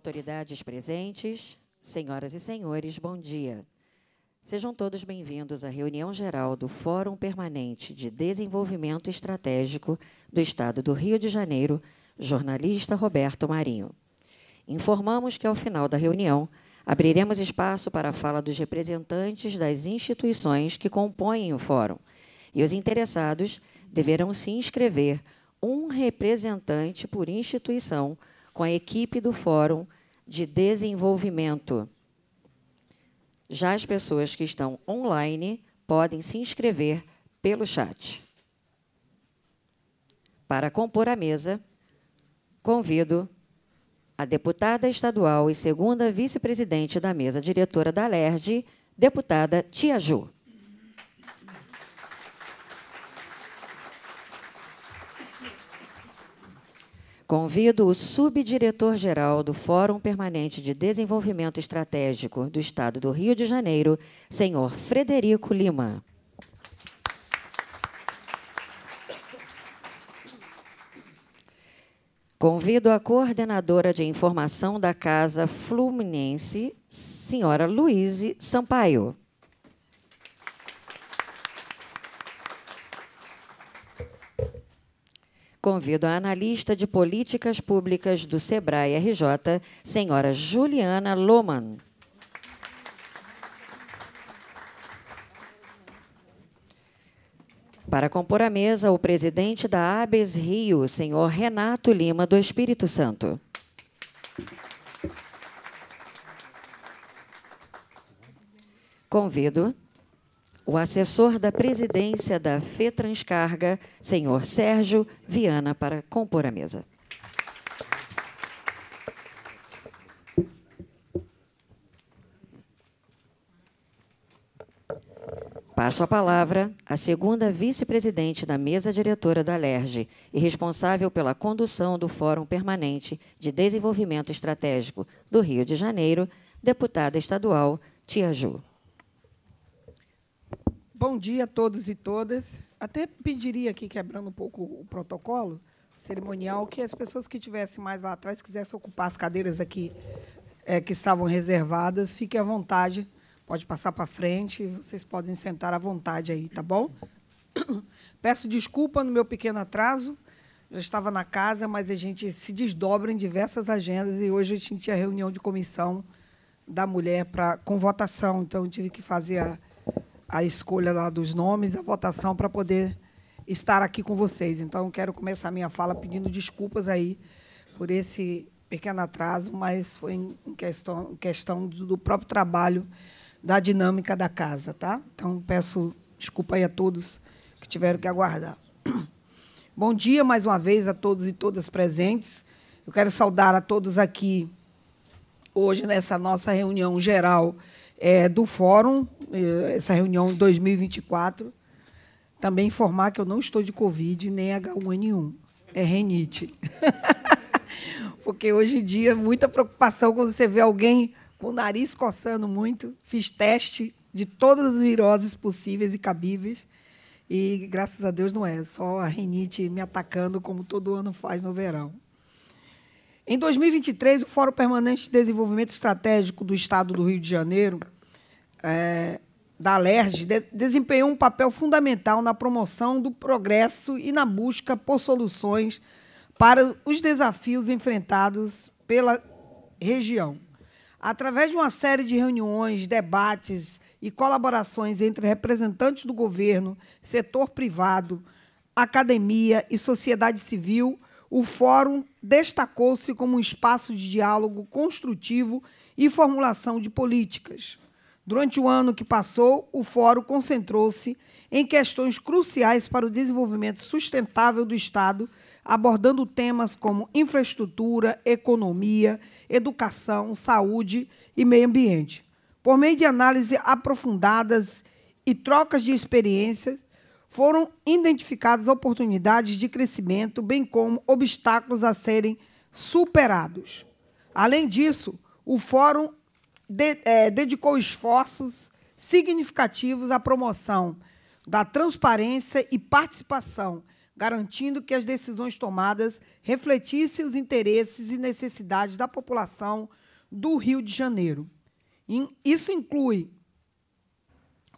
autoridades presentes, senhoras e senhores, bom dia. Sejam todos bem-vindos à reunião geral do Fórum Permanente de Desenvolvimento Estratégico do Estado do Rio de Janeiro, jornalista Roberto Marinho. Informamos que, ao final da reunião, abriremos espaço para a fala dos representantes das instituições que compõem o Fórum, e os interessados deverão se inscrever um representante por instituição com a equipe do Fórum de Desenvolvimento. Já as pessoas que estão online podem se inscrever pelo chat. Para compor a mesa, convido a deputada estadual e segunda vice-presidente da mesa diretora da LERJ, deputada Tia Ju. Convido o subdiretor-geral do Fórum Permanente de Desenvolvimento Estratégico do Estado do Rio de Janeiro, senhor Frederico Lima. Convido a coordenadora de informação da Casa Fluminense, senhora Luíse Sampaio. Convido a analista de políticas públicas do SEBRAE RJ, senhora Juliana Loman. Para compor a mesa, o presidente da ABES Rio, senhor Renato Lima do Espírito Santo. Convido o assessor da presidência da FETranscarga, senhor Sérgio Viana, para compor a mesa. Passo a palavra à segunda vice-presidente da mesa diretora da LERJ e responsável pela condução do Fórum Permanente de Desenvolvimento Estratégico do Rio de Janeiro, deputada estadual Tia Ju. Bom dia a todos e todas. Até pediria aqui, quebrando um pouco o protocolo cerimonial, que as pessoas que estivessem mais lá atrás quisessem ocupar as cadeiras aqui é, que estavam reservadas, fiquem à vontade. Pode passar para frente, vocês podem sentar à vontade aí, tá bom? Peço desculpa no meu pequeno atraso. Já estava na casa, mas a gente se desdobra em diversas agendas e hoje a gente tinha reunião de comissão da mulher pra, com votação, então eu tive que fazer a a escolha lá dos nomes, a votação para poder estar aqui com vocês. Então, eu quero começar minha fala pedindo desculpas aí por esse pequeno atraso, mas foi em questão, questão do próprio trabalho, da dinâmica da casa, tá? Então, peço desculpa aí a todos que tiveram que aguardar. Bom dia mais uma vez a todos e todas presentes. Eu quero saudar a todos aqui hoje nessa nossa reunião geral é, do Fórum, é, essa reunião 2024, também informar que eu não estou de Covid nem H1N1, é renite. Porque hoje em dia, muita preocupação quando você vê alguém com o nariz coçando muito. Fiz teste de todas as viroses possíveis e cabíveis. E graças a Deus não é, só a renite me atacando como todo ano faz no verão. Em 2023, o Fórum Permanente de Desenvolvimento Estratégico do Estado do Rio de Janeiro, é, da LERJ, de desempenhou um papel fundamental na promoção do progresso e na busca por soluções para os desafios enfrentados pela região. Através de uma série de reuniões, debates e colaborações entre representantes do governo, setor privado, academia e sociedade civil, o Fórum destacou-se como um espaço de diálogo construtivo e formulação de políticas. Durante o ano que passou, o Fórum concentrou-se em questões cruciais para o desenvolvimento sustentável do Estado, abordando temas como infraestrutura, economia, educação, saúde e meio ambiente. Por meio de análises aprofundadas e trocas de experiências, foram identificadas oportunidades de crescimento, bem como obstáculos a serem superados. Além disso, o Fórum de, é, dedicou esforços significativos à promoção da transparência e participação, garantindo que as decisões tomadas refletissem os interesses e necessidades da população do Rio de Janeiro. Isso inclui,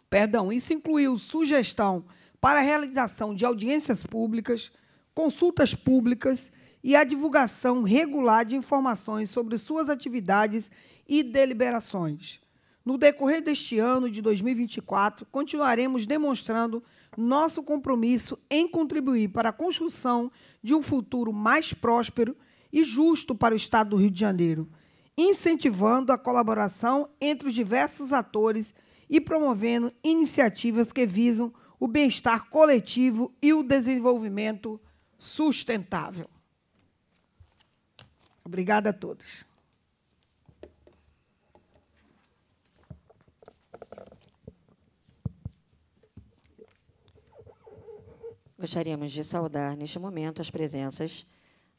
perdão, isso incluiu sugestão para a realização de audiências públicas, consultas públicas e a divulgação regular de informações sobre suas atividades e deliberações. No decorrer deste ano de 2024, continuaremos demonstrando nosso compromisso em contribuir para a construção de um futuro mais próspero e justo para o Estado do Rio de Janeiro, incentivando a colaboração entre os diversos atores e promovendo iniciativas que visam o bem-estar coletivo e o desenvolvimento sustentável. Obrigada a todos. Gostaríamos de saudar neste momento as presenças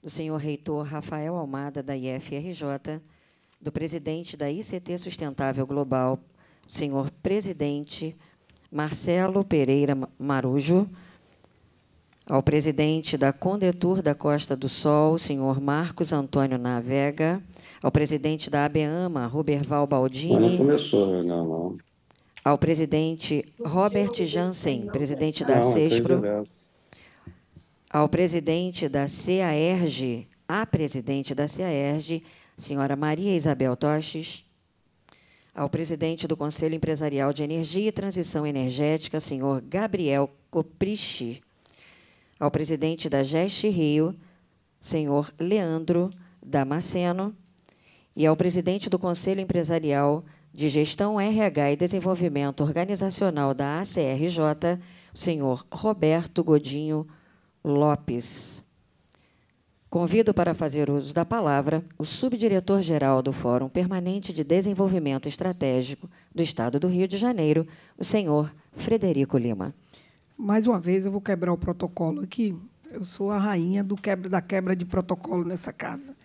do senhor reitor Rafael Almada, da IFRJ, do presidente da ICT Sustentável Global, senhor presidente Marcelo Pereira Marujo, ao presidente da Condetur da Costa do Sol, senhor Marcos Antônio Navega, ao presidente da ABEAMA, Ruberval Baldini. Não começou, né, não, não. Ao presidente Robert Jansen, presidente da é CESPRO. Ao presidente da CAERG, a presidente da CAERG, senhora Maria Isabel Toches, ao presidente do Conselho Empresarial de Energia e Transição Energética, senhor Gabriel Coprichi, ao presidente da Geste Rio, senhor Leandro Damasceno, e ao presidente do Conselho Empresarial de Gestão RH e Desenvolvimento Organizacional da ACRJ, senhor Roberto Godinho Lopes. Convido para fazer uso da palavra o subdiretor-geral do Fórum Permanente de Desenvolvimento Estratégico do Estado do Rio de Janeiro, o senhor Frederico Lima. Mais uma vez, eu vou quebrar o protocolo aqui. Eu sou a rainha do quebra, da quebra de protocolo nessa casa.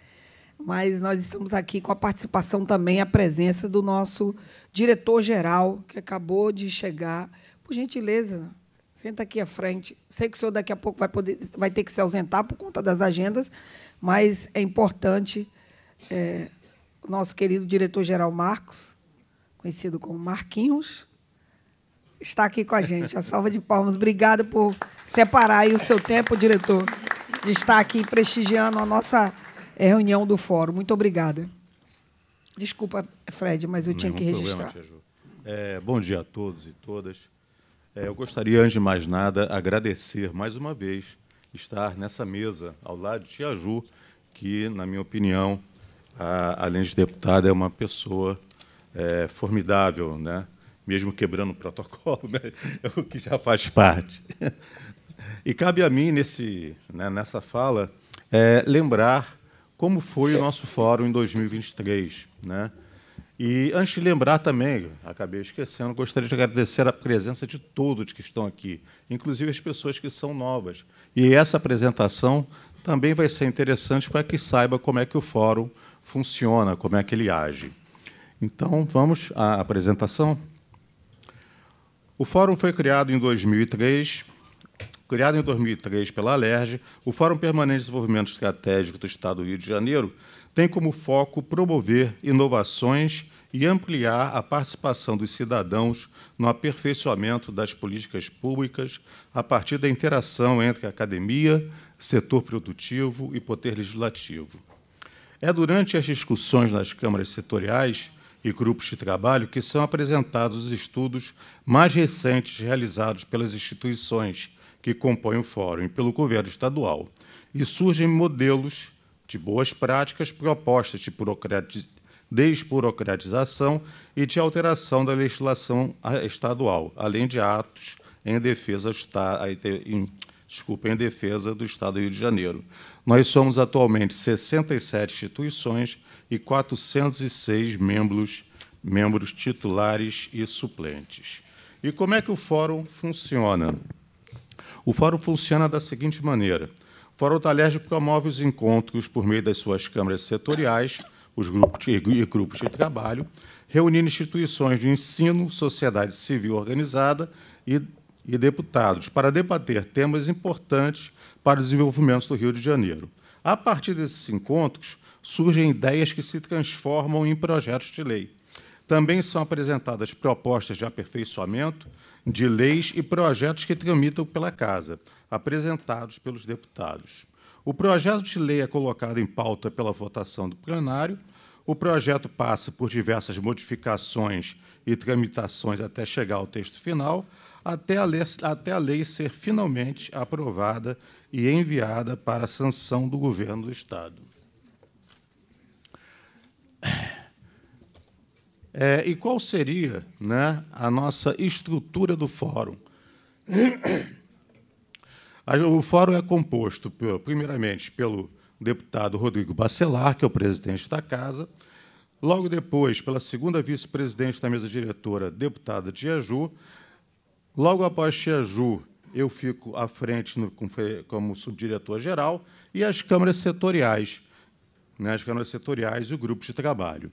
Mas nós estamos aqui com a participação também, a presença do nosso diretor-geral, que acabou de chegar. Por gentileza, Senta aqui à frente. Sei que o senhor daqui a pouco vai, poder, vai ter que se ausentar por conta das agendas, mas é importante é, o nosso querido diretor-geral Marcos, conhecido como Marquinhos, está aqui com a gente. A salva de palmas. Obrigada por separar o seu tempo, diretor, de estar aqui prestigiando a nossa é, reunião do fórum. Muito obrigada. Desculpa, Fred, mas eu Nenhum tinha que registrar. Problema, é, bom dia a todos e todas. É, eu gostaria, antes de mais nada, agradecer mais uma vez estar nessa mesa ao lado de Tia Ju, que, na minha opinião, a, além de deputada, é uma pessoa é, formidável, né? mesmo quebrando o protocolo, né? é o que já faz parte. E cabe a mim, nesse, né, nessa fala, é, lembrar como foi o é. nosso fórum em 2023. Né? E antes de lembrar também, acabei esquecendo, gostaria de agradecer a presença de todos que estão aqui, inclusive as pessoas que são novas. E essa apresentação também vai ser interessante para que saiba como é que o fórum funciona, como é que ele age. Então, vamos à apresentação. O fórum foi criado em 2003 Criado em 2003 pela ALERJ, o Fórum Permanente de Desenvolvimento Estratégico do Estado do Rio de Janeiro tem como foco promover inovações e ampliar a participação dos cidadãos no aperfeiçoamento das políticas públicas a partir da interação entre academia, setor produtivo e poder legislativo. É durante as discussões nas câmaras setoriais e grupos de trabalho que são apresentados os estudos mais recentes realizados pelas instituições que compõem o Fórum e pelo governo estadual, e surgem modelos de boas práticas, propostas de desburocratização e de alteração da legislação ah, estadual, além de atos em defesa, em, desculpa, em defesa do Estado do Rio de Janeiro. Nós somos atualmente 67 instituições e 406 membros, membros titulares e suplentes. E como é que o fórum funciona? O fórum funciona da seguinte maneira: Fora o promove os encontros por meio das suas câmaras setoriais, os grupos de, e grupos de trabalho, reunindo instituições de ensino, sociedade civil organizada e, e deputados para debater temas importantes para o desenvolvimento do Rio de Janeiro. A partir desses encontros, surgem ideias que se transformam em projetos de lei. Também são apresentadas propostas de aperfeiçoamento de leis e projetos que tramitam pela Casa apresentados pelos deputados. O projeto de lei é colocado em pauta pela votação do plenário. O projeto passa por diversas modificações e tramitações até chegar ao texto final, até a lei, até a lei ser finalmente aprovada e enviada para a sanção do governo do Estado. É, e qual seria né, a nossa estrutura do fórum? O fórum é composto, primeiramente, pelo deputado Rodrigo Bacelar, que é o presidente da casa, logo depois, pela segunda vice-presidente da mesa diretora, deputada Tiaju, logo após Tiaju, eu fico à frente no, como subdiretor-geral, e as câmaras setoriais, né, as câmaras setoriais e o grupo de trabalho.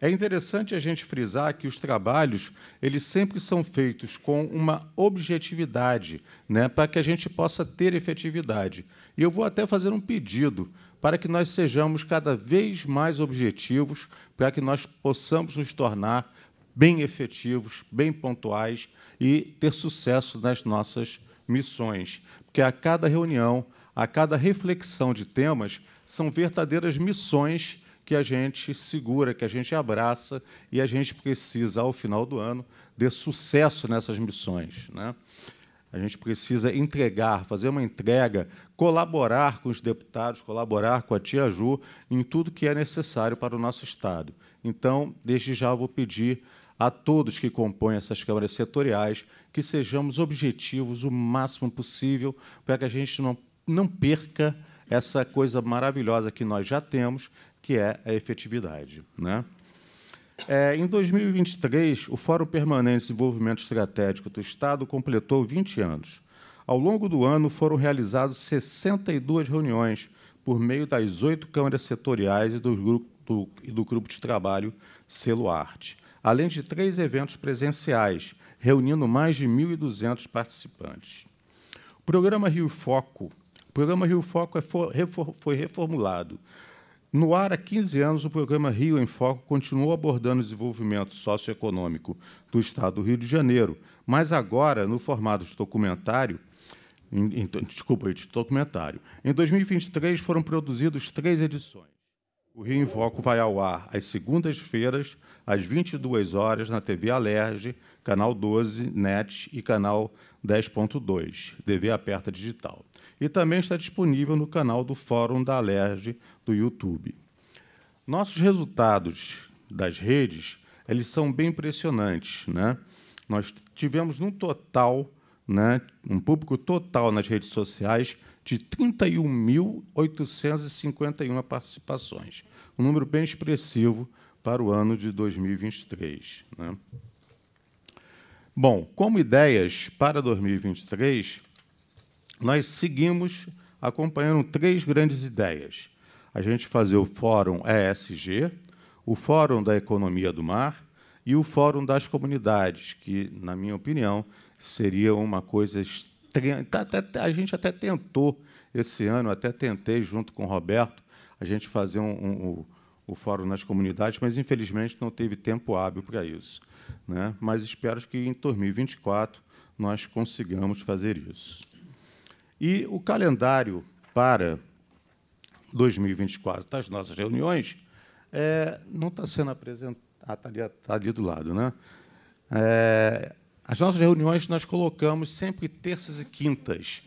É interessante a gente frisar que os trabalhos eles sempre são feitos com uma objetividade, né, para que a gente possa ter efetividade. E eu vou até fazer um pedido para que nós sejamos cada vez mais objetivos, para que nós possamos nos tornar bem efetivos, bem pontuais e ter sucesso nas nossas missões. Porque a cada reunião, a cada reflexão de temas, são verdadeiras missões que a gente segura, que a gente abraça e a gente precisa, ao final do ano, ter sucesso nessas missões. Né? A gente precisa entregar, fazer uma entrega, colaborar com os deputados, colaborar com a Tia Ju em tudo que é necessário para o nosso Estado. Então, desde já, vou pedir a todos que compõem essas câmaras setoriais que sejamos objetivos o máximo possível para que a gente não, não perca essa coisa maravilhosa que nós já temos, que é a efetividade. Né? É, em 2023, o Fórum Permanente de Desenvolvimento Estratégico do Estado completou 20 anos. Ao longo do ano, foram realizadas 62 reuniões por meio das oito câmaras setoriais e do, grupo, do, e do grupo de trabalho Celuarte, além de três eventos presenciais, reunindo mais de 1.200 participantes. O programa Rio Foco, o programa Rio Foco é for, refor, foi reformulado no ar há 15 anos, o programa Rio em Foco continuou abordando o desenvolvimento socioeconômico do Estado do Rio de Janeiro, mas agora no formato de documentário. Em, em, desculpa, de documentário. Em 2023 foram produzidos três edições. O Rio em Foco vai ao ar às segundas-feiras, às 22 horas, na TV Alerge, canal 12, NET e canal 10.2, TV Aperta Digital e também está disponível no canal do Fórum da Alerj do YouTube. Nossos resultados das redes, eles são bem impressionantes, né? Nós tivemos num total, né, um público total nas redes sociais de 31.851 participações, um número bem expressivo para o ano de 2023. Né? Bom, como ideias para 2023, nós seguimos acompanhando três grandes ideias. A gente fazer o Fórum ESG, o Fórum da Economia do Mar e o Fórum das Comunidades, que, na minha opinião, seria uma coisa tá a gente até tentou esse ano, até tentei junto com o Roberto, a gente fazer um, um, um, o fórum nas comunidades, mas infelizmente não teve tempo hábil para isso. Né? Mas espero que em 2024 nós consigamos fazer isso. E o calendário para 2024 das nossas reuniões é, não está sendo apresentado. Está ah, ali, tá ali, do lado. Né? É, as nossas reuniões nós colocamos sempre terças e quintas,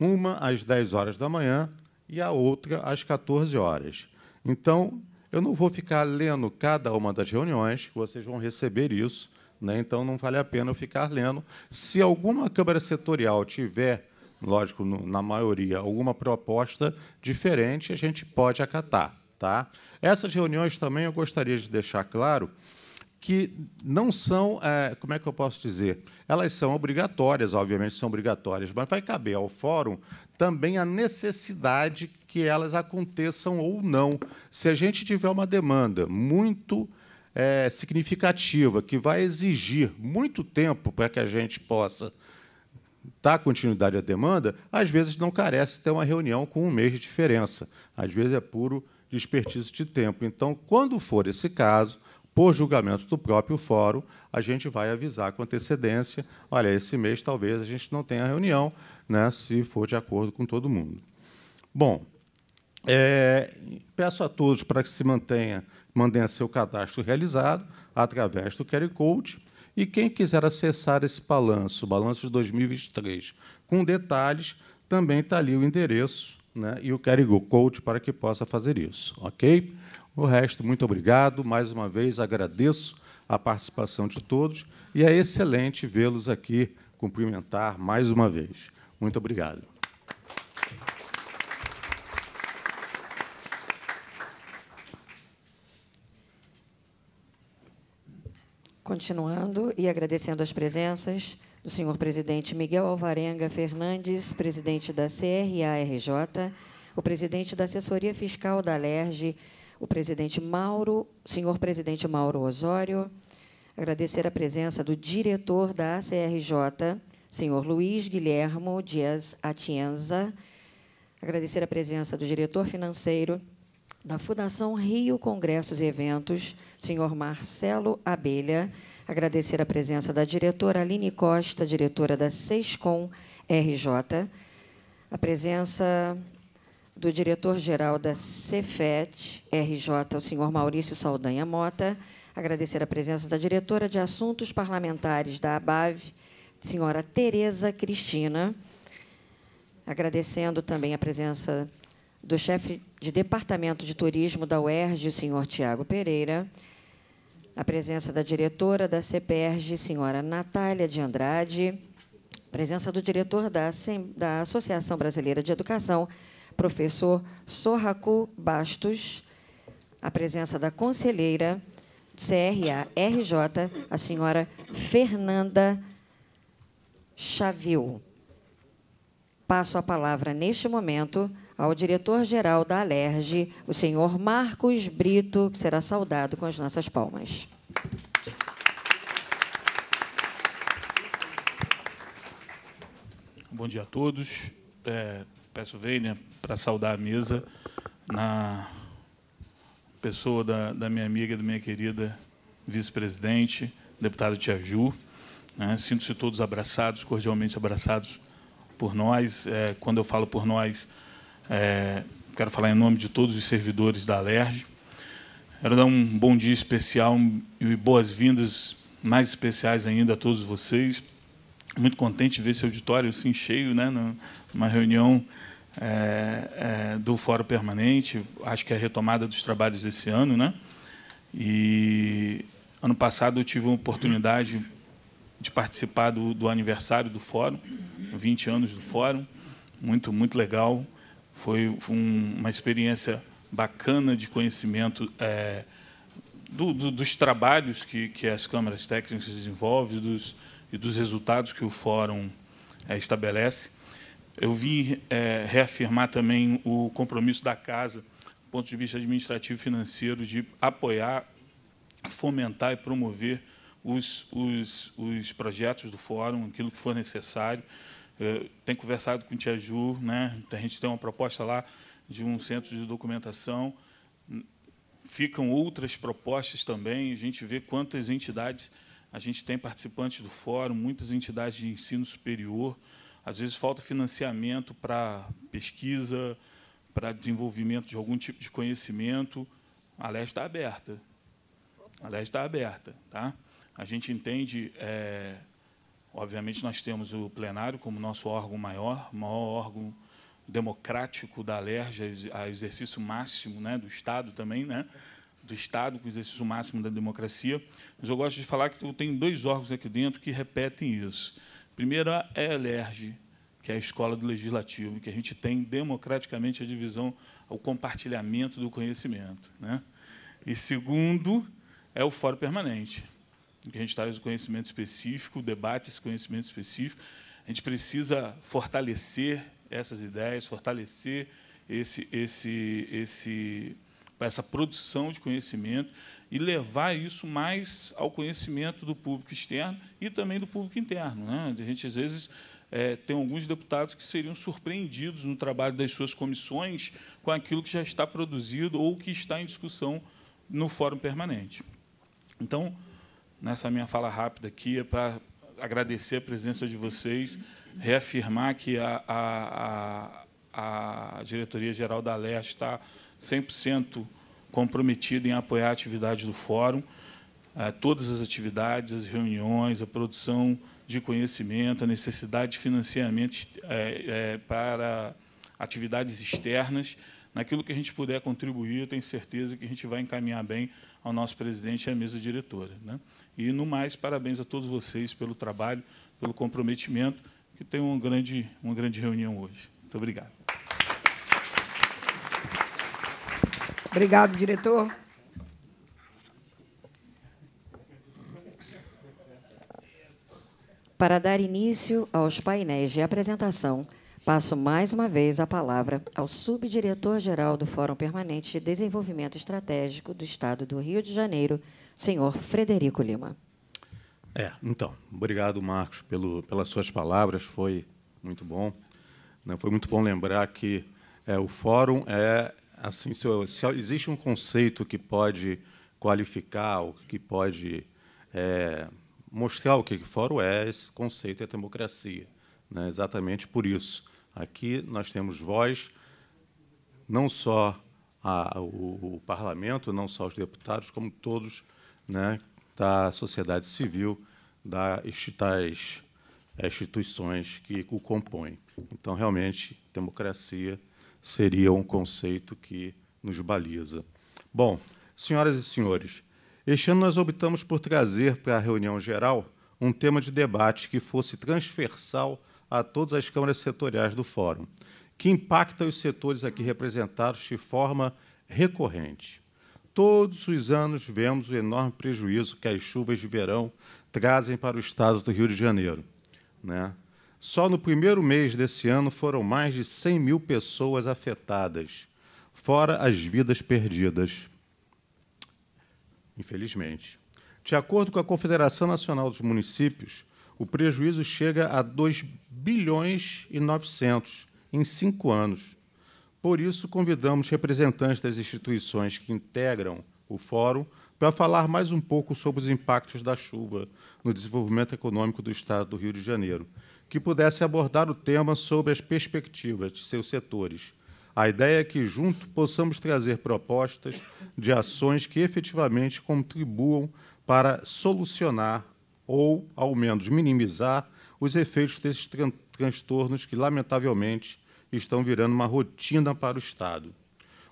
uma às 10 horas da manhã e a outra às 14 horas. Então, eu não vou ficar lendo cada uma das reuniões, vocês vão receber isso, né? então não vale a pena eu ficar lendo. Se alguma Câmara Setorial tiver lógico, no, na maioria, alguma proposta diferente, a gente pode acatar. Tá? Essas reuniões também eu gostaria de deixar claro que não são, é, como é que eu posso dizer? Elas são obrigatórias, obviamente são obrigatórias, mas vai caber ao fórum também a necessidade que elas aconteçam ou não. Se a gente tiver uma demanda muito é, significativa, que vai exigir muito tempo para que a gente possa dá continuidade à demanda, às vezes não carece ter uma reunião com um mês de diferença. Às vezes é puro desperdício de tempo. Então, quando for esse caso, por julgamento do próprio fórum, a gente vai avisar com antecedência, olha, esse mês talvez a gente não tenha reunião, né, se for de acordo com todo mundo. Bom, é, peço a todos para que se mantenha, mantenha seu cadastro realizado através do QR Code. E quem quiser acessar esse balanço, o balanço de 2023, com detalhes, também está ali o endereço né, e o Carigo Coach para que possa fazer isso, ok? O resto, muito obrigado. Mais uma vez, agradeço a participação de todos e é excelente vê-los aqui cumprimentar mais uma vez. Muito obrigado. Continuando e agradecendo as presenças do senhor presidente Miguel Alvarenga Fernandes, presidente da CRA-RJ, o presidente da Assessoria Fiscal da LERJ, o presidente Mauro, senhor presidente Mauro Osório, agradecer a presença do diretor da ACRJ, senhor Luiz Guilhermo Dias Atienza, agradecer a presença do diretor financeiro, da Fundação Rio Congressos e Eventos, senhor Marcelo Abelha. Agradecer a presença da diretora Aline Costa, diretora da Sescom RJ, a presença do diretor-geral da Cefet RJ, o senhor Maurício Saldanha Mota, agradecer a presença da diretora de Assuntos Parlamentares da ABAV, senhora Tereza Cristina, agradecendo também a presença do chefe de departamento de turismo da UERJ, o senhor Tiago Pereira, a presença da diretora da CPERJ, senhora Natália de Andrade, presença do diretor da, da Associação Brasileira de Educação, professor Sorracu Bastos, a presença da conselheira CRA-RJ, a senhora Fernanda Chavil. Passo a palavra, neste momento, ao diretor-geral da Alerj, o senhor Marcos Brito, que será saudado com as nossas palmas. Bom dia a todos. É, peço venha para saudar a mesa na pessoa da, da minha amiga, da minha querida vice-presidente, deputada Tia Ju. Né? Sinto-se todos abraçados, cordialmente abraçados por nós. É, quando eu falo por nós, é, quero falar em nome de todos os servidores da Alerj. Quero dar um bom dia especial e boas-vindas mais especiais ainda a todos vocês. Muito contente de ver esse auditório assim cheio, né, numa reunião é, é, do Fórum Permanente. Acho que é a retomada dos trabalhos esse ano, né? E ano passado eu tive a oportunidade de participar do, do aniversário do fórum, 20 anos do fórum, muito muito legal. Foi um, uma experiência bacana de conhecimento é, do, do, dos trabalhos que, que as câmaras técnicas desenvolvem dos, e dos resultados que o fórum é, estabelece. Eu vi é, reafirmar também o compromisso da casa, do ponto de vista administrativo e financeiro, de apoiar, fomentar e promover os, os, os projetos do fórum, aquilo que for necessário. Eh, tem conversado com o Tia Ju, né? a gente tem uma proposta lá de um centro de documentação. Ficam outras propostas também, a gente vê quantas entidades. A gente tem participantes do fórum, muitas entidades de ensino superior. Às vezes falta financiamento para pesquisa, para desenvolvimento de algum tipo de conhecimento. A LES está aberta. A LES está aberta. Tá? A gente entende. É, Obviamente, nós temos o plenário como nosso órgão maior, maior órgão democrático da Alerj a é é exercício máximo né, do Estado também, né, do Estado com exercício máximo da democracia. Mas eu gosto de falar que eu tenho dois órgãos aqui dentro que repetem isso. Primeiro é a Alerj que é a Escola do Legislativo, que a gente tem democraticamente a divisão, o compartilhamento do conhecimento. Né? E segundo é o Fórum Permanente, que a gente traz o conhecimento específico, debate esse conhecimento específico. A gente precisa fortalecer essas ideias, fortalecer esse, esse, esse, essa produção de conhecimento e levar isso mais ao conhecimento do público externo e também do público interno. Né? A gente, às vezes, é, tem alguns deputados que seriam surpreendidos no trabalho das suas comissões com aquilo que já está produzido ou que está em discussão no fórum permanente. Então, nessa minha fala rápida aqui, é para agradecer a presença de vocês, reafirmar que a, a, a, a Diretoria-Geral da Leste está 100% comprometida em apoiar a atividade do Fórum, eh, todas as atividades, as reuniões, a produção de conhecimento, a necessidade de financiamento eh, eh, para atividades externas. Naquilo que a gente puder contribuir, eu tenho certeza que a gente vai encaminhar bem ao nosso presidente e à mesa diretora. Né? E, no mais, parabéns a todos vocês pelo trabalho, pelo comprometimento, que tem uma grande, uma grande reunião hoje. Muito obrigado. Obrigado, diretor. Para dar início aos painéis de apresentação, passo mais uma vez a palavra ao subdiretor-geral do Fórum Permanente de Desenvolvimento Estratégico do Estado do Rio de Janeiro, senhor Frederico Lima. É, então, obrigado, Marcos, pelo, pelas suas palavras, foi muito bom. Né? Foi muito bom lembrar que é, o fórum é assim, se, se, existe um conceito que pode qualificar, ou que pode é, mostrar o que, que fórum é, esse conceito é democracia. Né? Exatamente por isso. Aqui nós temos voz, não só a, o, o parlamento, não só os deputados, como todos os né, da sociedade civil, das eh, instituições que o compõem. Então, realmente, democracia seria um conceito que nos baliza. Bom, senhoras e senhores, este ano nós optamos por trazer para a reunião geral um tema de debate que fosse transversal a todas as câmaras setoriais do Fórum, que impacta os setores aqui representados de forma recorrente. Todos os anos vemos o enorme prejuízo que as chuvas de verão trazem para o estado do Rio de Janeiro. Né? Só no primeiro mês desse ano foram mais de 100 mil pessoas afetadas, fora as vidas perdidas. Infelizmente. De acordo com a Confederação Nacional dos Municípios, o prejuízo chega a 2 bilhões e 900 em cinco anos por isso, convidamos representantes das instituições que integram o fórum para falar mais um pouco sobre os impactos da chuva no desenvolvimento econômico do Estado do Rio de Janeiro, que pudesse abordar o tema sobre as perspectivas de seus setores. A ideia é que, junto, possamos trazer propostas de ações que efetivamente contribuam para solucionar ou, ao menos, minimizar os efeitos desses transtornos que, lamentavelmente, estão virando uma rotina para o Estado.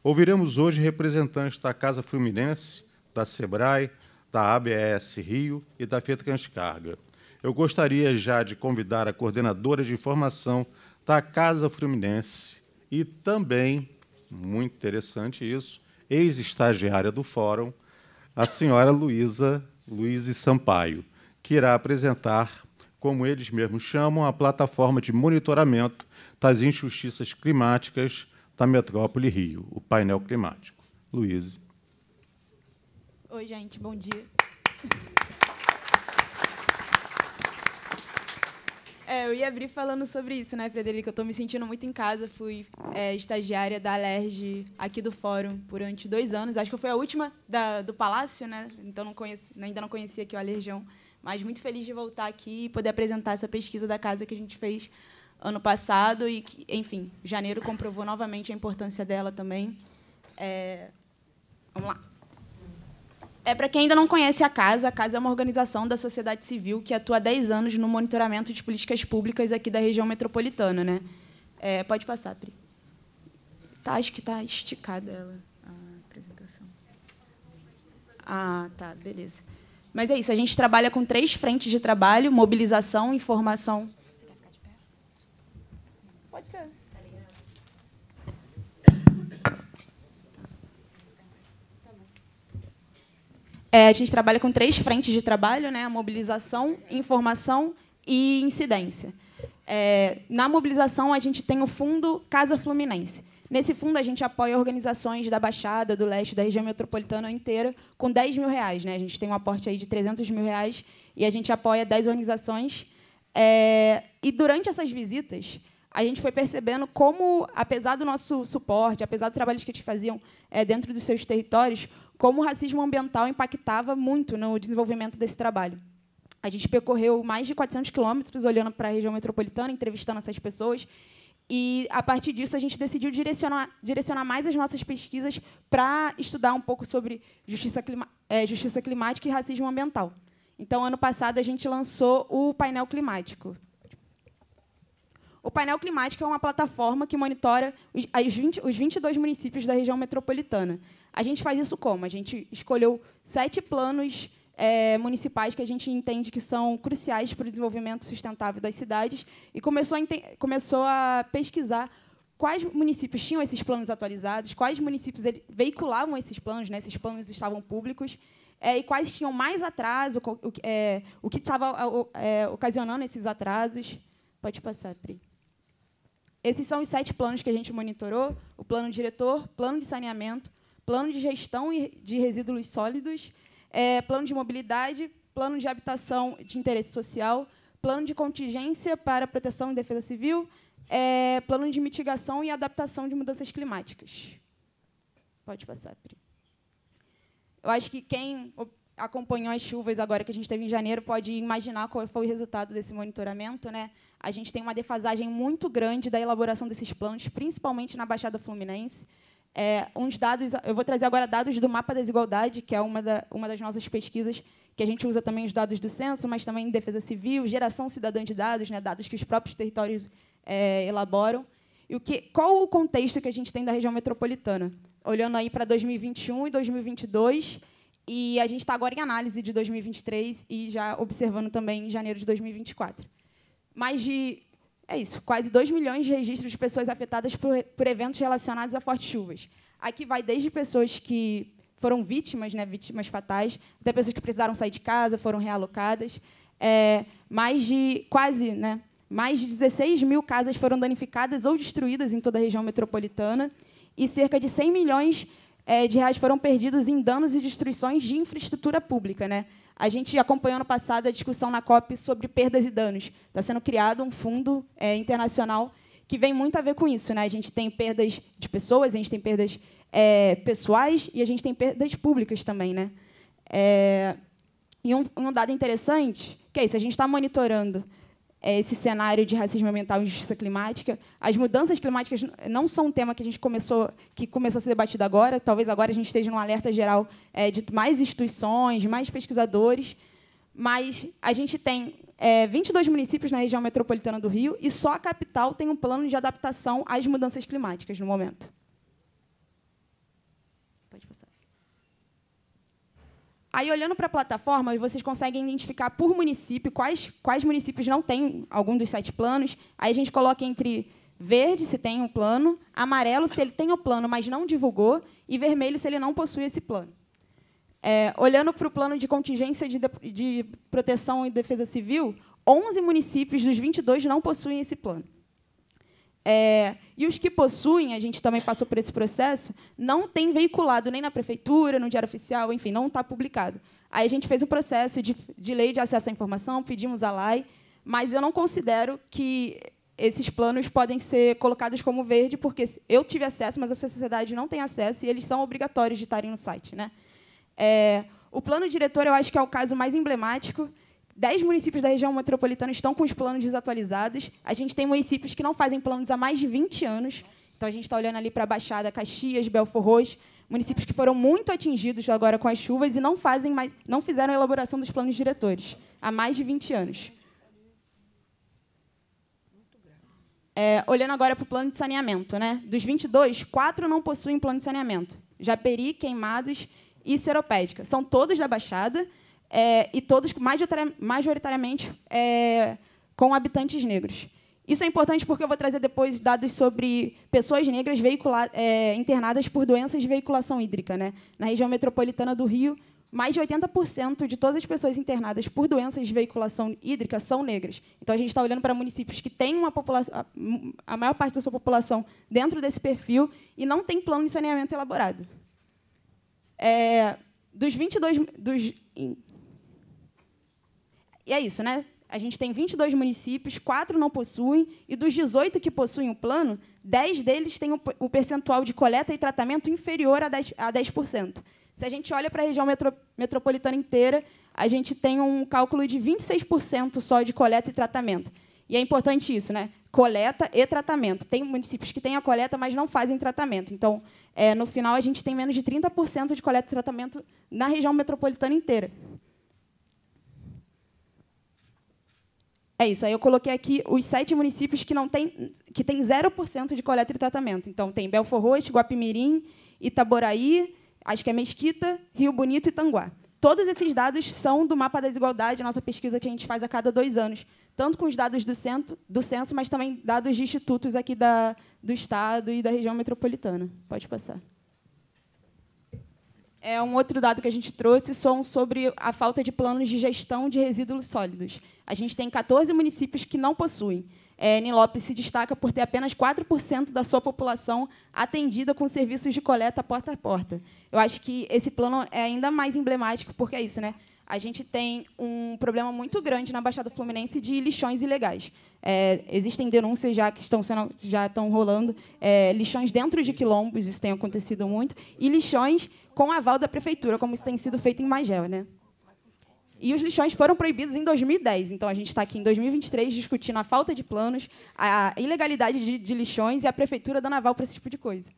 Ouviremos hoje representantes da Casa Fluminense, da SEBRAE, da ABS Rio e da Feta Canscarga. Eu gostaria já de convidar a coordenadora de informação da Casa Fluminense e também, muito interessante isso, ex-estagiária do Fórum, a senhora Luísa Luiz Sampaio, que irá apresentar, como eles mesmos chamam, a plataforma de monitoramento das injustiças climáticas da metrópole Rio, o painel climático. Luiz. Oi, gente, bom dia. É, eu ia abrir falando sobre isso, né, Frederico? Eu estou me sentindo muito em casa. Fui é, estagiária da Alerj aqui do Fórum durante dois anos. Acho que eu fui a última da, do Palácio, né? Então não ainda não conhecia aqui o Alerjão. Mas muito feliz de voltar aqui e poder apresentar essa pesquisa da casa que a gente fez ano passado e, que, enfim, janeiro comprovou novamente a importância dela também. É, vamos lá. É, Para quem ainda não conhece a Casa, a Casa é uma organização da sociedade civil que atua há 10 anos no monitoramento de políticas públicas aqui da região metropolitana. Né? É, pode passar, Pri. Tá, acho que está esticada ela, a apresentação. Ah, tá, beleza. Mas é isso, a gente trabalha com três frentes de trabalho, mobilização, informação É, a gente trabalha com três frentes de trabalho, né? mobilização, informação e incidência. É, na mobilização, a gente tem o fundo Casa Fluminense. Nesse fundo, a gente apoia organizações da Baixada, do Leste, da região metropolitana inteira, com 10 mil reais. Né? A gente tem um aporte aí de 300 mil reais e a gente apoia 10 organizações. É, e, durante essas visitas, a gente foi percebendo como, apesar do nosso suporte, apesar do trabalho que gente faziam é, dentro dos seus territórios, como o racismo ambiental impactava muito no desenvolvimento desse trabalho. A gente percorreu mais de 400 quilômetros olhando para a região metropolitana, entrevistando essas pessoas, e, a partir disso, a gente decidiu direcionar, direcionar mais as nossas pesquisas para estudar um pouco sobre justiça, clima, é, justiça climática e racismo ambiental. Então, ano passado, a gente lançou o painel climático, o painel climático é uma plataforma que monitora os, os 22 municípios da região metropolitana. A gente faz isso como? A gente escolheu sete planos é, municipais que a gente entende que são cruciais para o desenvolvimento sustentável das cidades e começou a, começou a pesquisar quais municípios tinham esses planos atualizados, quais municípios veiculavam esses planos, né, esses planos estavam públicos, é, e quais tinham mais atraso, o, é, o que estava é, ocasionando esses atrasos. Pode passar, Pri. Esses são os sete planos que a gente monitorou: o plano diretor, plano de saneamento, plano de gestão de resíduos sólidos, é, plano de mobilidade, plano de habitação de interesse social, plano de contingência para proteção e defesa civil, é, plano de mitigação e adaptação de mudanças climáticas. Pode passar, Pri. Eu acho que quem acompanhou as chuvas agora que a gente teve em janeiro pode imaginar qual foi o resultado desse monitoramento. Né? A gente tem uma defasagem muito grande da elaboração desses planos, principalmente na Baixada Fluminense é, uns dados. Eu vou trazer agora dados do mapa da desigualdade, que é uma, da, uma das nossas pesquisas, que a gente usa também os dados do censo, mas também defesa civil, geração cidadã de dados, né, dados que os próprios territórios é, elaboram. E o que, qual o contexto que a gente tem da região metropolitana? Olhando aí para 2021 e 2022, e a gente está agora em análise de 2023 e já observando também em janeiro de 2024. Mais de é isso, quase 2 milhões de registros de pessoas afetadas por, por eventos relacionados a fortes chuvas. Aqui vai desde pessoas que foram vítimas, né, vítimas fatais, até pessoas que precisaram sair de casa, foram realocadas. É, mais de quase, né, mais de 16 mil casas foram danificadas ou destruídas em toda a região metropolitana e cerca de 100 milhões é, de reais foram perdidos em danos e destruições de infraestrutura pública. Né? A gente acompanhou no passado a discussão na COP sobre perdas e danos. Está sendo criado um fundo é, internacional que vem muito a ver com isso. Né? A gente tem perdas de pessoas, a gente tem perdas é, pessoais e a gente tem perdas públicas também. Né? É, e um, um, dado interessante, que é isso, a gente está monitorando é, esse cenário de racismo ambiental e justiça climática. As mudanças climáticas não são um tema que a gente começou, que começou a ser debatido agora. Talvez agora a gente esteja num alerta geral é, de mais instituições, mais pesquisadores, mas a gente tem 22 é, municípios na região metropolitana do Rio e só a capital tem um plano de adaptação às mudanças climáticas no momento. Aí, olhando para a plataforma, vocês conseguem identificar por município quais, quais municípios não têm algum dos sete planos. Aí a gente coloca entre verde, se tem um plano, amarelo, se ele tem o plano, mas não divulgou, e vermelho, se ele não possui esse plano. É, olhando para o plano de contingência de, de proteção e defesa civil, 11 municípios dos 22 não possuem esse plano. É, e os que possuem, a gente também passou por esse processo, não tem veiculado nem na prefeitura, no diário oficial, enfim, não está publicado. Aí a gente fez o um processo de, de lei de acesso à informação, pedimos a LAI, mas eu não considero que esses planos podem ser colocados como verde, porque eu tive acesso, mas a sociedade não tem acesso e eles são obrigatórios de estarem no site. Né? É, o plano diretor eu acho que é o caso mais emblemático, Dez municípios da região metropolitana estão com os planos desatualizados. A gente tem municípios que não fazem planos há mais de 20 anos. Então, a gente está olhando ali para a Baixada, Caxias, Belfor Roxo, municípios que foram muito atingidos agora com as chuvas e não, fazem mais, não fizeram a elaboração dos planos diretores há mais de 20 anos. É, olhando agora para o plano de saneamento. Né? Dos 22, quatro não possuem plano de saneamento. Japeri, Queimados e Seropédica. São todos da Baixada, é, e todos majoritariamente é, com habitantes negros. Isso é importante porque eu vou trazer depois dados sobre pessoas negras é, internadas por doenças de veiculação hídrica. Né? Na região metropolitana do Rio, mais de 80% de todas as pessoas internadas por doenças de veiculação hídrica são negras. Então, a gente está olhando para municípios que têm uma população, a maior parte da sua população dentro desse perfil e não tem plano de saneamento elaborado. É, dos 22... Dos, e é isso, né? A gente tem 22 municípios, quatro não possuem, e dos 18 que possuem o plano, 10 deles têm o percentual de coleta e tratamento inferior a 10%. Se a gente olha para a região metro, metropolitana inteira, a gente tem um cálculo de 26% só de coleta e tratamento. E é importante isso, né? Coleta e tratamento. Tem municípios que têm a coleta, mas não fazem tratamento. Então, é, no final, a gente tem menos de 30% de coleta e tratamento na região metropolitana inteira. É isso. Aí eu coloquei aqui os sete municípios que não tem, que tem 0% de coleta e tratamento. Então, tem Belfor Roxo, Guapimirim, Itaboraí, acho que é Mesquita, Rio Bonito e Tanguá. Todos esses dados são do mapa da desigualdade, nossa pesquisa que a gente faz a cada dois anos, tanto com os dados do, do censo, mas também dados de institutos aqui da, do Estado e da região metropolitana. Pode passar é um outro dado que a gente trouxe são sobre a falta de planos de gestão de resíduos sólidos. A gente tem 14 municípios que não possuem. É, Nilópolis se destaca por ter apenas 4% da sua população atendida com serviços de coleta porta a porta. Eu acho que esse plano é ainda mais emblemático, porque é isso, né? A gente tem um problema muito grande na Baixada Fluminense de lixões ilegais. É, existem denúncias já que estão sendo, já estão rolando, é, lixões dentro de quilombos, isso tem acontecido muito, e lixões com aval da prefeitura, como isso tem sido feito em Magel, né? E os lixões foram proibidos em 2010. Então, a gente está aqui em 2023 discutindo a falta de planos, a ilegalidade de, de lixões e a prefeitura dando aval para esse tipo de coisa.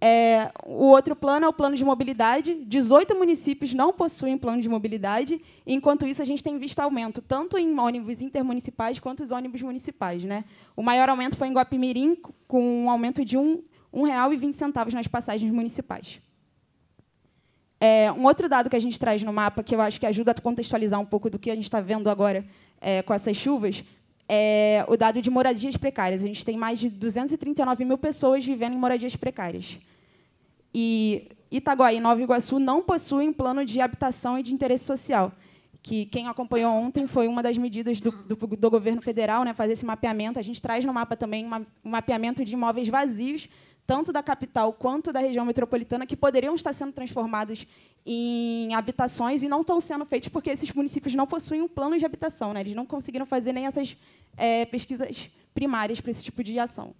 É, o outro plano é o plano de mobilidade. 18 municípios não possuem plano de mobilidade. Enquanto isso, a gente tem visto aumento tanto em ônibus intermunicipais quanto os ônibus municipais. Né? O maior aumento foi em Guapimirim, com um aumento de R$ 1,20 nas passagens municipais. É, um outro dado que a gente traz no mapa, que eu acho que ajuda a contextualizar um pouco do que a gente está vendo agora é, com essas chuvas, é o dado de moradias precárias. A gente tem mais de 239 mil pessoas vivendo em moradias precárias. E Itaguaí e Nova Iguaçu não possuem plano de habitação e de interesse social, que quem acompanhou ontem foi uma das medidas do, do, do governo federal, né, fazer esse mapeamento. A gente traz no mapa também um mapeamento de imóveis vazios tanto da capital quanto da região metropolitana, que poderiam estar sendo transformados em habitações e não estão sendo feitos porque esses municípios não possuem um plano de habitação. Né? Eles não conseguiram fazer nem essas é, pesquisas primárias para esse tipo de ação.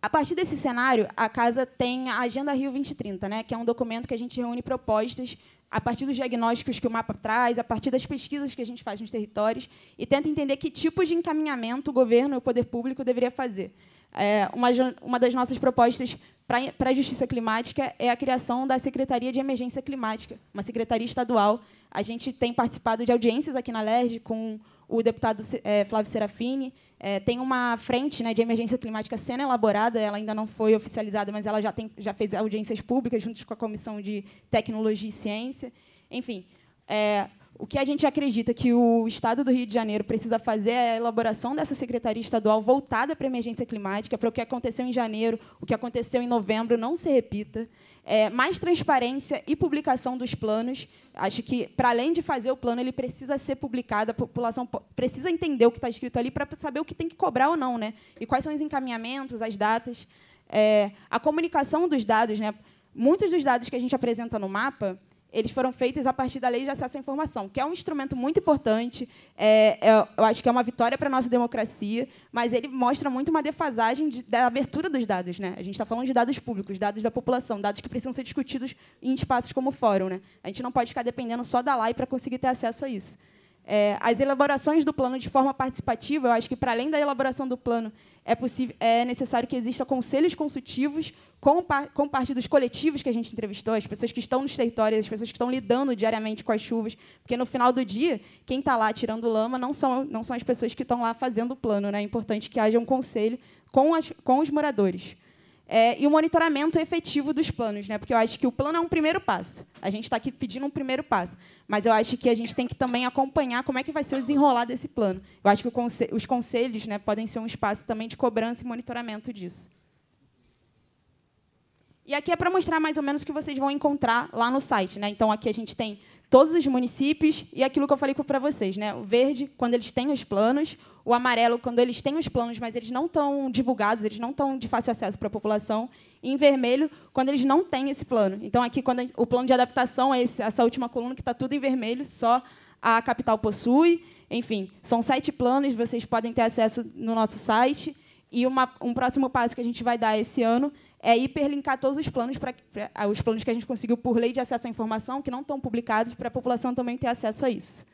A partir desse cenário, a Casa tem a Agenda Rio 2030, né, que é um documento que a gente reúne propostas a partir dos diagnósticos que o mapa traz, a partir das pesquisas que a gente faz nos territórios, e tenta entender que tipo de encaminhamento o governo e o poder público deveria fazer. É, uma, uma das nossas propostas para a justiça climática é a criação da Secretaria de Emergência Climática, uma secretaria estadual. A gente tem participado de audiências aqui na LERJ com o deputado é, Flávio Serafini. É, tem uma frente né, de emergência climática sendo elaborada, ela ainda não foi oficializada, mas ela já, tem, já fez audiências públicas junto com a Comissão de Tecnologia e Ciência. Enfim, é, o que a gente acredita que o Estado do Rio de Janeiro precisa fazer é a elaboração dessa secretaria estadual voltada para a emergência climática, para o que aconteceu em janeiro, o que aconteceu em novembro não se repita. É, mais transparência e publicação dos planos. Acho que, para além de fazer o plano, ele precisa ser publicado, a população precisa entender o que está escrito ali para saber o que tem que cobrar ou não, né? e quais são os encaminhamentos, as datas. É, a comunicação dos dados. Né? Muitos dos dados que a gente apresenta no mapa eles foram feitos a partir da lei de acesso à informação, que é um instrumento muito importante. É, é eu acho que é uma vitória para a nossa democracia, mas ele mostra muito uma defasagem de, da abertura dos dados. Né? A gente está falando de dados públicos, dados da população, dados que precisam ser discutidos em espaços como o fórum. Né? A gente não pode ficar dependendo só da lei para conseguir ter acesso a isso. É, as elaborações do plano de forma participativa, eu acho que, para além da elaboração do plano, é, possível, é necessário que existam conselhos consultivos com, com dos coletivos que a gente entrevistou, as pessoas que estão nos territórios, as pessoas que estão lidando diariamente com as chuvas, porque no final do dia, quem está lá tirando lama não são, não são as pessoas que estão lá fazendo o plano. Né? É importante que haja um conselho com, as, com os moradores. É, e o monitoramento efetivo dos planos, né? porque eu acho que o plano é um primeiro passo. A gente está aqui pedindo um primeiro passo, mas eu acho que a gente tem que também acompanhar como é que vai ser o desenrolar desse plano. Eu acho que conselho, os conselhos né, podem ser um espaço também de cobrança e monitoramento disso. E aqui é para mostrar mais ou menos o que vocês vão encontrar lá no site. Né? Então, aqui a gente tem todos os municípios e aquilo que eu falei para vocês. Né? O verde, quando eles têm os planos, o amarelo, quando eles têm os planos, mas eles não estão divulgados, eles não estão de fácil acesso para a população, e em vermelho, quando eles não têm esse plano. Então, aqui, quando o plano de adaptação é esse, essa última coluna que está tudo em vermelho, só a capital possui. Enfim, são sete planos, vocês podem ter acesso no nosso site. E uma, um próximo passo que a gente vai dar esse ano é hiperlinkar todos os planos para ah, os planos que a gente conseguiu por lei de acesso à informação que não estão publicados para a população também ter acesso a isso.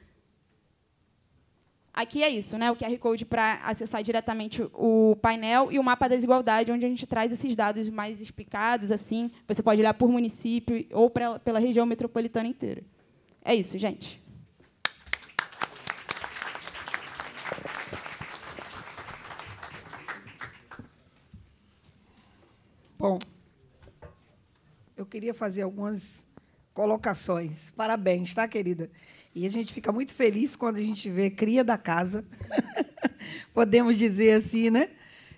Aqui é isso, né? O QR Code para acessar diretamente o painel e o mapa da desigualdade, onde a gente traz esses dados mais explicados, assim. Você pode olhar por município ou pra, pela região metropolitana inteira. É isso, gente. Bom, eu queria fazer algumas colocações. Parabéns, tá, querida? E a gente fica muito feliz quando a gente vê cria da casa, podemos dizer assim, né?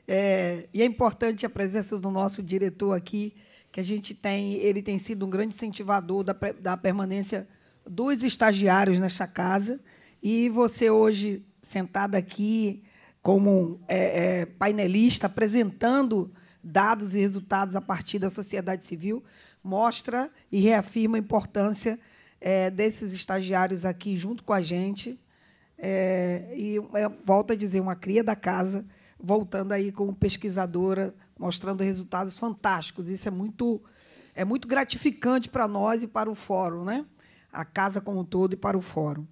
É, e é importante a presença do nosso diretor aqui, que a gente tem, ele tem sido um grande incentivador da, da permanência dos estagiários nesta casa. E você hoje sentada aqui como é, é, painelista apresentando dados e resultados a partir da sociedade civil, mostra e reafirma a importância é, desses estagiários aqui junto com a gente. É, e é, volto a dizer, uma cria da casa, voltando aí como pesquisadora, mostrando resultados fantásticos. Isso é muito, é muito gratificante para nós e para o fórum, né? a casa como um todo e para o fórum.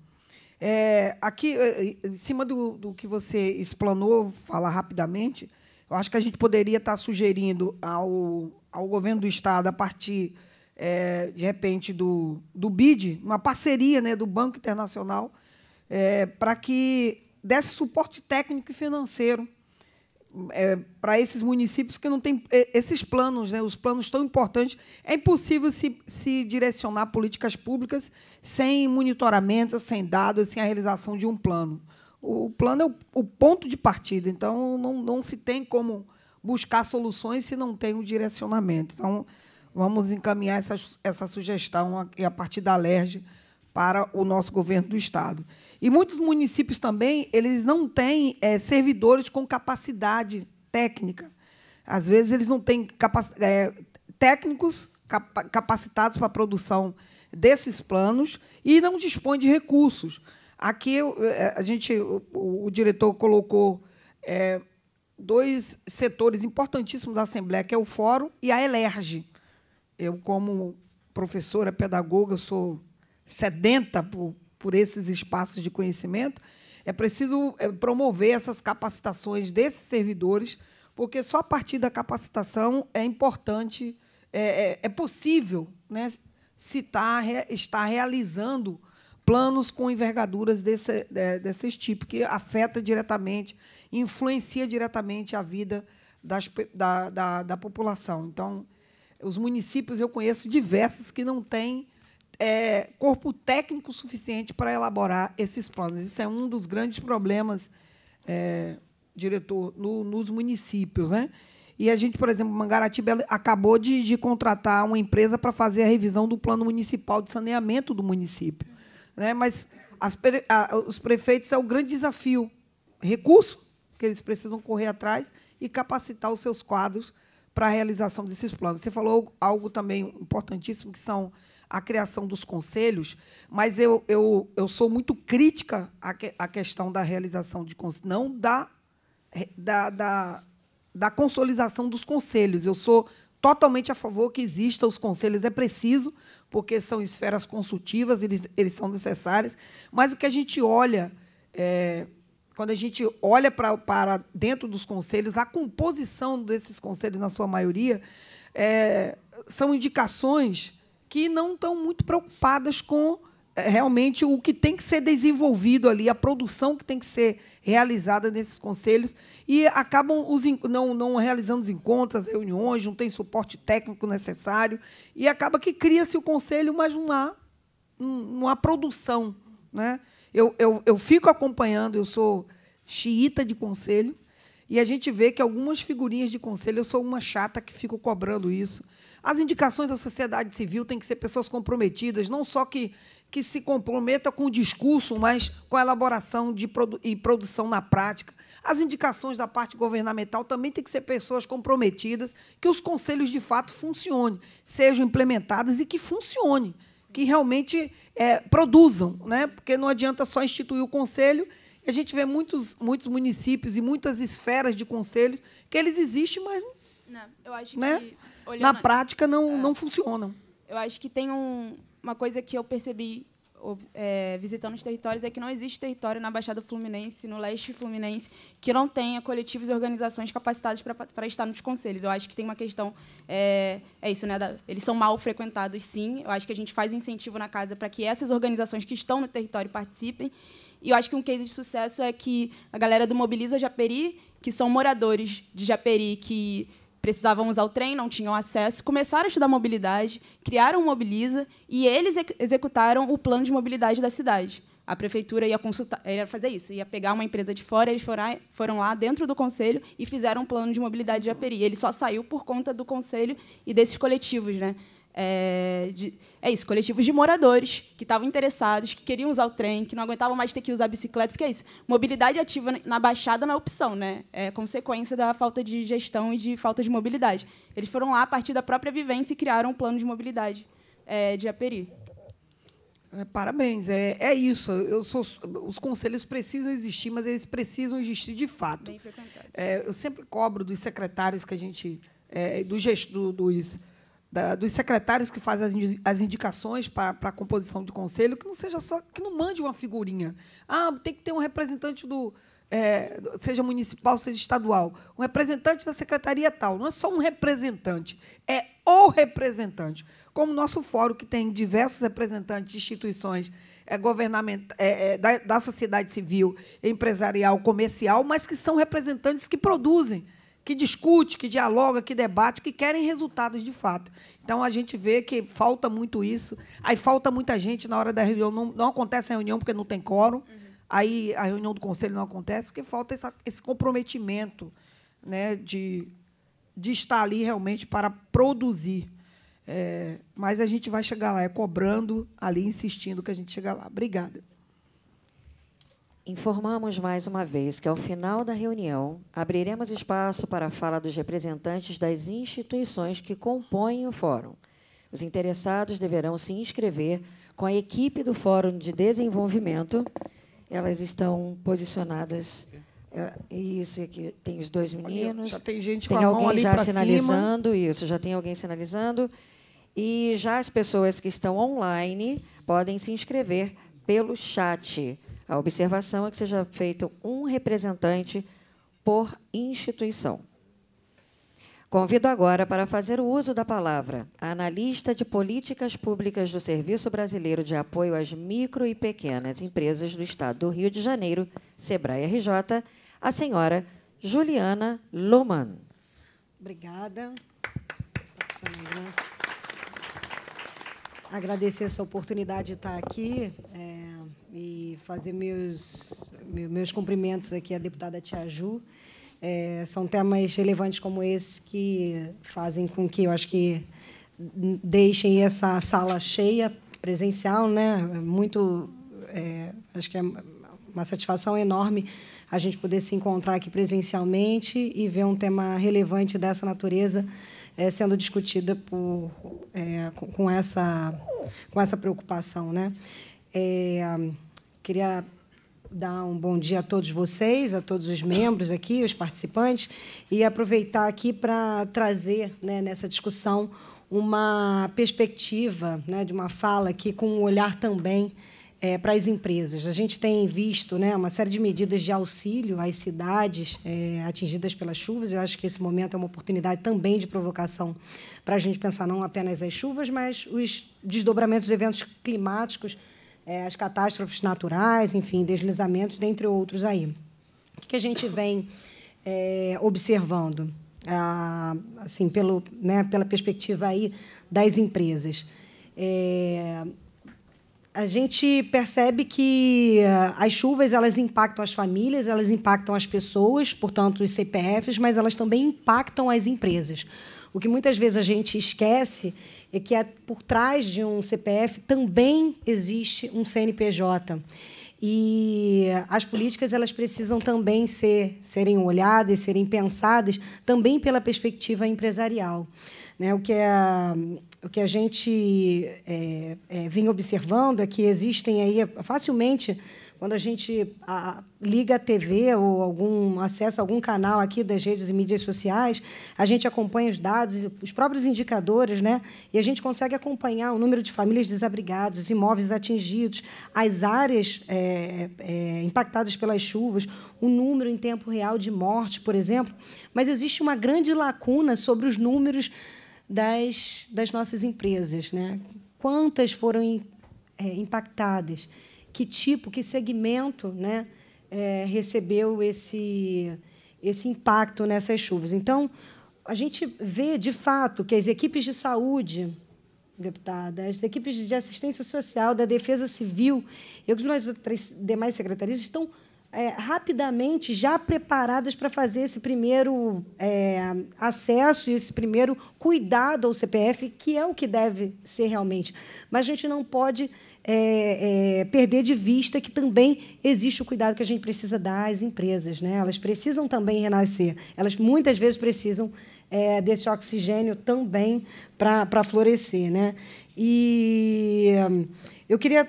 É, aqui, em cima do, do que você explanou, falar rapidamente, eu acho que a gente poderia estar sugerindo ao, ao governo do Estado, a partir, é, de repente, do, do BID, uma parceria né, do Banco Internacional, é, para que desse suporte técnico e financeiro é, para esses municípios que não têm é, esses planos, né, os planos tão importantes. É impossível se, se direcionar políticas públicas sem monitoramento, sem dados, sem a realização de um plano. O plano é o, o ponto de partida. Então, não, não se tem como buscar soluções se não tem um direcionamento. Então, vamos encaminhar essa, essa sugestão e a partir da LERJ para o nosso governo do Estado. E muitos municípios também eles não têm é, servidores com capacidade técnica. Às vezes, eles não têm é, técnicos capacitados para a produção desses planos e não dispõem de recursos. Aqui eh, eh, a gente, o, o diretor colocou é, dois setores importantíssimos da Assembleia, que é o Fórum e a Elerge. Eu, como professora, pedagoga, sou sedenta por, por esses espaços de conhecimento. É preciso promover essas capacitações desses servidores, porque só a partir da capacitação é importante, é, é possível né, se tá, estar realizando planos com envergaduras desse, é, desses tipos, que afeta diretamente, influencia diretamente a vida das, da, da, da, população. Então, os municípios eu conheço diversos que não têm é, corpo técnico suficiente para elaborar esses planos. Isso é um dos grandes problemas, é, diretor, no, nos municípios. Né? E a gente, por exemplo, Mangaratiba acabou de, de contratar uma empresa para fazer a revisão do plano municipal de saneamento do município. Né? Mas as, a, os prefeitos é o grande desafio, recurso que eles precisam correr atrás e capacitar os seus quadros para a realização desses planos. Você falou algo também importantíssimo, que são a criação dos conselhos, mas eu, eu, eu sou muito crítica à, que, à questão da realização de conselhos, não da, da, da, da consolidação dos conselhos. Eu sou totalmente a favor que existam os conselhos, é preciso, porque são esferas consultivas, eles, eles são necessários, mas o que a gente olha, é, quando a gente olha pra, para dentro dos conselhos, a composição desses conselhos, na sua maioria, é, são indicações que não estão muito preocupadas com é, realmente o que tem que ser desenvolvido ali, a produção que tem que ser realizada nesses conselhos, e acabam os, não, não realizando os encontros, as reuniões, não tem suporte técnico necessário, e acaba que cria-se o conselho, mas não há, não há produção. Né? Eu, eu, eu fico acompanhando, eu sou xiita de conselho, e a gente vê que algumas figurinhas de conselho, eu sou uma chata que fico cobrando isso, as indicações da sociedade civil têm que ser pessoas comprometidas, não só que, que se comprometam com o discurso, mas com a elaboração de produ e produção na prática. As indicações da parte governamental também têm que ser pessoas comprometidas, que os conselhos de fato funcionem, sejam implementados e que funcionem, que realmente é, produzam, né? porque não adianta só instituir o conselho a gente vê muitos, muitos municípios e muitas esferas de conselhos que eles existem, mas. Não, eu acho né? que olhando, na prática não, é, não funcionam. Eu acho que tem um, uma coisa que eu percebi é, visitando os territórios é que não existe território na Baixada Fluminense, no leste Fluminense, que não tenha coletivos e organizações capacitadas para estar nos conselhos. Eu acho que tem uma questão. É, é isso, né? Da, eles são mal frequentados, sim. Eu acho que a gente faz incentivo na casa para que essas organizações que estão no território participem. E eu acho que um case de sucesso é que a galera do Mobiliza Japeri, que são moradores de Japeri, que precisavam usar o trem, não tinham acesso, começaram a estudar mobilidade, criaram o Mobiliza e eles executaram o plano de mobilidade da cidade. A prefeitura ia consultar, ia fazer isso, ia pegar uma empresa de fora, eles foram, foram lá dentro do conselho e fizeram um plano de mobilidade de Aperi. Ele só saiu por conta do conselho e desses coletivos, né? é, de, é isso, coletivos de moradores que estavam interessados, que queriam usar o trem, que não aguentavam mais ter que usar a bicicleta, porque é isso. Mobilidade ativa na Baixada na é opção, né? É consequência da falta de gestão e de falta de mobilidade. Eles foram lá a partir da própria vivência e criaram um plano de mobilidade é, de Aperi. É, parabéns, é, é isso. Sou, os conselhos precisam existir, mas eles precisam existir de fato. É, eu sempre cobro dos secretários que a gente, é, do gesto, dos da, dos secretários que fazem as, indicações para, para a composição de conselho, que não seja só que não mande uma figurinha. Ah, tem que ter um representante do é, seja municipal, seja estadual, um representante da secretaria tal. Não é só um representante, é o representante. Como o nosso fórum, que tem diversos representantes de instituições é, governamentais, é, é, da, da sociedade civil, empresarial, comercial, mas que são representantes que produzem que discute, que dialoga, que debate, que querem resultados de fato. Então a gente vê que falta muito isso. Aí falta muita gente na hora da reunião. Não, não acontece a reunião porque não tem quórum. Uhum. Aí a reunião do conselho não acontece porque falta essa, esse comprometimento né, de, de estar ali realmente para produzir. É, mas a gente vai chegar lá, é cobrando ali, insistindo que a gente chega lá. Obrigada. Informamos mais uma vez que, ao final da reunião, abriremos espaço para a fala dos representantes das instituições que compõem o Fórum. Os interessados deverão se inscrever com a equipe do Fórum de Desenvolvimento. Elas estão posicionadas. É, isso, aqui é tem os dois meninos. Já tem gente tem com alguém a mão já sinalizando. Cima. Isso, já tem alguém sinalizando. E já as pessoas que estão online podem se inscrever pelo chat. A observação é que seja feito um representante por instituição. Convido agora para fazer o uso da palavra a analista de políticas públicas do Serviço Brasileiro de Apoio às Micro e Pequenas Empresas do Estado do Rio de Janeiro, Sebrae RJ, a senhora Juliana Loman. Obrigada. Agradecer essa oportunidade de estar aqui. É e fazer meus, meus cumprimentos aqui à deputada Tia Ju. É, são temas relevantes como esse que fazem com que eu acho que deixem essa sala cheia presencial, né? Muito, é, acho que é uma satisfação enorme a gente poder se encontrar aqui presencialmente e ver um tema relevante dessa natureza é, sendo discutida por, é, com, essa, com essa preocupação. Né? É, queria dar um bom dia a todos vocês, a todos os membros aqui, os participantes, e aproveitar aqui para trazer né, nessa discussão uma perspectiva né, de uma fala aqui com um olhar também é, para as empresas. A gente tem visto né, uma série de medidas de auxílio às cidades é, atingidas pelas chuvas. Eu acho que esse momento é uma oportunidade também de provocação para a gente pensar não apenas as chuvas, mas os desdobramentos dos eventos climáticos é, as catástrofes naturais, enfim, deslizamentos, dentre outros aí. O que a gente vem é, observando, ah, assim, pelo, né, pela perspectiva aí das empresas? É, a gente percebe que ah, as chuvas elas impactam as famílias, elas impactam as pessoas, portanto os CPFs, mas elas também impactam as empresas. O que muitas vezes a gente esquece é que por trás de um CPF também existe um CNPJ. E as políticas elas precisam também ser, serem olhadas, serem pensadas também pela perspectiva empresarial. Né? O, que a, é, o que a gente é, é, vinha observando é que existem aí facilmente quando a gente a, liga a TV ou algum, acessa algum canal aqui das redes e mídias sociais, a gente acompanha os dados, os próprios indicadores, né? e a gente consegue acompanhar o número de famílias desabrigadas, imóveis atingidos, as áreas é, é, impactadas pelas chuvas, o número em tempo real de morte, por exemplo. Mas existe uma grande lacuna sobre os números das, das nossas empresas. Né? Quantas foram é, impactadas? que tipo, que segmento né, é, recebeu esse, esse impacto nessas chuvas. Então, a gente vê, de fato, que as equipes de saúde, deputada, as equipes de assistência social, da defesa civil e as outras demais secretarias estão é, rapidamente já preparadas para fazer esse primeiro é, acesso e esse primeiro cuidado ao CPF, que é o que deve ser realmente. Mas a gente não pode é, é, perder de vista que também existe o cuidado que a gente precisa dar às empresas. Né? Elas precisam também renascer. Elas muitas vezes precisam é, desse oxigênio também para florescer. Né? E eu queria,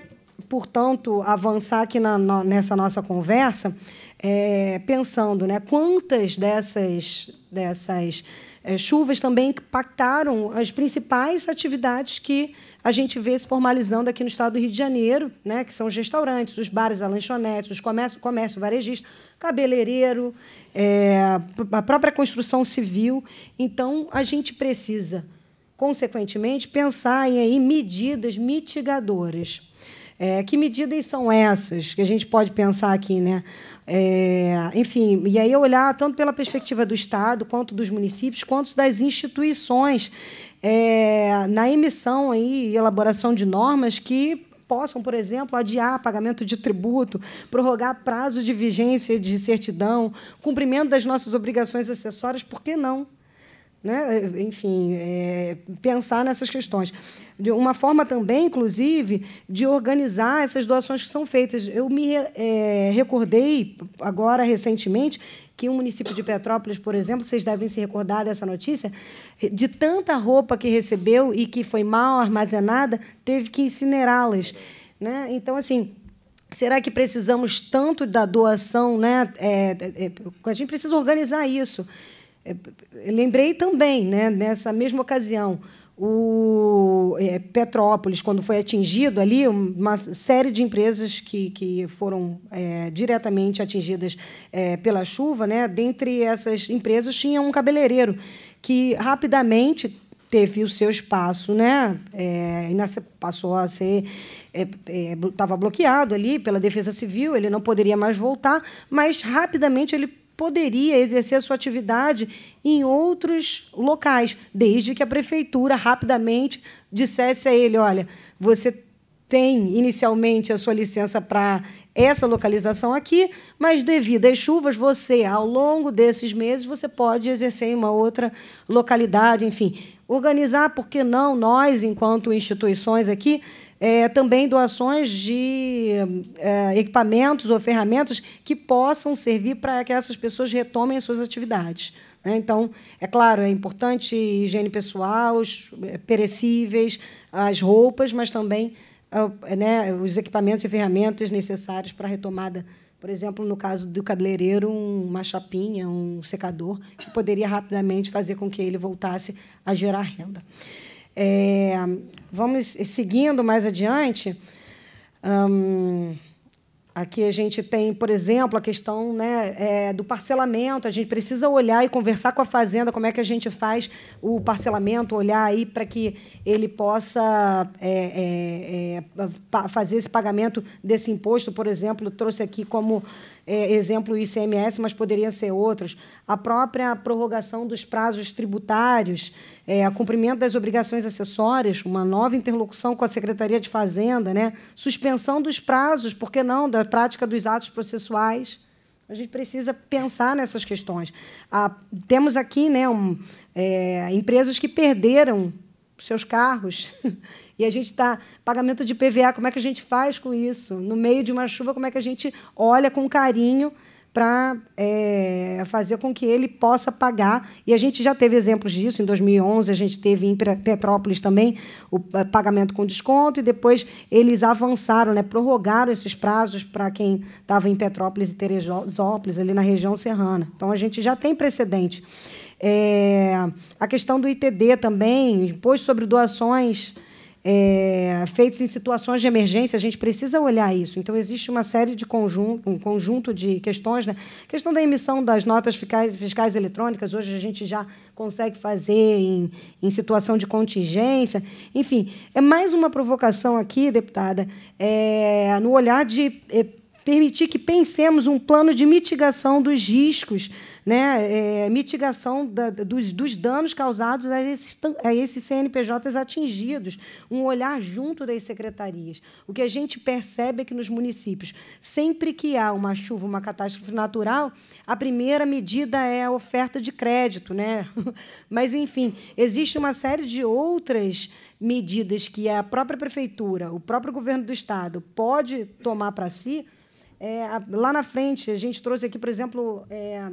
portanto, avançar aqui na, na, nessa nossa conversa, é, pensando né, quantas dessas, dessas é, chuvas também impactaram as principais atividades que a gente vê se formalizando aqui no estado do Rio de Janeiro, né, que são os restaurantes, os bares, a lanchonetes, os comércio, comércio varejista, cabeleireiro, é, a própria construção civil. Então, a gente precisa, consequentemente, pensar em aí, medidas mitigadoras. É, que medidas são essas que a gente pode pensar aqui, né? É, enfim, e aí olhar tanto pela perspectiva do Estado, quanto dos municípios, quanto das instituições é, na emissão aí, elaboração de normas que possam, por exemplo, adiar pagamento de tributo, prorrogar prazo de vigência de certidão, cumprimento das nossas obrigações acessórias, por que não? Né? Enfim, é, pensar nessas questões. De uma forma também, inclusive, de organizar essas doações que são feitas. Eu me é, recordei, agora recentemente, que o município de Petrópolis, por exemplo, vocês devem se recordar dessa notícia, de tanta roupa que recebeu e que foi mal armazenada, teve que incinerá-las. Né? Então, assim, Será que precisamos tanto da doação? Né? É, é, é a gente precisa organizar isso. É, lembrei também, né, nessa mesma ocasião, o é, Petrópolis, quando foi atingido ali, uma série de empresas que, que foram é, diretamente atingidas é, pela chuva, né? dentre essas empresas tinha um cabeleireiro que rapidamente teve o seu espaço, né? É, passou a ser estava é, é, bloqueado ali pela Defesa Civil, ele não poderia mais voltar, mas rapidamente ele poderia exercer a sua atividade em outros locais, desde que a prefeitura rapidamente dissesse a ele: olha, você tem inicialmente a sua licença para essa localização aqui, mas devido às chuvas, você, ao longo desses meses, você pode exercer em uma outra localidade, enfim. Organizar, por que não, nós, enquanto instituições aqui, é, também doações de é, equipamentos ou ferramentas que possam servir para que essas pessoas retomem as suas atividades. Né? Então, é claro, é importante higiene pessoal, os é, perecíveis, as roupas, mas também é, é, né, os equipamentos e ferramentas necessários para a retomada. Por exemplo, no caso do cabeleireiro, uma chapinha, um secador, que poderia rapidamente fazer com que ele voltasse a gerar renda. É, vamos seguindo mais adiante. Hum, aqui a gente tem, por exemplo, a questão né, é, do parcelamento. A gente precisa olhar e conversar com a fazenda como é que a gente faz o parcelamento, olhar aí para que ele possa é, é, é fazer esse pagamento desse imposto, por exemplo, trouxe aqui como é, exemplo o ICMS, mas poderiam ser outros, a própria prorrogação dos prazos tributários, é, a cumprimento das obrigações acessórias, uma nova interlocução com a Secretaria de Fazenda, né? suspensão dos prazos, por que não, da prática dos atos processuais. A gente precisa pensar nessas questões. Ah, temos aqui né, um, é, empresas que perderam seus carros. e a gente está. Pagamento de PVA, como é que a gente faz com isso? No meio de uma chuva, como é que a gente olha com carinho para é, eh, fazer com que ele possa pagar. E a gente já teve exemplos disso. Em 2011, a gente teve em Petrópolis também o eh, pagamento com desconto, e depois eles avançaram, né, prorrogaram esses prazos para quem estava em Petrópolis e Teresópolis, ali na região serrana. Então, a gente já tem precedente. É, a questão do ITD também, imposto sobre doações é, em situações de emergência, a gente precisa olhar isso. Então, existe uma série de conjunto, um conjunto de questões. Né? A questão da emissão das notas fiscais, fiscais eletrônicas, hoje a gente já consegue fazer em, em situação de contingência. Enfim, é mais uma provocação aqui, deputada, é, no olhar de. É, permitir que pensemos um plano de mitigação dos riscos né, é, mitigação da, dos, dos, danos causados a esses, a esses CNPJs atingidos, um olhar junto das secretarias. O que a gente percebe é que nos municípios, sempre que há uma chuva, uma catástrofe natural, a primeira medida é a oferta de crédito. Né? Mas, enfim, existe uma série de outras medidas que a própria prefeitura, o próprio governo do estado pode tomar para si. É, lá na frente, a gente trouxe aqui, por exemplo, é,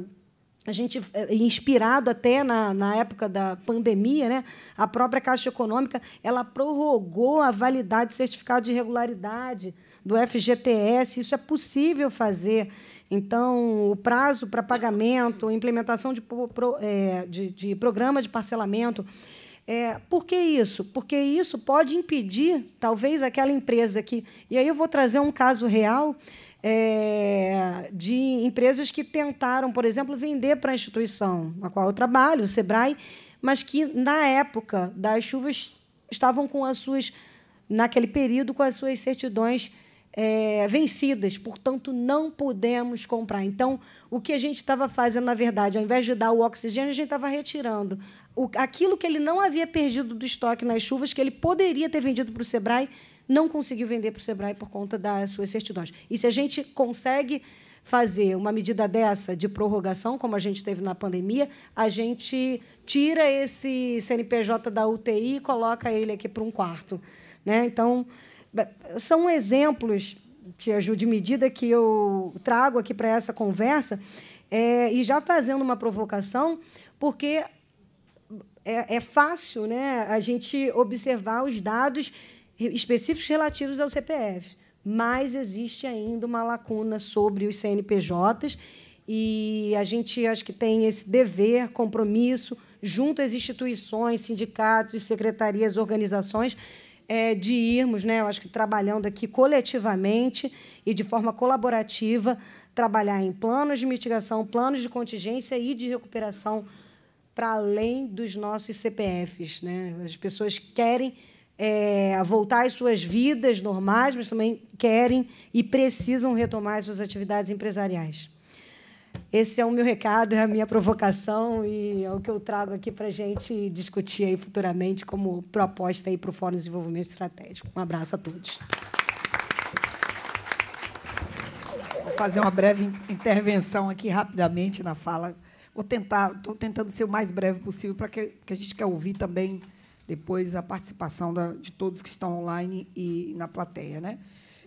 a gente eh, inspirado até na, na época da pandemia, né? A própria Caixa Econômica ela prorrogou a validade do certificado de regularidade do FGTS. Isso é possível fazer. Então, o prazo para pagamento, implementação de, eh, de, de programa de parcelamento. É, por que isso? Porque isso pode impedir, talvez, aquela empresa que. E aí eu vou trazer um caso real é, de empresas que tentaram, por exemplo, vender para a instituição na qual eu trabalho, o Sebrae, mas que, na época das chuvas, estavam com as suas, naquele período, com as suas certidões é, vencidas, portanto, não pudemos comprar. Então, o que a gente estava fazendo, na verdade, ao invés de dar o oxigênio, a gente estava retirando o, aquilo que ele não havia perdido do estoque nas chuvas, que ele poderia ter vendido para o Sebrae, não conseguiu vender para o Sebrae por conta das suas certidões. E se a gente consegue fazer uma medida dessa de prorrogação, como a gente teve na pandemia, a gente tira esse CNPJ da UTI e coloca ele aqui para um quarto. Né? Então, são exemplos, te ajude medida que eu trago aqui para essa conversa, é, e já fazendo uma provocação, porque é, é fácil né, a gente observar os dados específicos relativos ao CPF, mas existe ainda uma lacuna sobre os CNPJs e a gente acho que tem esse dever, compromisso, junto às instituições, sindicatos, secretarias, organizações, é, de irmos, né, eu acho que trabalhando aqui coletivamente e de forma colaborativa, trabalhar em planos de mitigação, planos de contingência e de recuperação para além dos nossos CPFs. Né? As pessoas querem é, a voltar às suas vidas normais, mas também querem e precisam retomar as suas atividades empresariais. Esse é o meu recado, é a minha provocação e é o que eu trago aqui para a gente discutir aí futuramente como proposta aí para o Fórum de Desenvolvimento Estratégico. Um abraço a todos. Vou fazer uma breve intervenção aqui rapidamente na fala. Vou tentar, estou tentando ser o mais breve possível para que, que a gente quer ouvir também depois a participação da, de todos que estão online e na plateia. Né?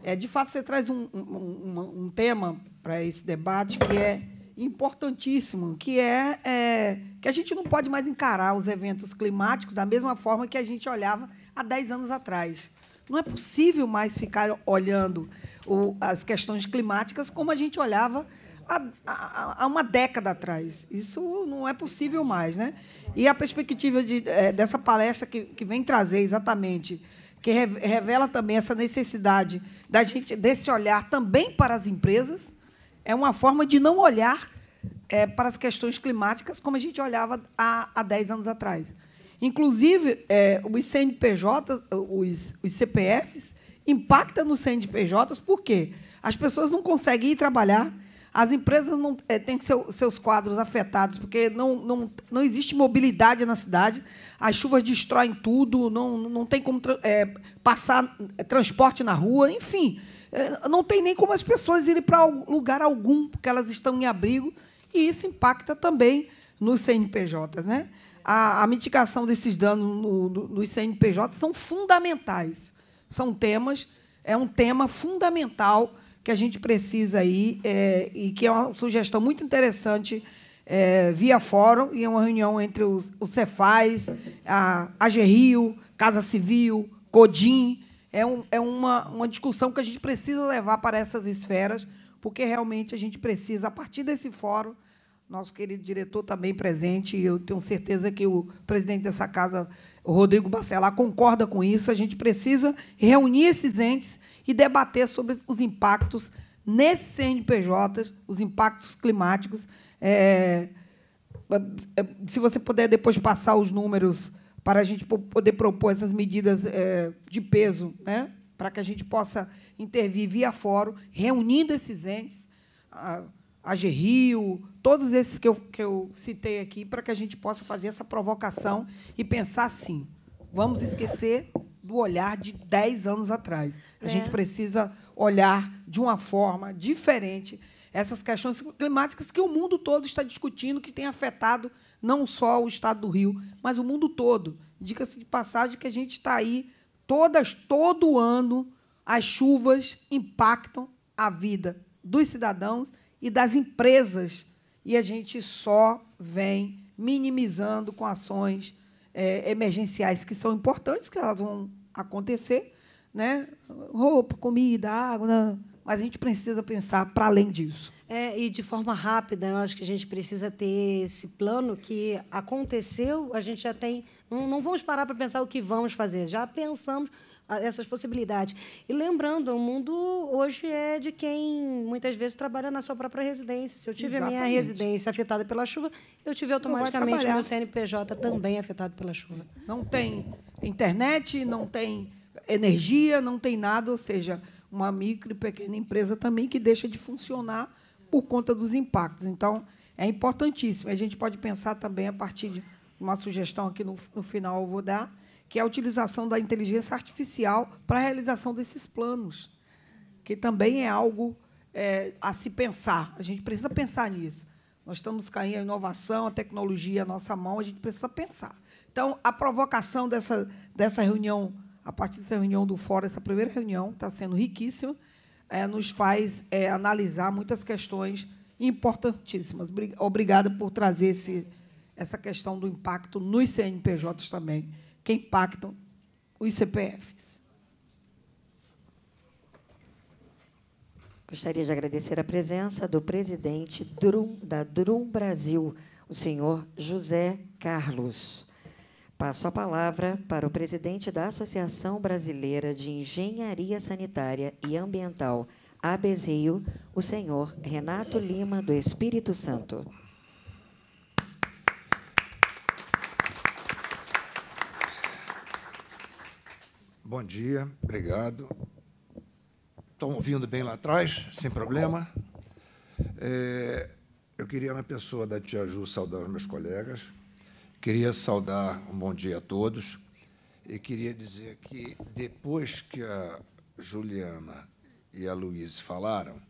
É, de fato, você traz um, um, um tema para esse debate que é importantíssimo, que é, é, que a gente não pode mais encarar os eventos climáticos da mesma forma que a gente olhava há 10 anos atrás. Não é possível mais ficar olhando o, as questões climáticas como a gente olhava há, há, uma década atrás. Isso não é possível mais. Né? E a perspectiva de, é, dessa palestra que, que vem trazer exatamente, que revela também essa necessidade da gente desse olhar também para as empresas, é uma forma de não olhar é, para as questões climáticas como a gente olhava há, há 10 anos atrás. Inclusive, é, os CNPJ, os, os CPFs, impacta no CNPJs, por quê? As pessoas não conseguem ir trabalhar, as empresas não, é, têm seu, seus quadros afetados, porque não, não, não existe mobilidade na cidade, as chuvas destroem tudo, não, não tem como tra é, passar eh, transporte na rua, enfim. É, não tem nem como as pessoas irem para lugar algum, porque elas estão em abrigo, e isso impacta também nos CNPJs. Né? A, a mitigação desses danos no, no, nos CNPJs são fundamentais, são temas, é um tema fundamental que a gente precisa aí, é, e que é uma sugestão muito interessante é, via fórum, e é uma reunião entre os, o Cefaz, a AGRIO, Casa Civil, CODIM. É, um, é uma, uma discussão que a gente precisa levar para essas esferas, porque realmente a gente precisa, a partir desse fórum, nosso querido diretor também presente, e eu tenho certeza que o presidente dessa casa, o Rodrigo Bacelar, concorda com isso, a gente precisa reunir esses entes e debater sobre os impactos nesses CNPJs, os impactos climáticos. É, é, é, se você puder depois passar os números para a gente poder propor essas medidas é, de peso, né, para que a gente possa intervir via fórum, reunindo esses entes, a, a todos esses que eu, que eu citei aqui, para que a gente possa fazer essa provocação e pensar assim vamos esquecer do olhar de 10 anos atrás. A é. gente precisa olhar de uma forma diferente essas questões climáticas que o mundo todo está discutindo, que tem afetado não só o estado do Rio, mas o mundo todo. Dica-se de passagem que a gente está aí todas todo ano as chuvas impactam a vida dos cidadãos e das empresas e a gente só vem minimizando com ações é, emergenciais que são importantes, que elas vão acontecer, né? roupa, comida, água, né? mas a gente precisa pensar para além disso. É, e de forma rápida, eu acho que a gente precisa ter esse plano que aconteceu, a gente já tem. Não, não vamos parar para pensar o que vamos fazer, já pensamos essas possibilidades. E lembrando, o mundo hoje é de quem muitas vezes trabalha na sua própria residência. Se eu tive Exatamente. a minha residência afetada pela chuva, eu tive automaticamente o meu CNPJ também afetado pela chuva. Não tem internet, não tem energia, não tem nada, ou seja, uma micro e pequena empresa também que deixa de funcionar por conta dos impactos. Então, é importantíssimo. A gente pode pensar também a partir de uma sugestão aqui no, no final eu vou dar que é a utilização da inteligência artificial para a realização desses planos, que também é algo é, a se pensar. A gente precisa pensar nisso. Nós estamos caindo a inovação, a tecnologia à nossa mão, a gente precisa pensar. Então, a provocação dessa, dessa reunião, a partir dessa reunião do Fórum, essa primeira reunião, está sendo riquíssima, é, nos faz é, analisar muitas questões importantíssimas. Obrigada por trazer esse, essa questão do impacto nos CNPJs também que impactam os CPFs. Gostaria de agradecer a presença do presidente da Drum Brasil, o senhor José Carlos. Passo a palavra para o presidente da Associação Brasileira de Engenharia Sanitária e Ambiental, ABZIO, o senhor Renato Lima, do Espírito Santo. Bom dia, obrigado. Estão ouvindo bem lá atrás, sem problema. É, eu queria, na pessoa da tia Ju, saudar os meus colegas. Queria saudar um bom dia a todos. E queria dizer que, depois que a Juliana e a Luiz falaram,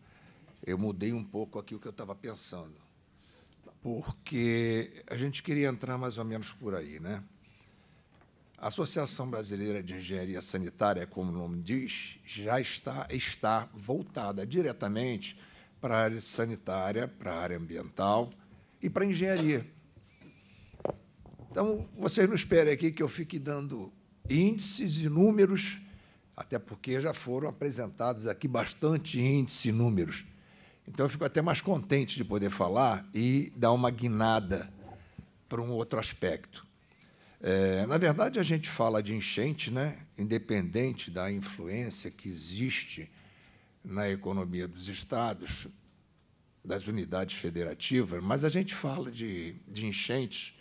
eu mudei um pouco aqui o que eu estava pensando, porque a gente queria entrar mais ou menos por aí, né? A Associação Brasileira de Engenharia Sanitária, como o nome diz, já está, está voltada diretamente para a área sanitária, para a área ambiental e para a engenharia. Então, vocês não esperem aqui que eu fique dando índices e números, até porque já foram apresentados aqui bastante índices e números. Então, eu fico até mais contente de poder falar e dar uma guinada para um outro aspecto. É, na verdade, a gente fala de enchente, né? independente da influência que existe na economia dos estados, das unidades federativas, mas a gente fala de, de enchentes.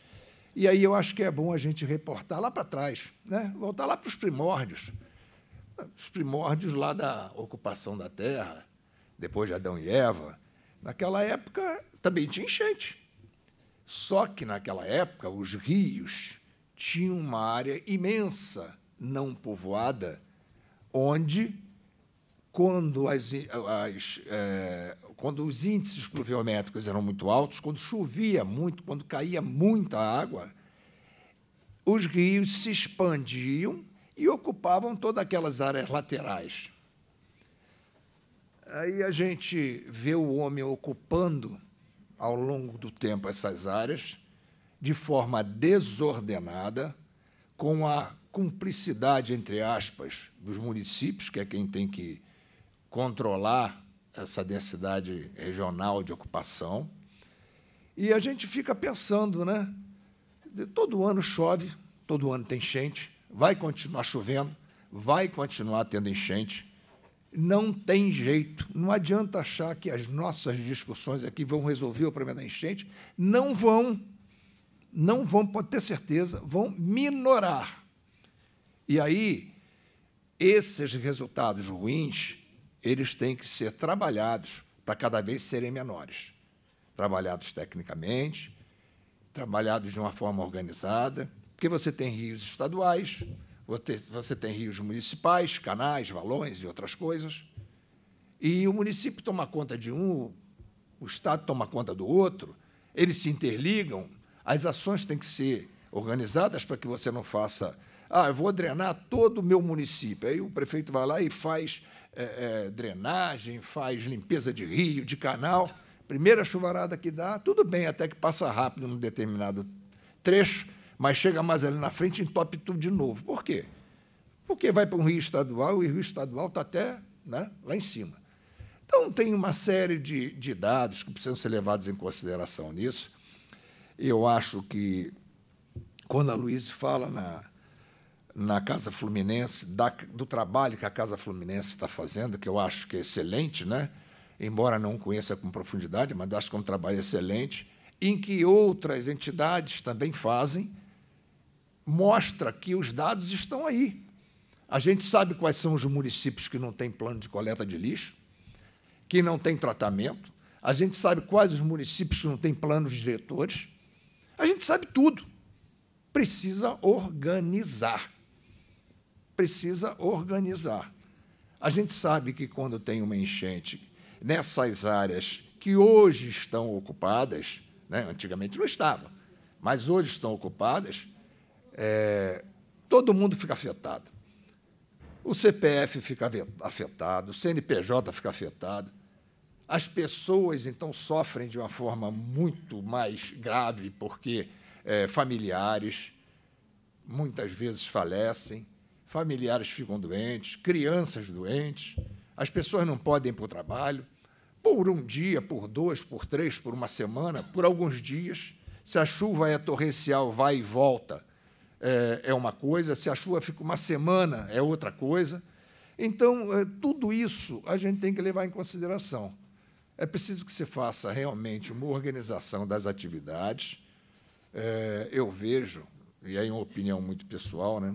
E aí eu acho que é bom a gente reportar lá para trás, né? voltar lá para os primórdios, os primórdios lá da ocupação da terra, depois de Adão e Eva. Naquela época também tinha enchente. Só que naquela época os rios tinha uma área imensa não povoada, onde, quando, as, as, é, quando os índices pluviométricos eram muito altos, quando chovia muito, quando caía muita água, os rios se expandiam e ocupavam todas aquelas áreas laterais. Aí a gente vê o homem ocupando ao longo do tempo essas áreas de forma desordenada, com a cumplicidade, entre aspas, dos municípios, que é quem tem que controlar essa densidade regional de ocupação. E a gente fica pensando, né? Todo ano chove, todo ano tem enchente, vai continuar chovendo, vai continuar tendo enchente. Não tem jeito. Não adianta achar que as nossas discussões aqui vão resolver o problema da enchente. Não vão não vão, pode ter certeza, vão minorar. E aí, esses resultados ruins, eles têm que ser trabalhados para cada vez serem menores. Trabalhados tecnicamente, trabalhados de uma forma organizada, porque você tem rios estaduais, você tem rios municipais, canais, valões e outras coisas, e o município toma conta de um, o Estado toma conta do outro, eles se interligam, as ações têm que ser organizadas para que você não faça. Ah, eu vou drenar todo o meu município. Aí o prefeito vai lá e faz é, é, drenagem, faz limpeza de rio, de canal. Primeira chuvarada que dá, tudo bem, até que passa rápido num determinado trecho, mas chega mais ali na frente e entope tudo de novo. Por quê? Porque vai para um rio estadual e o rio estadual está até né, lá em cima. Então, tem uma série de, de dados que precisam ser levados em consideração nisso. Eu acho que quando a Luiz fala na, na Casa Fluminense, da, do trabalho que a Casa Fluminense está fazendo, que eu acho que é excelente, né? embora não conheça com profundidade, mas acho que é um trabalho excelente, em que outras entidades também fazem, mostra que os dados estão aí. A gente sabe quais são os municípios que não têm plano de coleta de lixo, que não têm tratamento, a gente sabe quais os municípios que não têm planos diretores, a gente sabe tudo. Precisa organizar. Precisa organizar. A gente sabe que quando tem uma enchente nessas áreas que hoje estão ocupadas, né, antigamente não estavam, mas hoje estão ocupadas, é, todo mundo fica afetado. O CPF fica afetado, o CNPJ fica afetado. As pessoas, então, sofrem de uma forma muito mais grave, porque é, familiares muitas vezes falecem, familiares ficam doentes, crianças doentes, as pessoas não podem ir para o trabalho. Por um dia, por dois, por três, por uma semana, por alguns dias, se a chuva é torrencial, vai e volta, é, é uma coisa, se a chuva fica uma semana, é outra coisa. Então, é, tudo isso a gente tem que levar em consideração. É preciso que se faça realmente uma organização das atividades. É, eu vejo, e aí é uma opinião muito pessoal, né?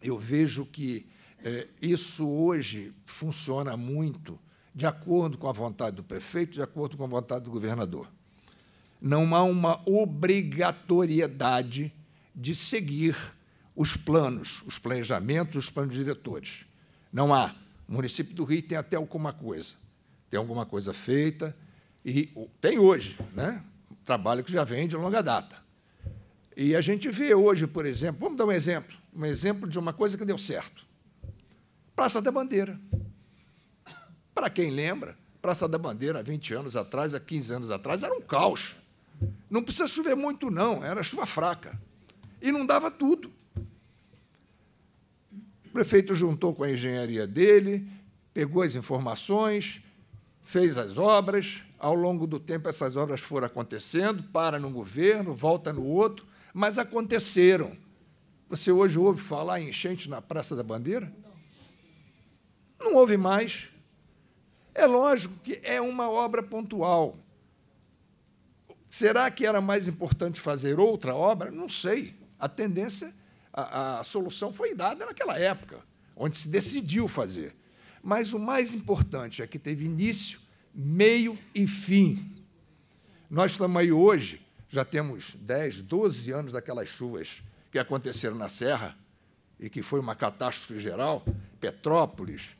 eu vejo que é, isso hoje funciona muito de acordo com a vontade do prefeito, de acordo com a vontade do governador. Não há uma obrigatoriedade de seguir os planos, os planejamentos, os planos diretores. Não há. O município do Rio tem até alguma coisa. Tem alguma coisa feita, e tem hoje, né? trabalho que já vem de longa data. E a gente vê hoje, por exemplo, vamos dar um exemplo, um exemplo de uma coisa que deu certo. Praça da Bandeira. Para quem lembra, Praça da Bandeira, há 20 anos atrás, há 15 anos atrás, era um caos. Não precisa chover muito, não, era chuva fraca. Inundava tudo. O prefeito juntou com a engenharia dele, pegou as informações, fez as obras, ao longo do tempo essas obras foram acontecendo, para num governo, volta no outro, mas aconteceram. Você hoje ouve falar em enchente na Praça da Bandeira? Não houve mais. É lógico que é uma obra pontual. Será que era mais importante fazer outra obra? Não sei. A tendência, a, a solução foi dada naquela época, onde se decidiu fazer. Mas o mais importante é que teve início, meio e fim. Nós estamos aí hoje, já temos 10, 12 anos daquelas chuvas que aconteceram na Serra e que foi uma catástrofe geral, Petrópolis,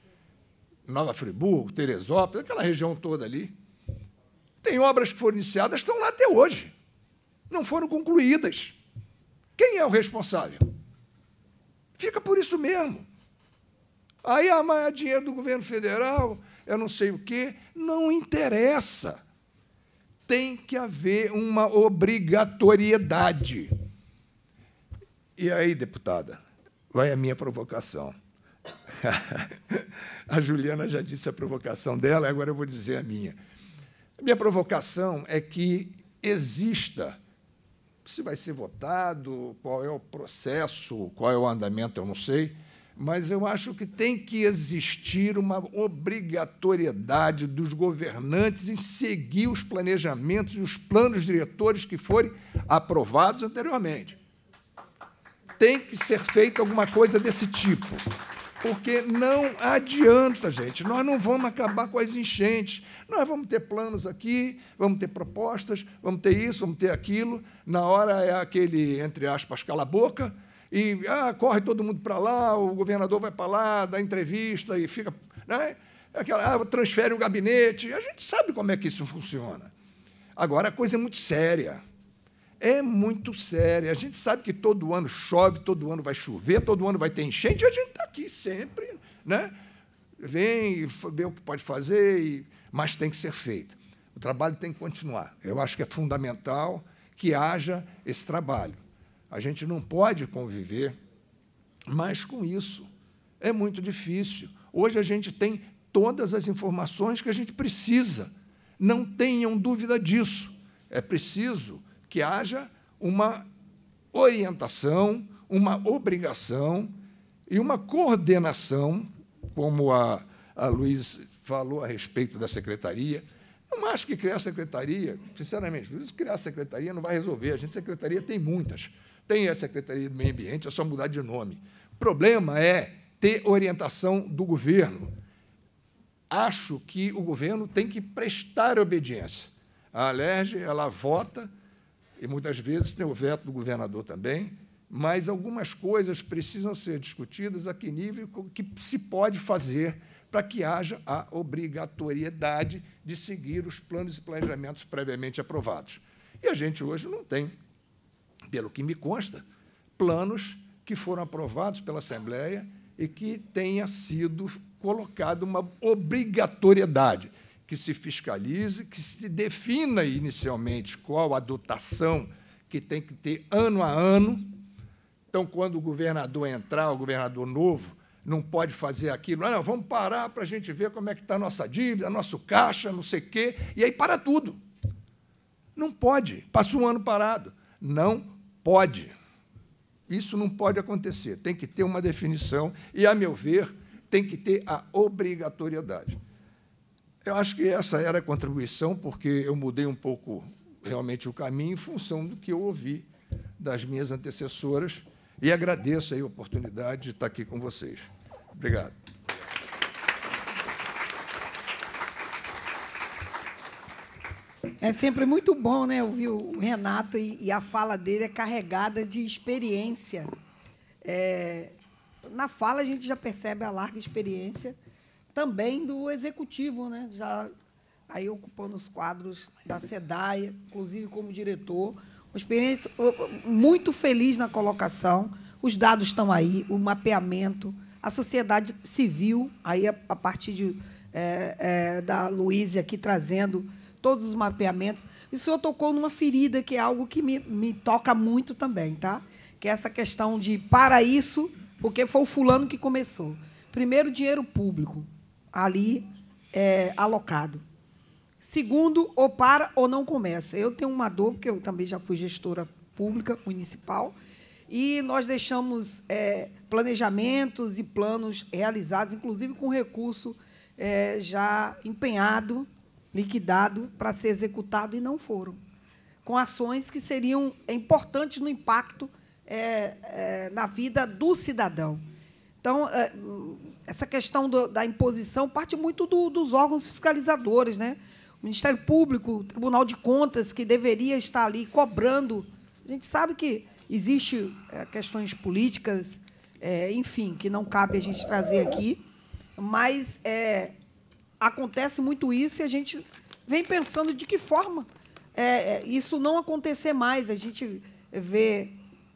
Nova Friburgo, Teresópolis, aquela região toda ali. Tem obras que foram iniciadas, estão lá até hoje. Não foram concluídas. Quem é o responsável? Fica por isso mesmo. Aí, ah, mas é dinheiro do governo federal, eu não sei o quê. Não interessa. Tem que haver uma obrigatoriedade. E aí, deputada, vai a minha provocação. a Juliana já disse a provocação dela, agora eu vou dizer a minha. minha provocação é que exista se vai ser votado, qual é o processo, qual é o andamento, eu não sei, mas eu acho que tem que existir uma obrigatoriedade dos governantes em seguir os planejamentos e os planos diretores que forem aprovados anteriormente. Tem que ser feita alguma coisa desse tipo. Porque não adianta, gente. Nós não vamos acabar com as enchentes. Nós vamos ter planos aqui, vamos ter propostas, vamos ter isso, vamos ter aquilo. Na hora é aquele, entre aspas, cala-boca a e ah, corre todo mundo para lá, o governador vai para lá, dá entrevista e fica. Né? É aquela, ah, transfere o gabinete. A gente sabe como é que isso funciona. Agora, a coisa é muito séria. É muito séria. A gente sabe que todo ano chove, todo ano vai chover, todo ano vai ter enchente, e a gente está aqui sempre. Né? Vem ver o que pode fazer, e... mas tem que ser feito. O trabalho tem que continuar. Eu acho que é fundamental que haja esse trabalho. A gente não pode conviver mais com isso. É muito difícil. Hoje a gente tem todas as informações que a gente precisa. Não tenham dúvida disso. É preciso que haja uma orientação, uma obrigação e uma coordenação, como a, a Luiz falou a respeito da secretaria. Não acho que criar secretaria, sinceramente, Luiz, criar secretaria não vai resolver. A gente, secretaria tem muitas tem a Secretaria do Meio Ambiente, é só mudar de nome. O problema é ter orientação do governo. Acho que o governo tem que prestar obediência. A Alerj, ela vota, e muitas vezes tem o veto do governador também, mas algumas coisas precisam ser discutidas a que nível que se pode fazer para que haja a obrigatoriedade de seguir os planos e planejamentos previamente aprovados. E a gente hoje não tem pelo que me consta, planos que foram aprovados pela Assembleia e que tenha sido colocada uma obrigatoriedade que se fiscalize, que se defina inicialmente qual a dotação que tem que ter ano a ano. Então, quando o governador entrar, o governador novo, não pode fazer aquilo. Ah, não, vamos parar para a gente ver como é que está a nossa dívida, nosso caixa, não sei o quê. E aí para tudo. Não pode. Passa um ano parado. Não pode. Isso não pode acontecer. Tem que ter uma definição e, a meu ver, tem que ter a obrigatoriedade. Eu acho que essa era a contribuição, porque eu mudei um pouco realmente o caminho em função do que eu ouvi das minhas antecessoras e agradeço a oportunidade de estar aqui com vocês. Obrigado. É sempre muito bom, né, ouvir o Renato e, e a fala dele é carregada de experiência. É, na fala a gente já percebe a larga experiência também do executivo, né? Já aí ocupando os quadros da SEDAI, inclusive como diretor. Uma experiência muito feliz na colocação. Os dados estão aí, o mapeamento, a sociedade civil, aí a, a partir de, é, é, da Luísa aqui trazendo todos os mapeamentos. E o senhor tocou numa ferida, que é algo que me, me toca muito também, tá? Que é essa questão de para isso, porque foi o fulano que começou. Primeiro, dinheiro público ali é, alocado. Segundo, ou para ou não começa. Eu tenho uma dor, porque eu também já fui gestora pública municipal, e nós deixamos é, planejamentos e planos realizados, inclusive com recurso é, já empenhado liquidado para ser executado e não foram, com ações que seriam importantes no impacto é, é, na vida do cidadão. Então, é, essa questão do, da imposição parte muito do, dos órgãos fiscalizadores, né? O Ministério Público, o Tribunal de Contas, que deveria estar ali cobrando. A gente sabe que existe é, questões políticas, é, enfim, que não cabe a gente trazer aqui, mas é, acontece muito isso e a gente vem pensando de que forma é, é, isso não acontecer mais. A gente vê,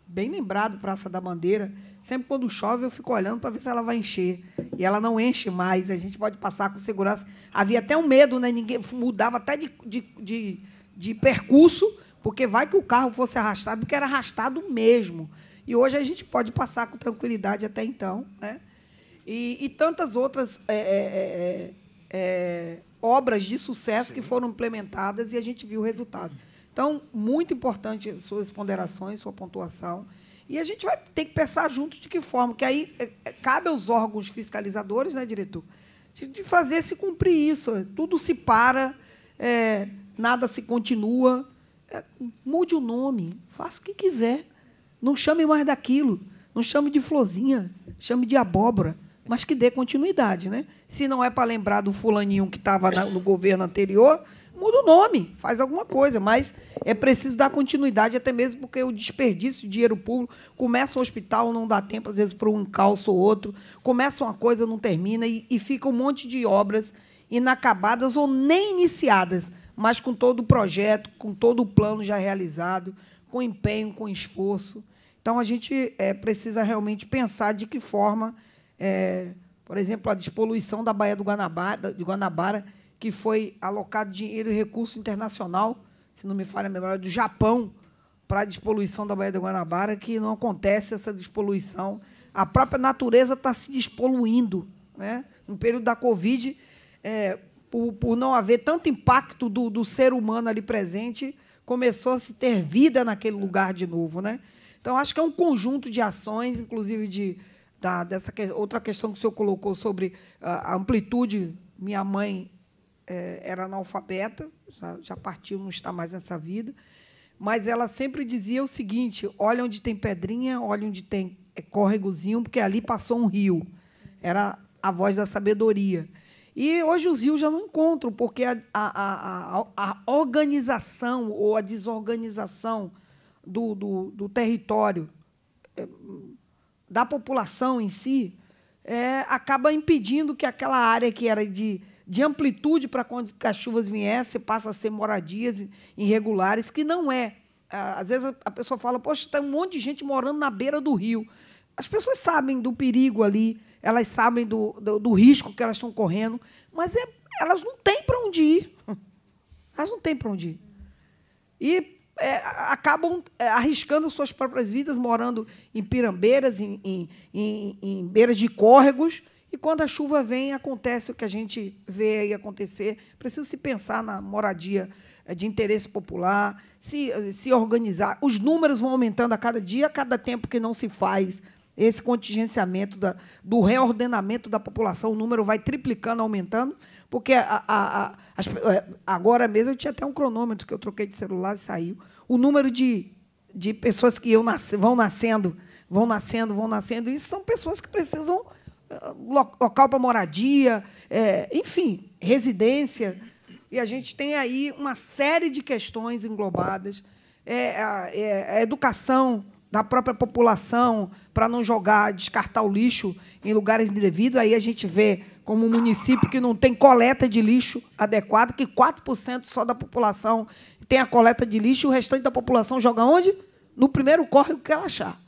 bem lembrado, Praça da Bandeira, sempre quando chove eu fico olhando para ver se ela vai encher. E ela não enche mais, a gente pode passar com segurança. Havia até um medo, né? ninguém mudava até de, de, de, de percurso, porque vai que o carro fosse arrastado, porque era arrastado mesmo. E hoje a gente pode passar com tranquilidade até então. Né? E, e tantas outras é, é, é, é é, obras de sucesso Sim. que foram implementadas e a gente viu o resultado. Então, muito importante suas ponderações, sua pontuação. E a gente vai ter que pensar junto de que forma, que aí é, é, cabe aos órgãos fiscalizadores, né, diretor, de, de fazer se cumprir isso. Tudo se para, é, nada se continua. É, mude o nome, faça o que quiser. Não chame mais daquilo. Não chame de florzinha, chame de abóbora mas que dê continuidade. Né? Se não é para lembrar do fulaninho que estava no governo anterior, muda o nome, faz alguma coisa, mas é preciso dar continuidade, até mesmo porque o desperdício de dinheiro público começa o hospital, não dá tempo, às vezes, para um calço ou outro, começa uma coisa, não termina, e, e fica um monte de obras inacabadas ou nem iniciadas, mas com todo o projeto, com todo o plano já realizado, com empenho, com esforço. Então, a gente é, precisa realmente pensar de que forma é, por exemplo, a despoluição da Baía do Guanabara, de Guanabara, que foi alocado dinheiro e recurso internacional, se não me falha a memória, do Japão para a despoluição da Baía do Guanabara, que não acontece essa despoluição. A própria natureza está se despoluindo. Né? No período da Covid, é, por, por, não haver tanto impacto do, do ser humano ali presente, começou a se ter vida naquele lugar de novo. Né? Então, acho que é um conjunto de ações, inclusive de da, dessa que, outra questão que o senhor colocou sobre a amplitude. Minha mãe é, era analfabeta, já, já partiu, não está mais nessa vida, mas ela sempre dizia o seguinte: olha onde tem pedrinha, olha onde tem é, córregozinho, porque ali passou um rio. Era a voz da sabedoria. E hoje os rios já não encontram, porque a, a, a, a organização ou a desorganização do, do, do território é, da população em si é, acaba impedindo que aquela área que era de, de amplitude para quando as chuvas viessem passa a ser moradias irregulares, que não é. Às vezes a pessoa fala, poxa, tem um monte de gente morando na beira do rio. As pessoas sabem do perigo ali, elas sabem do, do, do risco que elas estão correndo, mas é, elas não têm para onde ir. Elas não têm para onde ir. E é, acabam é, arriscando suas próprias vidas, morando em pirambeiras, em, em, em, em beiras de córregos. E quando a chuva vem, acontece o que a gente vê aí acontecer. Precisa se pensar na moradia é, de interesse popular, se, se organizar. Os números vão aumentando a cada dia, a cada tempo que não se faz esse contingenciamento da, do reordenamento da população, o número vai triplicando, aumentando. Porque a, a, a, as, é, agora mesmo eu tinha até um cronômetro que eu troquei de celular e saiu. O número de, de pessoas que eu vão nascendo, vão nascendo, vão nascendo, isso são pessoas que precisam ah, local para moradia, é, enfim, residência. E a gente tem aí uma série de questões englobadas. É, é, a educação da própria população para não jogar, descartar o lixo em lugares indevidos. Aí a gente vê como um município que não tem coleta de lixo adequada, que 4% só da população tem a coleta de lixo, o restante da população joga onde? No primeiro córrego que ela achar.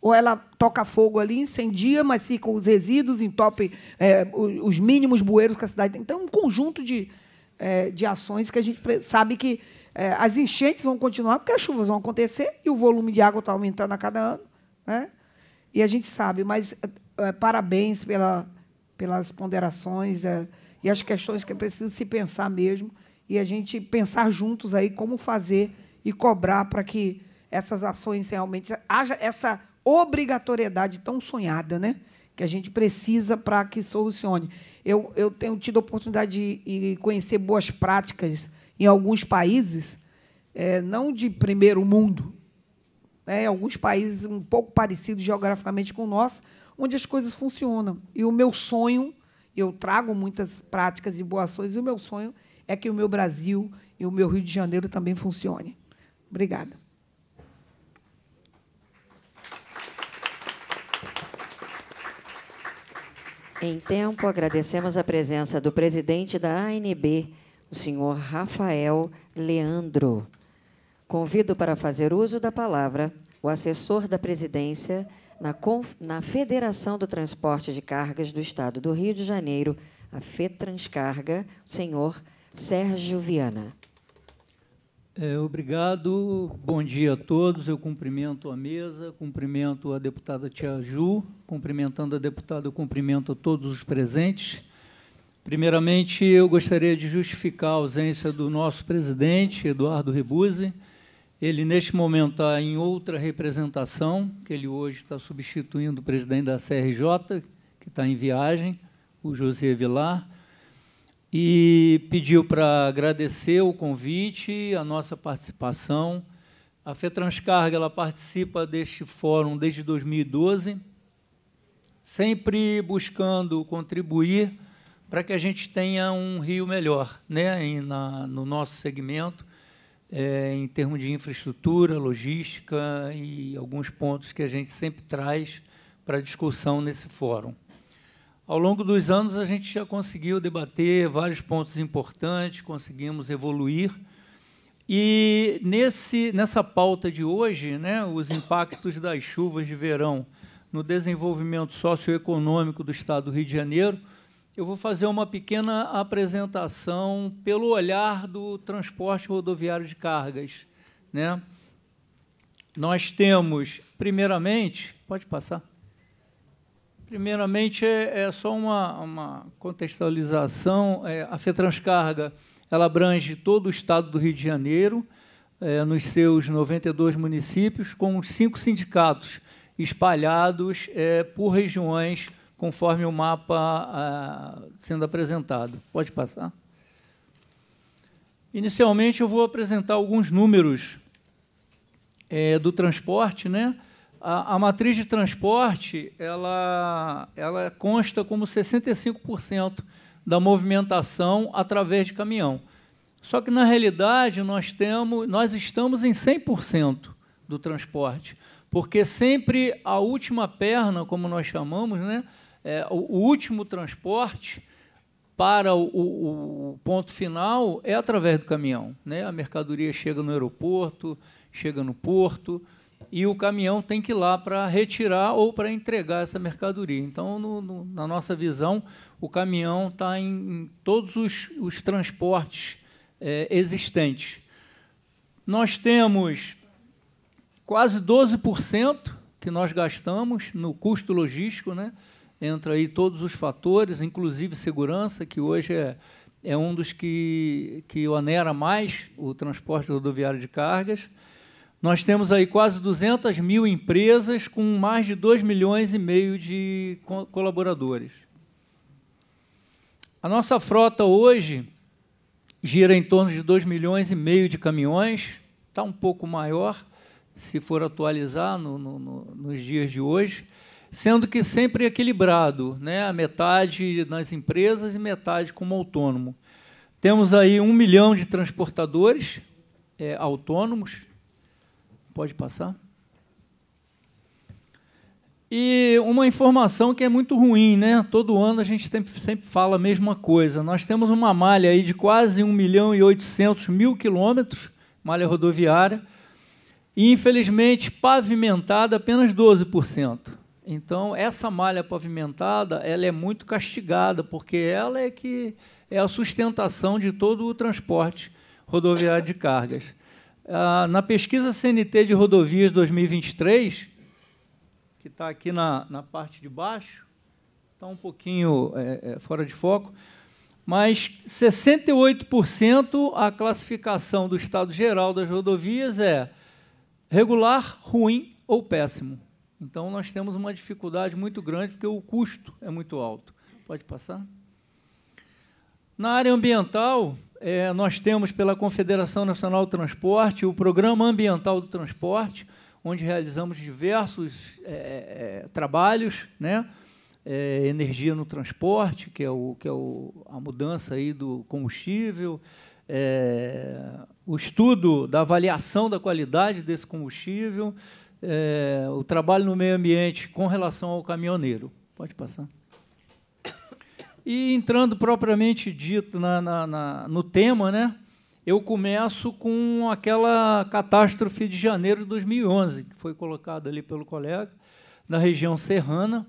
Ou ela toca fogo ali, incendia, mas fica os resíduos, entope é, os mínimos bueiros que a cidade tem. Então, um conjunto de, é, de ações que a gente sabe que é, as enchentes vão continuar, porque as chuvas vão acontecer e o volume de água está aumentando a cada ano. Né? E a gente sabe, mas é, parabéns pela pelas ponderações é, e as questões que é preciso se pensar mesmo e a gente pensar juntos aí como fazer e cobrar para que essas ações realmente haja essa obrigatoriedade tão sonhada, né? Que a gente precisa para que solucione. Eu, eu tenho tido a oportunidade de, de conhecer boas práticas em alguns países, é, não de primeiro mundo, né? alguns países um pouco parecidos geograficamente com o nosso, onde as coisas funcionam. E o meu sonho, eu trago muitas práticas e boas ações, e o meu sonho é que o meu Brasil e o meu Rio de Janeiro também funcione. Obrigada. Em tempo, agradecemos a presença do presidente da ANB, o senhor Rafael Leandro. Convido para fazer uso da palavra o assessor da presidência, na, na Federação do Transporte de Cargas do Estado do Rio de Janeiro, a FETranscarga, o senhor Sérgio Viana. É, obrigado, bom dia a todos. Eu cumprimento a mesa, cumprimento a deputada Tia Ju, cumprimentando a deputada, eu cumprimento a todos os presentes. Primeiramente, eu gostaria de justificar a ausência do nosso presidente, Eduardo Ribuzzi, ele, neste momento, está em outra representação, que ele hoje está substituindo o presidente da CRJ, que está em viagem, o José Vilar, e pediu para agradecer o convite, a nossa participação. A FETranscarga ela participa deste fórum desde 2012, sempre buscando contribuir para que a gente tenha um Rio melhor né, na, no nosso segmento é, em termos de infraestrutura, logística e alguns pontos que a gente sempre traz para discussão nesse fórum. Ao longo dos anos, a gente já conseguiu debater vários pontos importantes, conseguimos evoluir. E nesse, nessa pauta de hoje, né, os impactos das chuvas de verão no desenvolvimento socioeconômico do Estado do Rio de Janeiro, eu vou fazer uma pequena apresentação pelo olhar do transporte rodoviário de cargas. Né? Nós temos, primeiramente, pode passar? Primeiramente, é, é só uma, uma contextualização. É, a FETranscarga ela abrange todo o estado do Rio de Janeiro, é, nos seus 92 municípios, com cinco sindicatos espalhados é, por regiões conforme o mapa ah, sendo apresentado. Pode passar. Inicialmente, eu vou apresentar alguns números é, do transporte. Né? A, a, matriz de transporte ela, ela consta como 65% da movimentação através de caminhão. Só que, na realidade, nós, temos, nós estamos em 100% do transporte, porque sempre a última perna, como nós chamamos, né, é, o, o, último transporte para o, o, ponto final é através do caminhão. Né? A mercadoria chega no aeroporto, chega no porto, e o caminhão tem que ir lá para retirar ou para entregar essa mercadoria. Então, no, no, na nossa visão, o caminhão está em, em, todos os, os transportes é, existentes. Nós temos quase 12% que nós gastamos no custo logístico, né? entra aí todos os fatores, inclusive segurança, que hoje é, é um dos que, que onera mais o transporte rodoviário de cargas. Nós temos aí quase 200 mil empresas com mais de 2 milhões e meio de co colaboradores. A nossa frota hoje gira em torno de 2 milhões e meio de caminhões, está um pouco maior, se for atualizar no, no, no, nos dias de hoje sendo que sempre equilibrado, né? metade nas empresas e metade como autônomo. Temos aí um milhão de transportadores é, autônomos. Pode passar. E uma informação que é muito ruim, né? Todo ano a gente sempre fala a mesma coisa. Nós temos uma malha aí de quase 1 milhão e 800 mil quilômetros, malha rodoviária, e infelizmente pavimentada apenas 12%. Então, essa malha pavimentada ela é muito castigada, porque ela é que é a sustentação de todo o transporte rodoviário de cargas. Ah, na pesquisa CNT de rodovias 2023, que está aqui na, na parte de baixo, está um pouquinho é, é, fora de foco, mas 68% a classificação do estado geral das rodovias é regular, ruim ou péssimo. Então, nós temos uma dificuldade muito grande, porque o custo é muito alto. Pode passar? Na área ambiental, é, nós temos, pela Confederação Nacional do Transporte, o Programa Ambiental do Transporte, onde realizamos diversos é, é, é trabalhos, né? É, energia no transporte, que é, o, que é o, a mudança aí do combustível, é, o estudo da avaliação da qualidade desse combustível, é, o trabalho no meio ambiente com relação ao caminhoneiro. Pode passar. E entrando propriamente dito na, na, na, no tema, né, eu começo com aquela catástrofe de janeiro de 2011, que foi colocada ali pelo colega, na região serrana,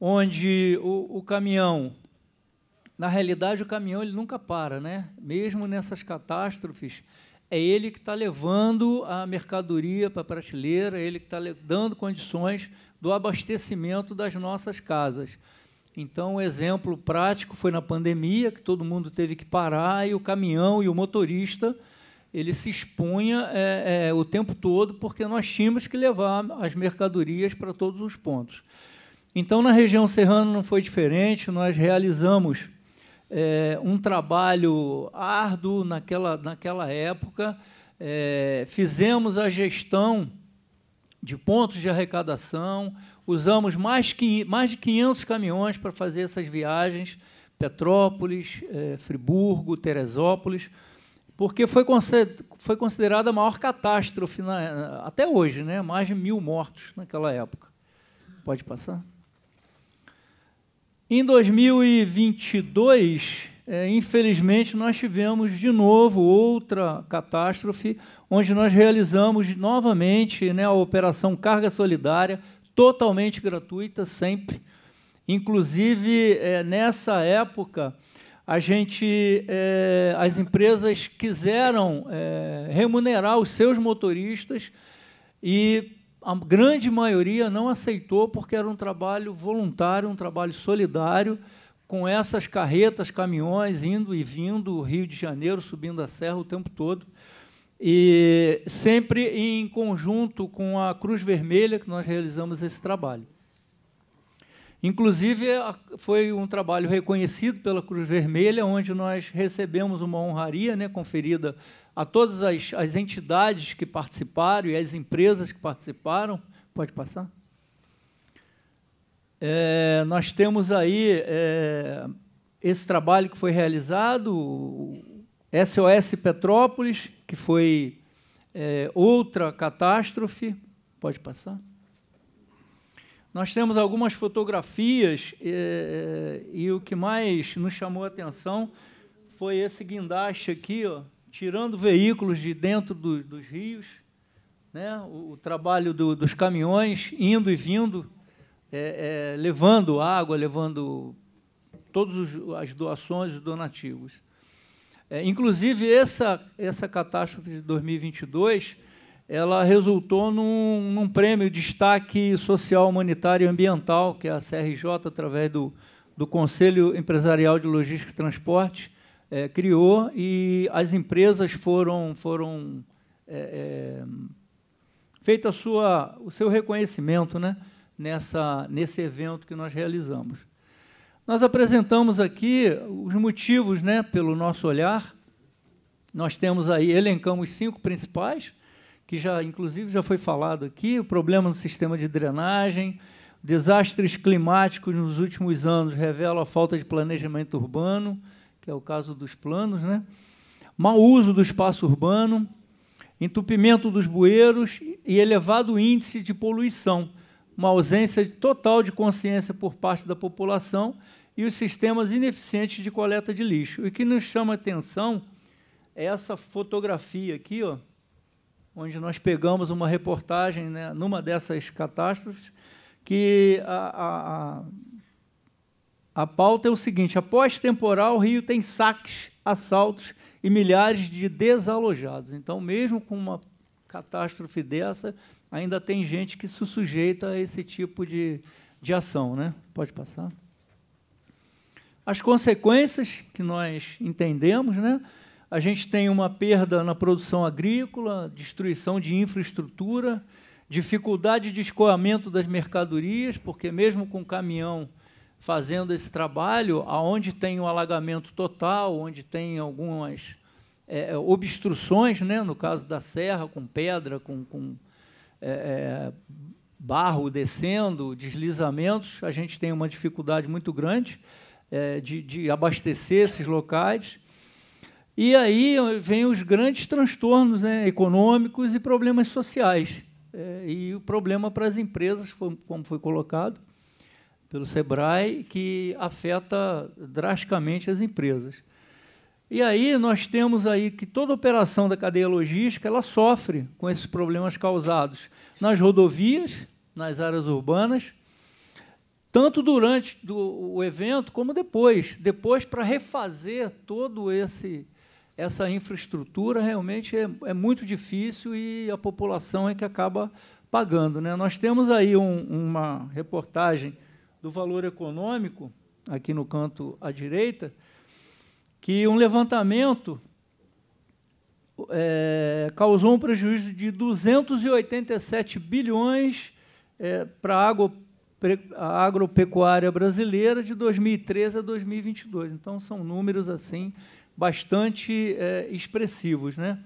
onde o, o caminhão, na realidade, o caminhão ele nunca para, né? mesmo nessas catástrofes, é ele que está levando a mercadoria para a prateleira, é ele que está dando condições do abastecimento das nossas casas. Então, um exemplo prático foi na pandemia, que todo mundo teve que parar e o caminhão e o motorista ele se expunha é, é, o tempo todo, porque nós tínhamos que levar as mercadorias para todos os pontos. Então, na região serrana não foi diferente, nós realizamos é, um trabalho árduo naquela, naquela época. É, fizemos a gestão de pontos de arrecadação, usamos mais, mais de 500 caminhões para fazer essas viagens, Petrópolis, é, Friburgo, Teresópolis, porque foi, foi considerada a maior catástrofe na, até hoje, né? mais de mil mortos naquela época. Pode passar? Em 2022, é, infelizmente, nós tivemos de novo outra catástrofe, onde nós realizamos novamente né, a operação Carga Solidária, totalmente gratuita, sempre. Inclusive, é, nessa época, a gente, é, as empresas quiseram é, remunerar os seus motoristas e a grande maioria não aceitou porque era um trabalho voluntário, um trabalho solidário, com essas carretas, caminhões indo e vindo o Rio de Janeiro, subindo a serra o tempo todo. E sempre em conjunto com a Cruz Vermelha que nós realizamos esse trabalho. Inclusive, foi um trabalho reconhecido pela Cruz Vermelha, onde nós recebemos uma honraria né, conferida a todas as, as entidades que participaram e as empresas que participaram. Pode passar? É, nós temos aí é, esse trabalho que foi realizado, o SOS Petrópolis, que foi é, outra catástrofe. Pode passar? Nós temos algumas fotografias é, é, e o que mais nos chamou a atenção foi esse guindaste aqui, ó, tirando veículos de dentro do, dos rios, né? o, o trabalho do, dos caminhões indo e vindo, é, é, levando água, levando todas as doações, os donativos. É, inclusive, essa, essa catástrofe de 2022 ela resultou num, num prêmio destaque social, humanitário e ambiental, que é a CRJ, através do, do Conselho Empresarial de Logística e Transporte é, criou e as empresas foram, foram é, é, feita sua, o seu reconhecimento né, nessa, nesse evento que nós realizamos. Nós apresentamos aqui os motivos né, pelo nosso olhar. Nós temos aí, elencamos cinco principais, que já, inclusive, já foi falado aqui, o problema no sistema de drenagem, desastres climáticos nos últimos anos revelam a falta de planejamento urbano, que é o caso dos planos, né? mau uso do espaço urbano, entupimento dos bueiros e elevado índice de poluição, uma ausência total de consciência por parte da população e os sistemas ineficientes de coleta de lixo. E o que nos chama atenção é essa fotografia aqui, ó, onde nós pegamos uma reportagem né, numa dessas catástrofes, que a, a, a a pauta é o seguinte: após temporal, o Rio tem saques, assaltos e milhares de desalojados. Então, mesmo com uma catástrofe dessa, ainda tem gente que se sujeita a esse tipo de, de ação. Né? Pode passar. As consequências que nós entendemos, né? a gente tem uma perda na produção agrícola, destruição de infraestrutura, dificuldade de escoamento das mercadorias, porque mesmo com caminhão fazendo esse trabalho aonde tem o um alagamento total, onde tem algumas é, é, obstruções, né? no caso da serra, com pedra, com, com é, é, barro descendo, deslizamentos, a gente tem uma dificuldade muito grande é, de, de abastecer esses locais. E aí vem os grandes transtornos né, econômicos e problemas sociais. É, e o problema para as empresas, como foi colocado, pelo Sebrae que afeta drasticamente as empresas. E aí nós temos aí que toda operação da cadeia logística ela sofre com esses problemas causados nas rodovias, nas áreas urbanas, tanto durante do, o evento como depois. Depois para refazer todo esse essa infraestrutura realmente é, é, muito difícil e a população é que acaba pagando, né? Nós temos aí um, uma reportagem do valor econômico, aqui no canto à direita, que um levantamento é, causou um prejuízo de 287 bilhões é, para a, a agropecuária brasileira de 2013 a 2022. Então, são números assim bastante é, expressivos. Né?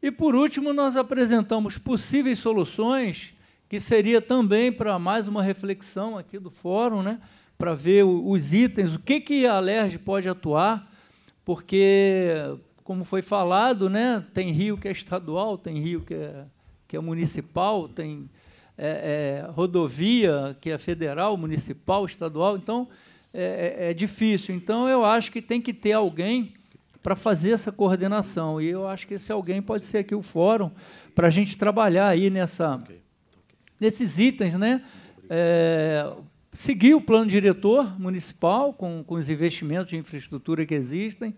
E, por último, nós apresentamos possíveis soluções que seria também para mais uma reflexão aqui do fórum, né? para ver os itens, o que, que a Alerj pode atuar, porque, como foi falado, né, tem rio que é estadual, tem rio que é, que é municipal, tem é, é, rodovia que é federal, municipal, estadual, então é, é, é difícil. Então, eu acho que tem que ter alguém para fazer essa coordenação, e eu acho que esse alguém pode ser aqui o fórum, para a gente trabalhar aí nessa... Okay nesses itens, né? É, seguir o plano diretor municipal com, com os investimentos de infraestrutura que existem,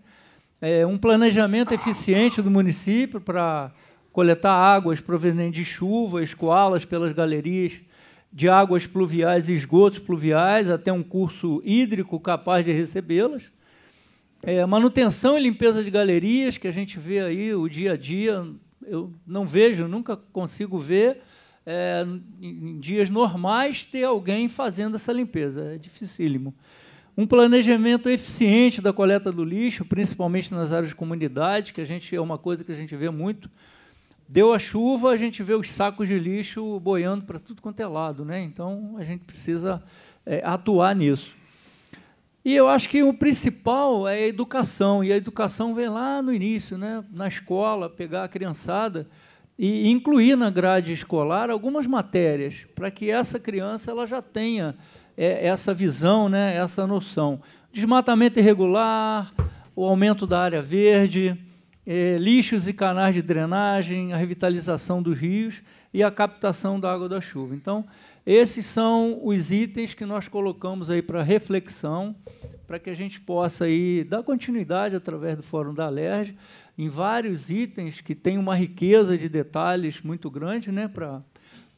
é, um planejamento eficiente do município para coletar águas provenientes de chuva, escoalas pelas galerias de águas pluviais e esgotos pluviais até um curso hídrico capaz de recebê-las. É, manutenção e limpeza de galerias, que a gente vê aí o dia a dia, eu não vejo, nunca consigo ver, é, em dias normais, ter alguém fazendo essa limpeza. É dificílimo. Um planejamento eficiente da coleta do lixo, principalmente nas áreas de comunidade, que a gente é uma coisa que a gente vê muito. Deu a chuva, a gente vê os sacos de lixo boiando para tudo quanto é lado, né? Então a gente precisa é, atuar nisso. E eu acho que o principal é a educação, e a educação vem lá no início, né? na escola, pegar a criançada, e incluir na grade escolar algumas matérias para que essa criança ela já tenha é, essa visão, né, essa noção. Desmatamento irregular, o aumento da área verde, é, lixos e canais de drenagem, a revitalização dos rios e a captação da água da chuva. Então, esses são os itens que nós colocamos aí para reflexão, para que a gente possa aí dar continuidade através do Fórum da Alerj em vários itens que tem uma riqueza de detalhes muito grande, né, para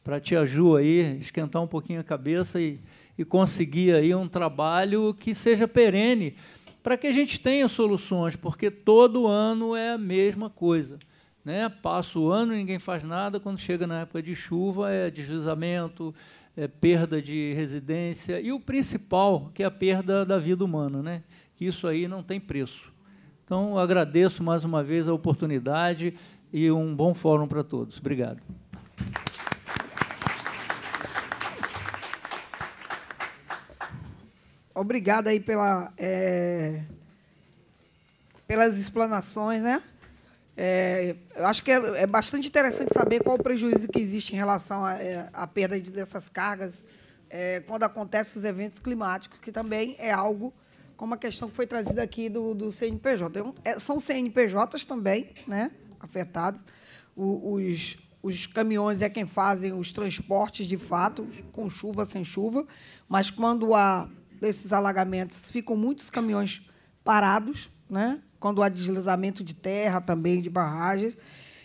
para tia Ju aí esquentar um pouquinho a cabeça e, e conseguir aí um trabalho que seja perene, para que a gente tenha soluções, porque todo ano é a mesma coisa. Né? Passa o ano, ninguém faz nada, quando chega na época de chuva é deslizamento, é perda de residência e o principal, que é a perda da vida humana, né? que isso aí não tem preço. Então, agradeço mais uma vez a oportunidade e um bom fórum para todos. Obrigado. Obrigada aí pela, é, pelas explanações, né? É, eu acho que é, é, bastante interessante saber qual o prejuízo que existe em relação é, à perda de, dessas cargas é, quando acontecem os eventos climáticos, que também é algo como a questão que foi trazida aqui do, do CNPJ. É, são CNPJs também né, afetados. O, os, os caminhões é quem fazem os transportes de fato, com chuva, sem chuva, mas quando há esses alagamentos, ficam muitos caminhões parados, né? quando há deslizamento de terra também, de barragens.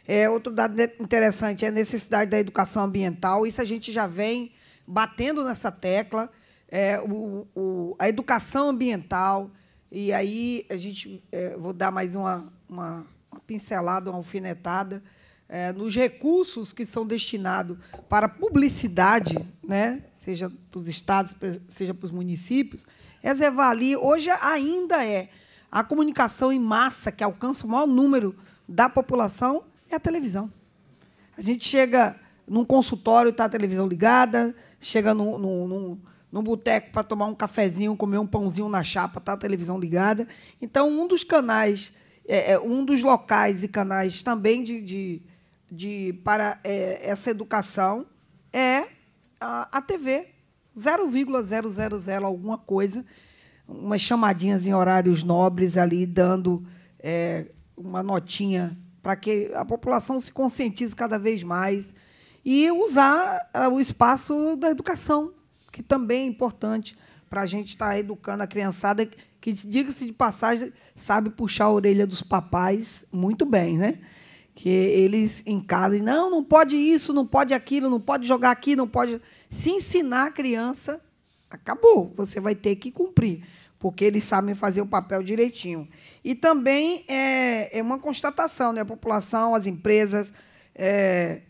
É, outro dado interessante é a necessidade da educação ambiental. Isso a gente já vem batendo nessa tecla é, o, o, a educação ambiental. E aí a gente é, vou dar mais uma, uma, uma pincelada, uma alfinetada é, nos recursos que são destinados para publicidade, né, seja para os estados, seja para os municípios. reservar ali, hoje ainda é a comunicação em massa que alcança o maior número da população é a televisão. A gente chega num consultório, está a televisão ligada, chega num, num, num num boteco para tomar um cafezinho, comer um pãozinho na chapa, tá a televisão ligada. Então, um dos canais, é, é um dos locais e canais também de, de, de para é, essa educação é a, a TV. 0,000 alguma coisa, umas chamadinhas em horários nobres ali, dando é, uma notinha para que a população se conscientize cada vez mais e usar ah, o espaço da educação que também é importante para a gente estar tá educando a criançada que, diga-se de passagem, sabe puxar a orelha dos papais muito bem, né? Que eles em casa, não, não pode isso, não pode aquilo, não pode jogar aqui, não pode. Se ensinar a criança, acabou, você vai ter que cumprir, porque eles sabem fazer o papel direitinho. E também é, é uma constatação, né? A população, as empresas, é,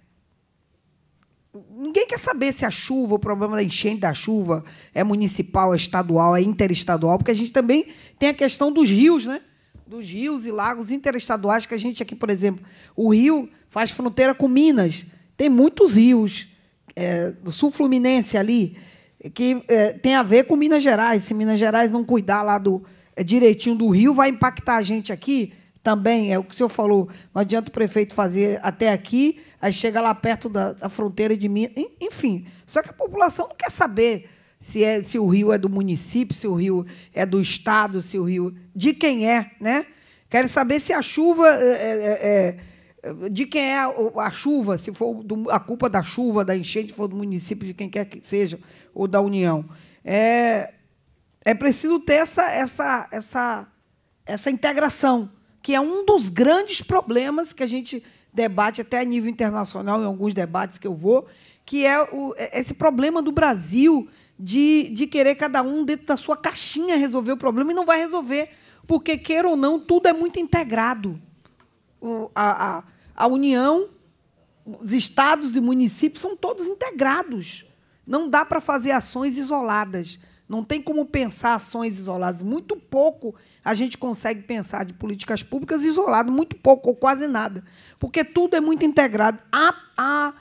Ninguém quer saber se a chuva, o problema da enchente da chuva é municipal, é estadual, é interestadual, porque a gente também tem a questão dos rios, né? Dos rios e lagos interestaduais, que a gente aqui, por exemplo, o rio faz fronteira com Minas. Tem muitos rios é, do sul fluminense ali que é, tem a ver com Minas Gerais. Se Minas Gerais não cuidar lá do é, direitinho do rio, vai impactar a gente aqui também. É o que o senhor falou. Não adianta o prefeito fazer até aqui Aí chega lá perto da, da fronteira de Minas. Enfim, só que a população não quer saber se, é, se o rio é do município, se o rio é do estado, se o rio. de quem é, né? Querem saber se a chuva. É, é, de quem é a, chuva, se for do, a culpa da chuva, da enchente, for do município, de quem quer que seja, ou da União. É, é preciso ter essa, essa, essa, essa integração, que é um dos grandes problemas que a gente debate até a nível internacional, em alguns debates que eu vou, que é o, é, esse problema do Brasil de, de querer cada um dentro da sua caixinha resolver o problema e não vai resolver, porque, queira ou não, tudo é muito integrado. O, a, a, a União, os estados e municípios são todos integrados. Não dá para fazer ações isoladas. Não tem como pensar ações isoladas. Muito pouco a gente consegue pensar de políticas públicas isolado, muito pouco ou quase nada porque tudo é muito integrado a, a,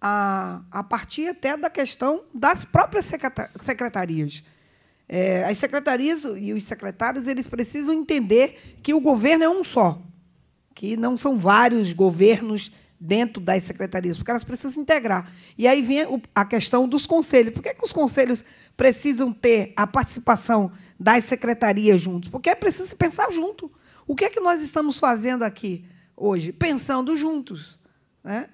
a, a partir até da questão das próprias secretarias. É, as secretarias e os secretários eles precisam entender que o governo é um só, que não são vários governos dentro das secretarias, porque elas precisam se integrar. E aí vem a questão dos conselhos. Por que, é que os conselhos precisam ter a participação das secretarias juntos? Porque é preciso pensar junto. O que é que nós estamos fazendo aqui? hoje, pensando juntos. Né?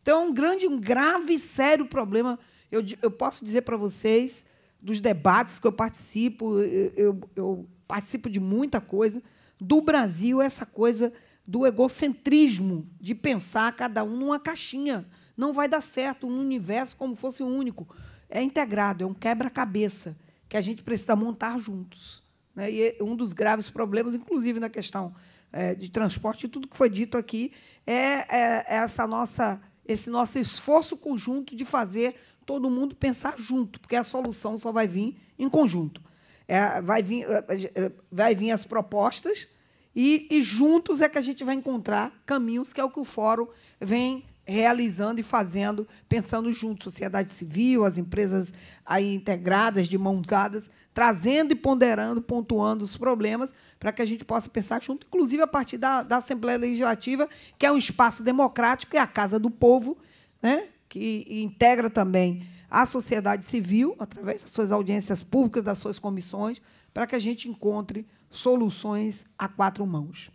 Então, é um grande, um grave, sério problema. Eu, eu posso dizer para vocês, dos debates que eu participo, eu, eu participo de muita coisa, do Brasil, essa coisa do egocentrismo, de pensar cada um numa caixinha. Não vai dar certo um universo como fosse único. É integrado, é um quebra-cabeça que a gente precisa montar juntos. Né? E é um dos graves problemas, inclusive na questão é, de transporte, tudo que foi dito aqui, é, é, é, essa nossa, esse nosso esforço conjunto de fazer todo mundo pensar junto, porque a solução só vai vir em conjunto. É, vai, vir, é, é, vai vir as propostas e, e juntos é que a gente vai encontrar caminhos, que é o que o fórum vem realizando e fazendo, pensando junto, sociedade civil, as empresas aí integradas, de mãos dadas, trazendo e ponderando, pontuando os problemas, para que a gente possa pensar junto, inclusive a partir da, da Assembleia Legislativa, que é um espaço democrático, é a casa do povo, né? que integra também a sociedade civil, através das suas audiências públicas, das suas comissões, para que a gente encontre soluções a quatro mãos.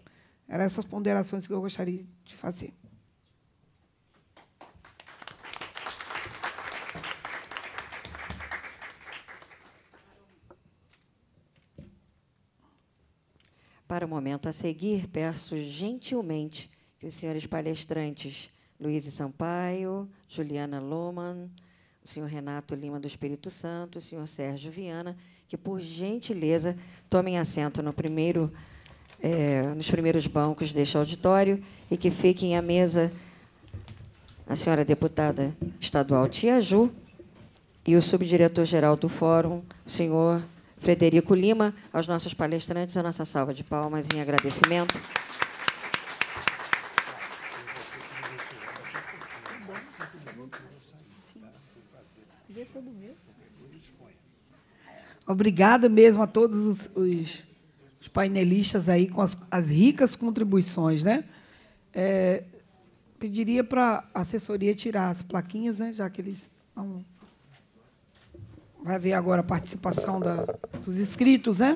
Eram essas ponderações que eu gostaria de fazer. para o momento a seguir, peço gentilmente que os senhores palestrantes Luiz Sampaio, Juliana Loman, o senhor Renato Lima do Espírito Santo, o senhor Sérgio Viana, que, por gentileza, tomem assento no primeiro, é, nos primeiros bancos deste auditório e que fiquem à mesa a senhora deputada estadual Tia Ju e o subdiretor-geral do Fórum, o senhor Frederico Lima, aos nossos palestrantes, a nossa salva de palmas em agradecimento. Obrigada mesmo a todos os, os, os painelistas aí com as, as ricas contribuições, né? É, pediria para a assessoria tirar as plaquinhas, né, já que eles não vai ver agora a participação da, dos inscritos, né?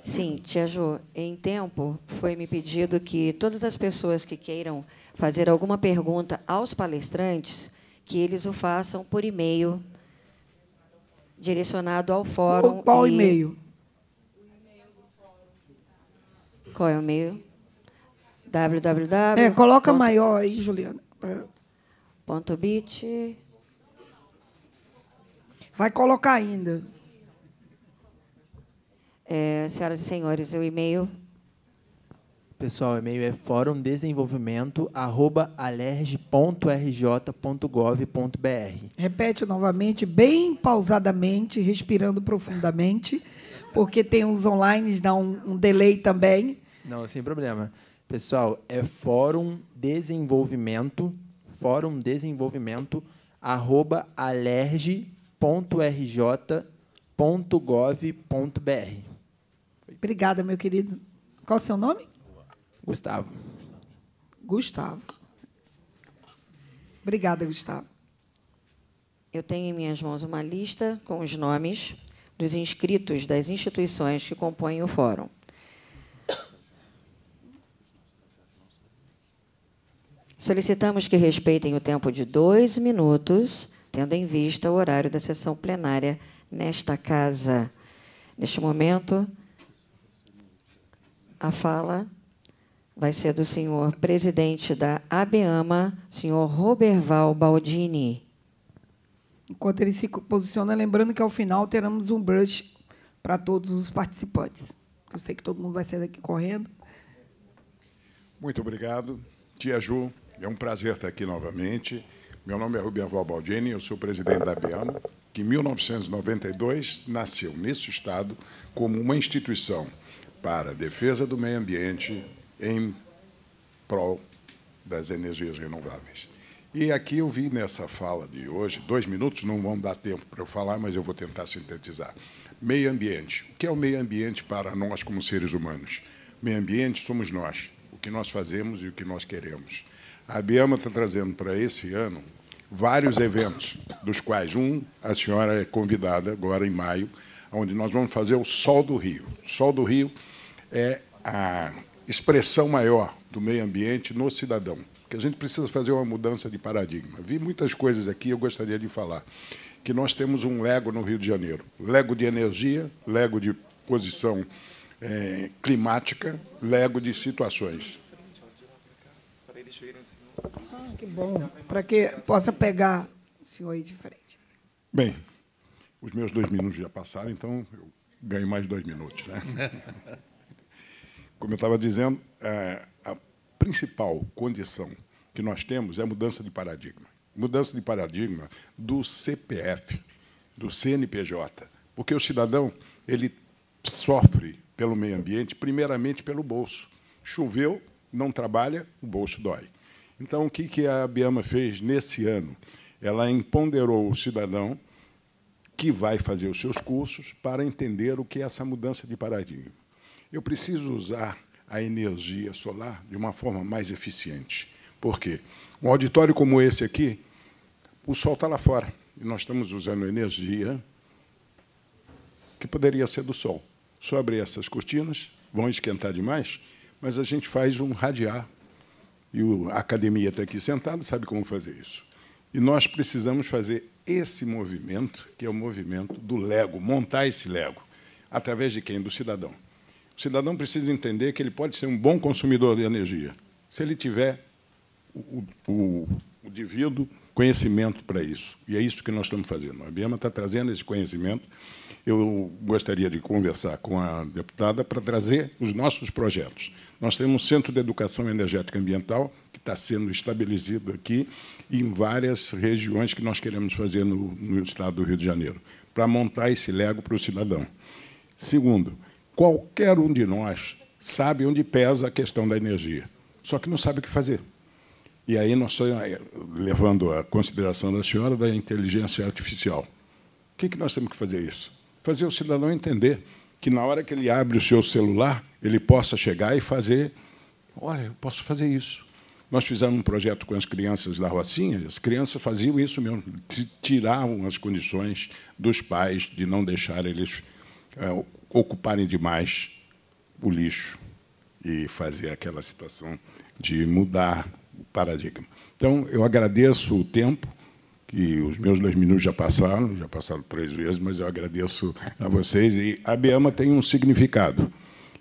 Sim, Tia Ju, em tempo foi me pedido que todas as pessoas que queiram fazer alguma pergunta aos palestrantes, que eles o façam por e-mail direcionado ao fórum. Qual e-mail? Qual é o e-mail? www. É, coloca ponto... maior aí, Juliana. É. Ponto bit. Vai colocar ainda. É, senhoras e senhores, o e-mail. Pessoal, o e-mail é forumdesenvolvimento@alerj.rj.gov.br. Repete novamente, bem pausadamente, respirando profundamente, porque tem uns online, dá um, um delay também. Não, sem problema. Pessoal, é Fórum Desenvolvimento, Fórum Desenvolvimento, arroba www.rj.gov.br. Obrigada, meu querido. Qual o seu nome? Gustavo. Gustavo. Obrigada, Gustavo. Eu tenho em minhas mãos uma lista com os nomes dos inscritos das instituições que compõem o fórum. Solicitamos que respeitem o tempo de dois minutos tendo em vista o horário da sessão plenária nesta casa. Neste momento, a fala vai ser do senhor presidente da ABAMA, senhor Roberval Baldini. Enquanto ele se posiciona, lembrando que ao final teremos um brush para todos os participantes. Eu sei que todo mundo vai sair daqui correndo. Muito obrigado, Tia Ju. É um prazer estar aqui novamente. Meu nome é Rubem Baldini, eu sou presidente da Biana, que em 1992 nasceu nesse Estado como uma instituição para a defesa do meio ambiente em prol das energias renováveis. E aqui eu vi nessa fala de hoje, dois minutos não vão dar tempo para eu falar, mas eu vou tentar sintetizar. Meio ambiente. O que é o meio ambiente para nós como seres humanos? Meio ambiente somos nós, o que nós fazemos e o que nós queremos. A Biama está trazendo para esse ano vários eventos, dos quais um a senhora é convidada agora em maio, onde nós vamos fazer o Sol do Rio. O Sol do Rio é a expressão maior do meio ambiente no cidadão, porque a gente precisa fazer uma mudança de paradigma. Vi muitas coisas aqui, eu gostaria de falar que nós temos um lego no Rio de Janeiro, lego de energia, lego de posição é, climática, lego de situações. Ah, que bom. Para que possa pegar o senhor aí de frente. Bem, os meus dois minutos já passaram, então eu ganho mais dois minutos. Né? Como eu estava dizendo, é, a principal condição que nós temos é a mudança de paradigma. Mudança de paradigma do CPF, do CNPJ. Porque o cidadão ele sofre pelo meio ambiente, primeiramente pelo bolso. Choveu, não trabalha, o bolso dói. Então, o que, que a Biama fez nesse ano? Ela empoderou o cidadão que vai fazer os seus cursos para entender o que é essa mudança de paradigma. Eu preciso usar a energia solar de uma forma mais eficiente. Por quê? Um auditório como esse aqui, o sol está lá fora. E nós estamos usando energia que poderia ser do sol. abrir essas cortinas, vão esquentar demais, mas a gente faz um radiar e a academia está aqui sentada, sabe como fazer isso. E nós precisamos fazer esse movimento, que é o movimento do Lego, montar esse Lego. Através de quem? Do cidadão. O cidadão precisa entender que ele pode ser um bom consumidor de energia, se ele tiver o, o, o devido conhecimento para isso. E é isso que nós estamos fazendo. A Biema está trazendo esse conhecimento eu gostaria de conversar com a deputada para trazer os nossos projetos. Nós temos um Centro de Educação Energética e Ambiental, que está sendo estabelecido aqui em várias regiões que nós queremos fazer no, no estado do Rio de Janeiro, para montar esse lego para o cidadão. Segundo, qualquer um de nós sabe onde pesa a questão da energia, só que não sabe o que fazer. E aí nós estamos eh, levando a consideração da senhora da inteligência artificial. O que, que nós temos que fazer isso? fazer o cidadão entender que na hora que ele abre o seu celular, ele possa chegar e fazer, olha, eu posso fazer isso. Nós fizemos um projeto com as crianças da Rocinha, as crianças faziam isso mesmo, tiravam as condições dos pais de não deixar eles é, ocuparem demais o lixo e fazer aquela situação de mudar o paradigma. Então, eu agradeço o tempo, e os meus dois minutos já passaram, já passaram três vezes, mas eu agradeço a vocês. E a Beama tem um significado.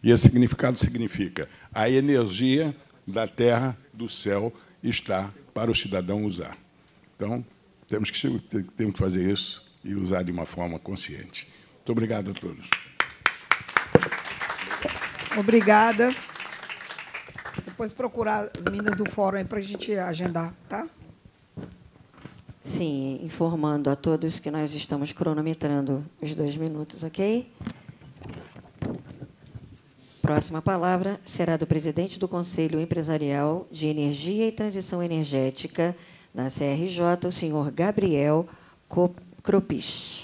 E esse significado significa a energia da terra, do céu, está para o cidadão usar. Então, temos que, temos que fazer isso e usar de uma forma consciente. Muito obrigado a todos. Obrigada. Depois procurar as meninas do fórum para a gente agendar, tá? Sim, informando a todos que nós estamos cronometrando os dois minutos, ok? Próxima palavra será do presidente do Conselho Empresarial de Energia e Transição Energética da CRJ, o senhor Gabriel Cropis.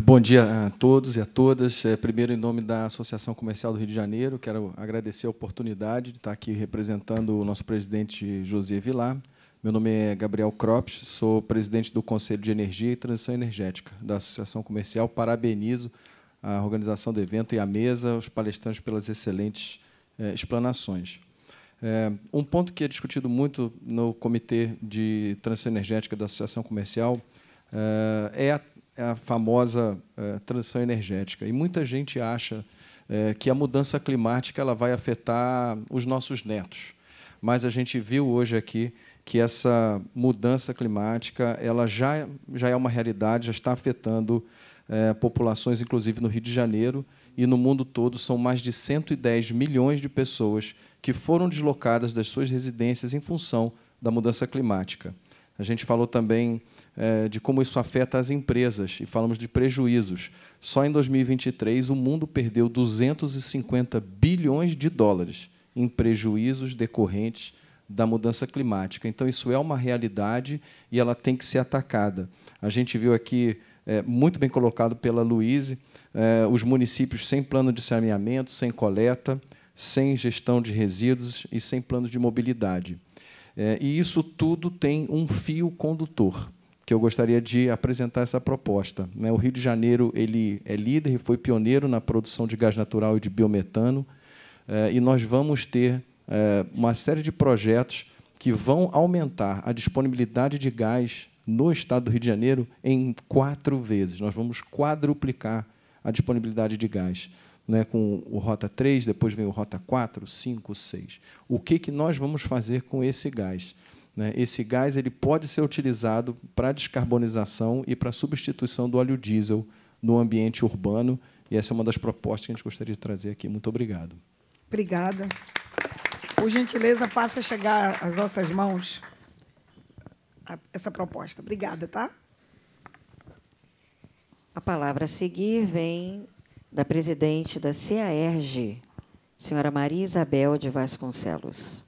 Bom dia a todos e a todas. É, primeiro, em nome da Associação Comercial do Rio de Janeiro, quero agradecer a oportunidade de estar aqui representando o nosso presidente José Vilar. Meu nome é Gabriel Crops, sou presidente do Conselho de Energia e Transição Energética da Associação Comercial. Parabenizo a organização do evento e a mesa, os palestrantes pelas excelentes é, explanações. É, um ponto que é discutido muito no Comitê de Transição Energética da Associação Comercial é a é a famosa é, transição energética. E muita gente acha é, que a mudança climática ela vai afetar os nossos netos. Mas a gente viu hoje aqui que essa mudança climática ela já, já é uma realidade, já está afetando é, populações, inclusive no Rio de Janeiro e no mundo todo, são mais de 110 milhões de pessoas que foram deslocadas das suas residências em função da mudança climática. A gente falou também é, de como isso afeta as empresas e falamos de prejuízos. Só em 2023, o mundo perdeu 250 bilhões de dólares em prejuízos decorrentes da mudança climática. Então, isso é uma realidade e ela tem que ser atacada. A gente viu aqui, é, muito bem colocado pela Luíse, é, os municípios sem plano de saneamento, sem coleta, sem gestão de resíduos e sem planos de mobilidade. É, e isso tudo tem um fio condutor que eu gostaria de apresentar essa proposta. Né? O Rio de Janeiro ele é líder e foi pioneiro na produção de gás natural e de biometano, eh, e nós vamos ter eh, uma série de projetos que vão aumentar a disponibilidade de gás no estado do Rio de Janeiro em quatro vezes. Nós vamos quadruplicar a disponibilidade de gás. Né, com o Rota 3, depois vem o Rota 4, 5, 6. O que, que nós vamos fazer com esse gás? Né? Esse gás ele pode ser utilizado para descarbonização e para substituição do óleo diesel no ambiente urbano. E essa é uma das propostas que a gente gostaria de trazer aqui. Muito obrigado. Obrigada. Por gentileza, faça chegar às nossas mãos essa proposta. Obrigada, tá? A palavra a seguir vem da presidente da CAERG, senhora Maria Isabel de Vasconcelos.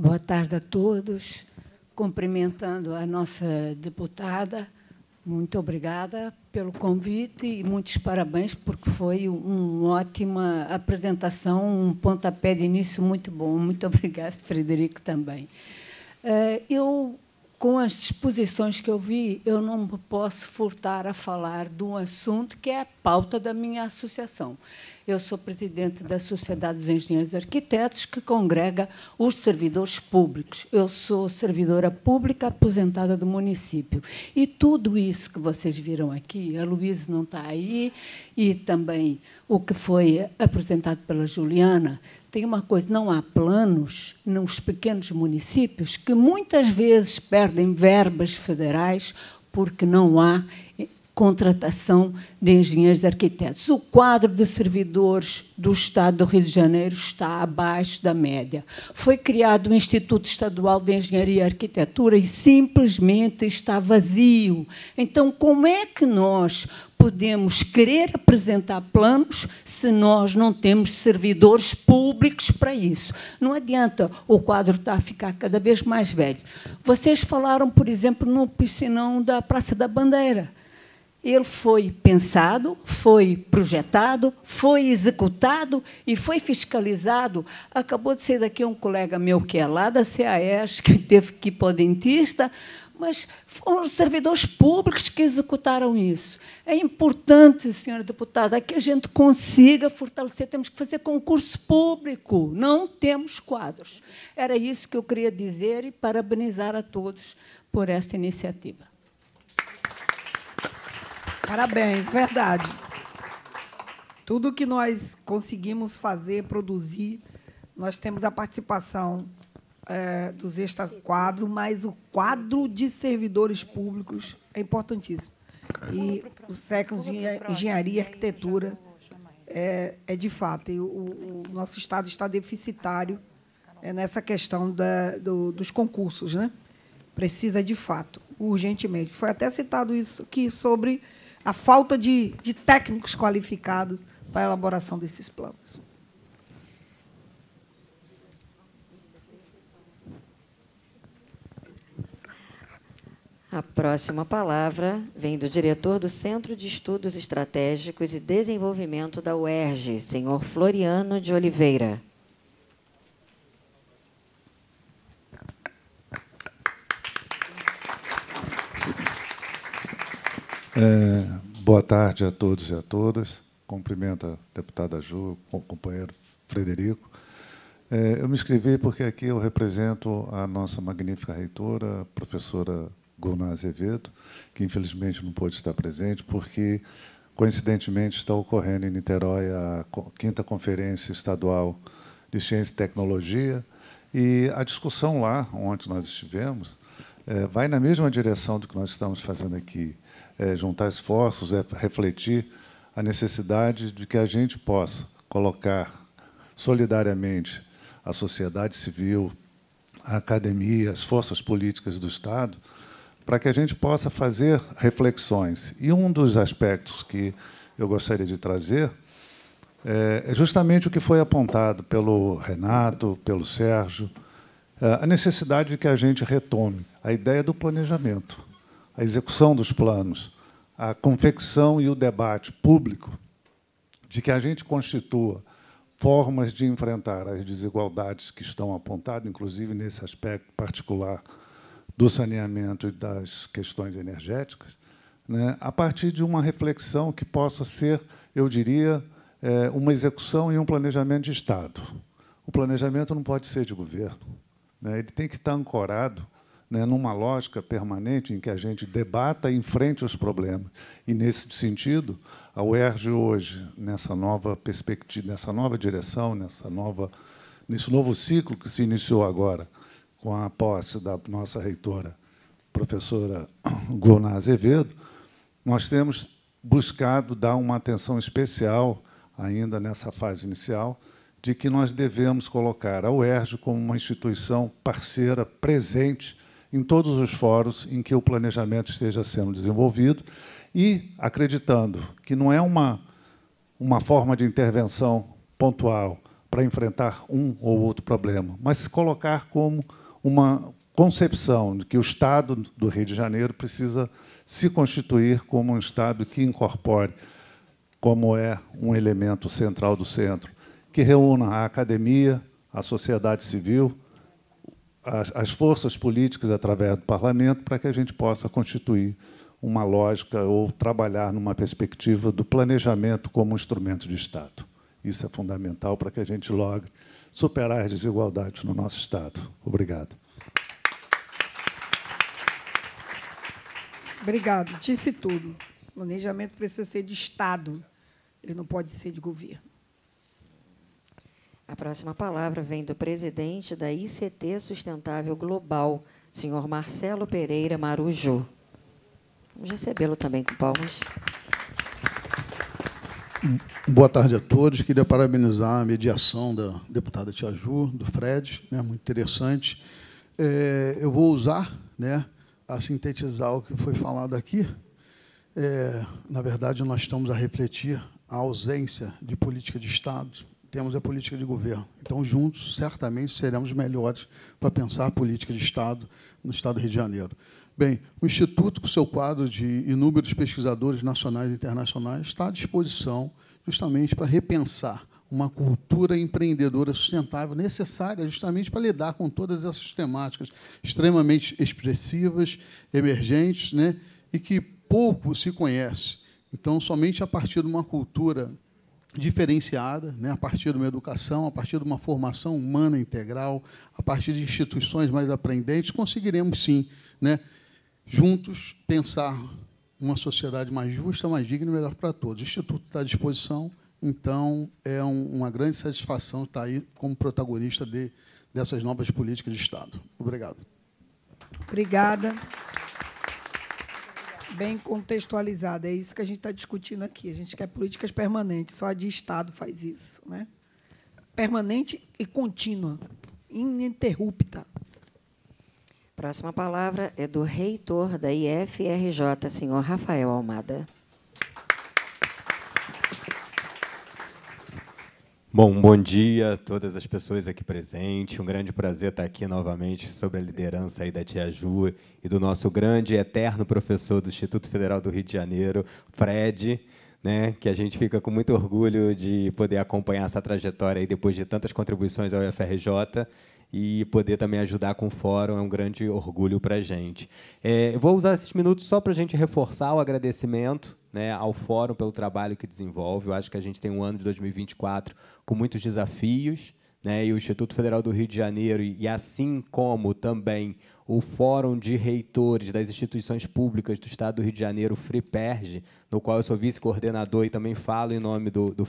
Boa tarde a todos. Cumprimentando a nossa deputada, muito obrigada pelo convite e muitos parabéns, porque foi uma ótima apresentação, um pontapé de início muito bom. Muito obrigada, Frederico, também. Eh, eu, com as exposições que eu vi, eu não posso furtar a falar de um assunto que é a pauta da minha associação, eu sou presidente da Sociedade dos Engenheiros e Arquitetos, que congrega os servidores públicos. Eu sou servidora pública aposentada do município. E tudo isso que vocês viram aqui, a Luísa não está aí, e também o que foi apresentado pela Juliana, tem uma coisa: não há planos nos pequenos municípios que muitas vezes perdem verbas federais porque não há contratação de engenheiros arquitetos. O quadro de servidores do Estado do Rio de Janeiro está abaixo da média. Foi criado o Instituto Estadual de Engenharia e Arquitetura e simplesmente está vazio. Então, como é que nós podemos querer apresentar planos se nós não temos servidores públicos para isso. Não adianta o quadro está a ficar cada vez mais velho. Vocês falaram, por exemplo, no piscinão da Praça da Bandeira ele foi pensado, foi projetado, foi executado e foi fiscalizado. Acabou de sair daqui um colega meu que é lá da CAES, que teve que ir para o dentista, mas foram os servidores públicos que executaram isso. É importante, senhora deputada, que a gente consiga fortalecer. Temos que fazer concurso público, não temos quadros. Era isso que eu queria dizer e parabenizar a todos por esta iniciativa. Parabéns, verdade. Tudo que nós conseguimos fazer, produzir, nós temos a participação é, dos extras quadro, mas o quadro de servidores públicos é importantíssimo. E o séculos de engenharia e né? arquitetura é, é de fato. E o, o, nosso Estado está deficitário é, nessa questão da, do, dos concursos. Né? Precisa de fato, urgentemente. Foi até citado isso aqui sobre a falta de, de técnicos qualificados para a elaboração desses planos. A próxima palavra vem do diretor do Centro de Estudos Estratégicos e Desenvolvimento da UERJ, senhor Floriano de Oliveira. É, boa tarde a todos e a todas. Cumprimento a deputada Ju, o companheiro Frederico. É, eu me inscrevi porque aqui eu represento a nossa magnífica reitora, a professora Gurna Azevedo, que infelizmente não pôde estar presente, porque coincidentemente está ocorrendo em Niterói a quinta conferência estadual de ciência e tecnologia. E a discussão lá, onde nós estivemos, é, vai na mesma direção do que nós estamos fazendo aqui é, juntar esforços, é refletir a necessidade de que a gente possa colocar solidariamente a sociedade civil, a academia, as forças políticas do Estado, para que a gente possa fazer reflexões. E um dos aspectos que eu gostaria de trazer é, é justamente o que foi apontado pelo Renato, pelo Sérgio, é, a necessidade de que a gente retome a ideia do planejamento a execução dos planos, a confecção e o debate público de que a gente constitua formas de enfrentar as desigualdades que estão apontadas, inclusive nesse aspecto particular do saneamento e das questões energéticas, né, a partir de uma reflexão que possa ser, eu diria, é, uma execução e um planejamento de Estado. O planejamento não pode ser de governo, né, ele tem que estar ancorado né, numa lógica permanente em que a gente debata e enfrente os problemas. E, nesse sentido, a UERJ hoje, nessa nova perspectiva, nessa nova direção, nessa nova, nesse novo ciclo que se iniciou agora, com a posse da nossa reitora, professora Gona Azevedo, nós temos buscado dar uma atenção especial, ainda nessa fase inicial, de que nós devemos colocar a UERJ como uma instituição parceira presente em todos os fóruns em que o planejamento esteja sendo desenvolvido e acreditando que não é uma, uma forma de intervenção pontual para enfrentar um ou outro problema, mas se colocar como uma concepção de que o Estado do Rio de Janeiro precisa se constituir como um Estado que incorpore, como é um elemento central do centro, que reúna a academia, a sociedade civil, as, as forças políticas através do parlamento para que a gente possa constituir uma lógica ou trabalhar numa perspectiva do planejamento como instrumento de Estado. Isso é fundamental para que a gente logre superar as desigualdades no nosso Estado. Obrigado. Obrigado. Disse tudo. O planejamento precisa ser de Estado, ele não pode ser de governo. A próxima palavra vem do presidente da ICT Sustentável Global, senhor Marcelo Pereira Marujo. Vamos recebê-lo também com palmas. Boa tarde a todos. Queria parabenizar a mediação da deputada Tia Ju, do Fred, né, muito interessante. É, eu vou usar né, a sintetizar o que foi falado aqui. É, na verdade, nós estamos a refletir a ausência de política de Estado temos a política de governo. Então, juntos, certamente, seremos melhores para pensar a política de Estado no Estado do Rio de Janeiro. Bem, o Instituto, com seu quadro de inúmeros pesquisadores nacionais e internacionais, está à disposição justamente para repensar uma cultura empreendedora sustentável necessária justamente para lidar com todas essas temáticas extremamente expressivas, emergentes, né, e que pouco se conhece. Então, somente a partir de uma cultura diferenciada, né, a partir de uma educação, a partir de uma formação humana integral, a partir de instituições mais aprendentes, conseguiremos sim, né, juntos, pensar uma sociedade mais justa, mais digna e melhor para todos. O Instituto está à disposição, então é um, uma grande satisfação estar aí como protagonista de, dessas novas políticas de Estado. Obrigado. Obrigada bem contextualizada. É isso que a gente está discutindo aqui. A gente quer políticas permanentes. Só a de Estado faz isso, né? Permanente e contínua, ininterrupta. Próxima palavra é do reitor da IFRJ, senhor Rafael Almada. Bom, bom dia a todas as pessoas aqui presentes. Um grande prazer estar aqui novamente sobre a liderança aí da Tia Ju e do nosso grande e eterno professor do Instituto Federal do Rio de Janeiro, Fred, né, que a gente fica com muito orgulho de poder acompanhar essa trajetória aí depois de tantas contribuições ao UFRJ e poder também ajudar com o fórum é um grande orgulho para a gente. É, eu vou usar esses minutos só para a gente reforçar o agradecimento né, ao fórum pelo trabalho que desenvolve. Eu acho que a gente tem um ano de 2024 com muitos desafios, né, e o Instituto Federal do Rio de Janeiro, e assim como também o Fórum de Reitores das Instituições Públicas do Estado do Rio de Janeiro, FRIPERG, no qual eu sou vice-coordenador e também falo em nome do, do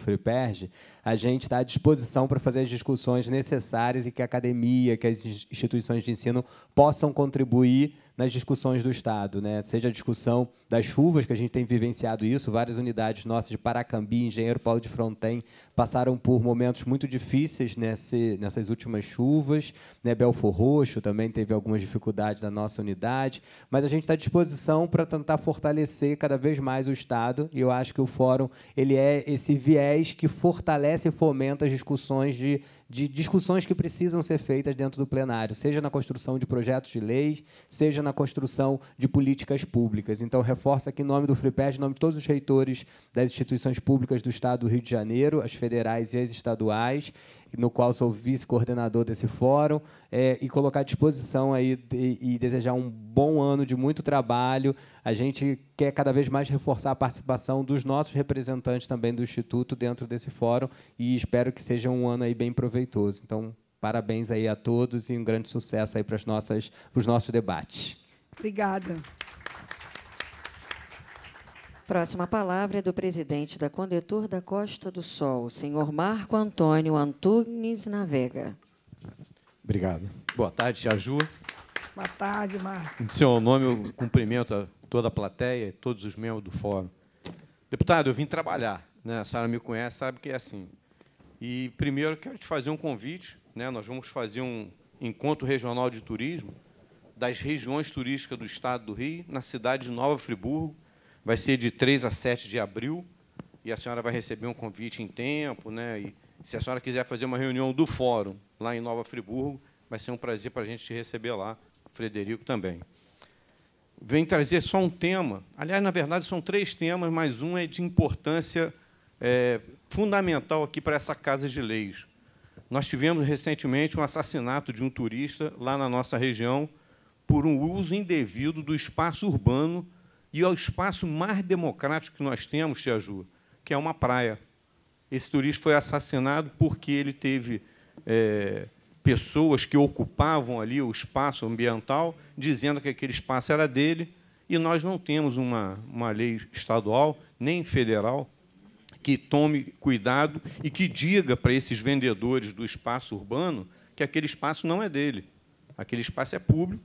a gente está à disposição para fazer as discussões necessárias e que a academia, que as instituições de ensino possam contribuir nas discussões do Estado, né? seja a discussão das chuvas, que a gente tem vivenciado isso, várias unidades nossas de Paracambi, Engenheiro Paulo de Fronten, passaram por momentos muito difíceis nesse, nessas últimas chuvas, né? Belfor Roxo também teve algumas dificuldades na nossa unidade, mas a gente está à disposição para tentar fortalecer cada vez mais o Estado, e eu acho que o Fórum ele é esse viés que fortalece e fomenta as discussões de de discussões que precisam ser feitas dentro do plenário, seja na construção de projetos de lei, seja na construção de políticas públicas. Então, reforço aqui em nome do FRIPED, em nome de todos os reitores das instituições públicas do Estado do Rio de Janeiro, as federais e as estaduais, no qual sou vice-coordenador desse fórum, é, e colocar à disposição aí de, e desejar um bom ano de muito trabalho. A gente quer cada vez mais reforçar a participação dos nossos representantes também do Instituto dentro desse fórum e espero que seja um ano aí bem proveitoso. Então, parabéns aí a todos e um grande sucesso aí para, as nossas, para os nossos debates. Obrigada. Próxima palavra é do presidente da Condetur da Costa do Sol, senhor Marco Antônio Antunes Navega. Obrigado. Boa tarde, Tia Boa tarde, Marco. Em seu nome, eu cumprimento a toda a plateia e todos os membros do fórum. Deputado, eu vim trabalhar. Né? A senhora me conhece, sabe que é assim. E, primeiro, quero te fazer um convite. Né? Nós vamos fazer um encontro regional de turismo das regiões turísticas do Estado do Rio, na cidade de Nova Friburgo, vai ser de 3 a 7 de abril, e a senhora vai receber um convite em tempo, né? E se a senhora quiser fazer uma reunião do fórum lá em Nova Friburgo, vai ser um prazer para a gente te receber lá, o Frederico também. Vem trazer só um tema. Aliás, na verdade, são três temas, mas um é de importância é, fundamental aqui para essa Casa de Leis. Nós tivemos recentemente um assassinato de um turista lá na nossa região por um uso indevido do espaço urbano e ao é o espaço mais democrático que nós temos, Tia Ju, que é uma praia. Esse turista foi assassinado porque ele teve é, pessoas que ocupavam ali o espaço ambiental, dizendo que aquele espaço era dele, e nós não temos uma, uma lei estadual nem federal que tome cuidado e que diga para esses vendedores do espaço urbano que aquele espaço não é dele. Aquele espaço é público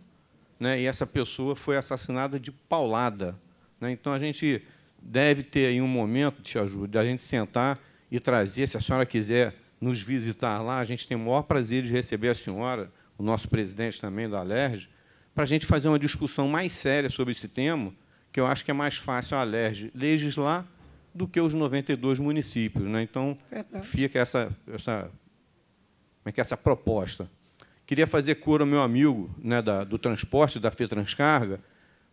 né, e essa pessoa foi assassinada de paulada. Né? Então, a gente deve ter aí um momento, te ajude, a gente sentar e trazer, se a senhora quiser nos visitar lá, a gente tem o maior prazer de receber a senhora, o nosso presidente também da Alerj, para a gente fazer uma discussão mais séria sobre esse tema, que eu acho que é mais fácil a Alerj legislar do que os 92 municípios. Né? Então, Verdade. fica essa, essa, como é que é essa proposta. Queria fazer cor ao meu amigo né, da, do transporte, da FETranscarga.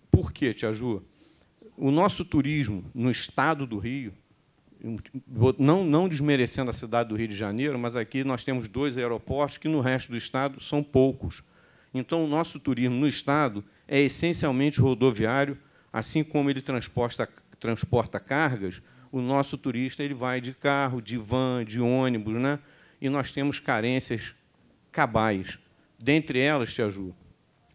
Por quê, Tia Ju? O nosso turismo no estado do Rio, não, não desmerecendo a cidade do Rio de Janeiro, mas aqui nós temos dois aeroportos que no resto do estado são poucos. Então, o nosso turismo no estado é essencialmente rodoviário, assim como ele transporta, transporta cargas, o nosso turista ele vai de carro, de van, de ônibus, né? e nós temos carências cabais. Dentre elas, Tia Ju,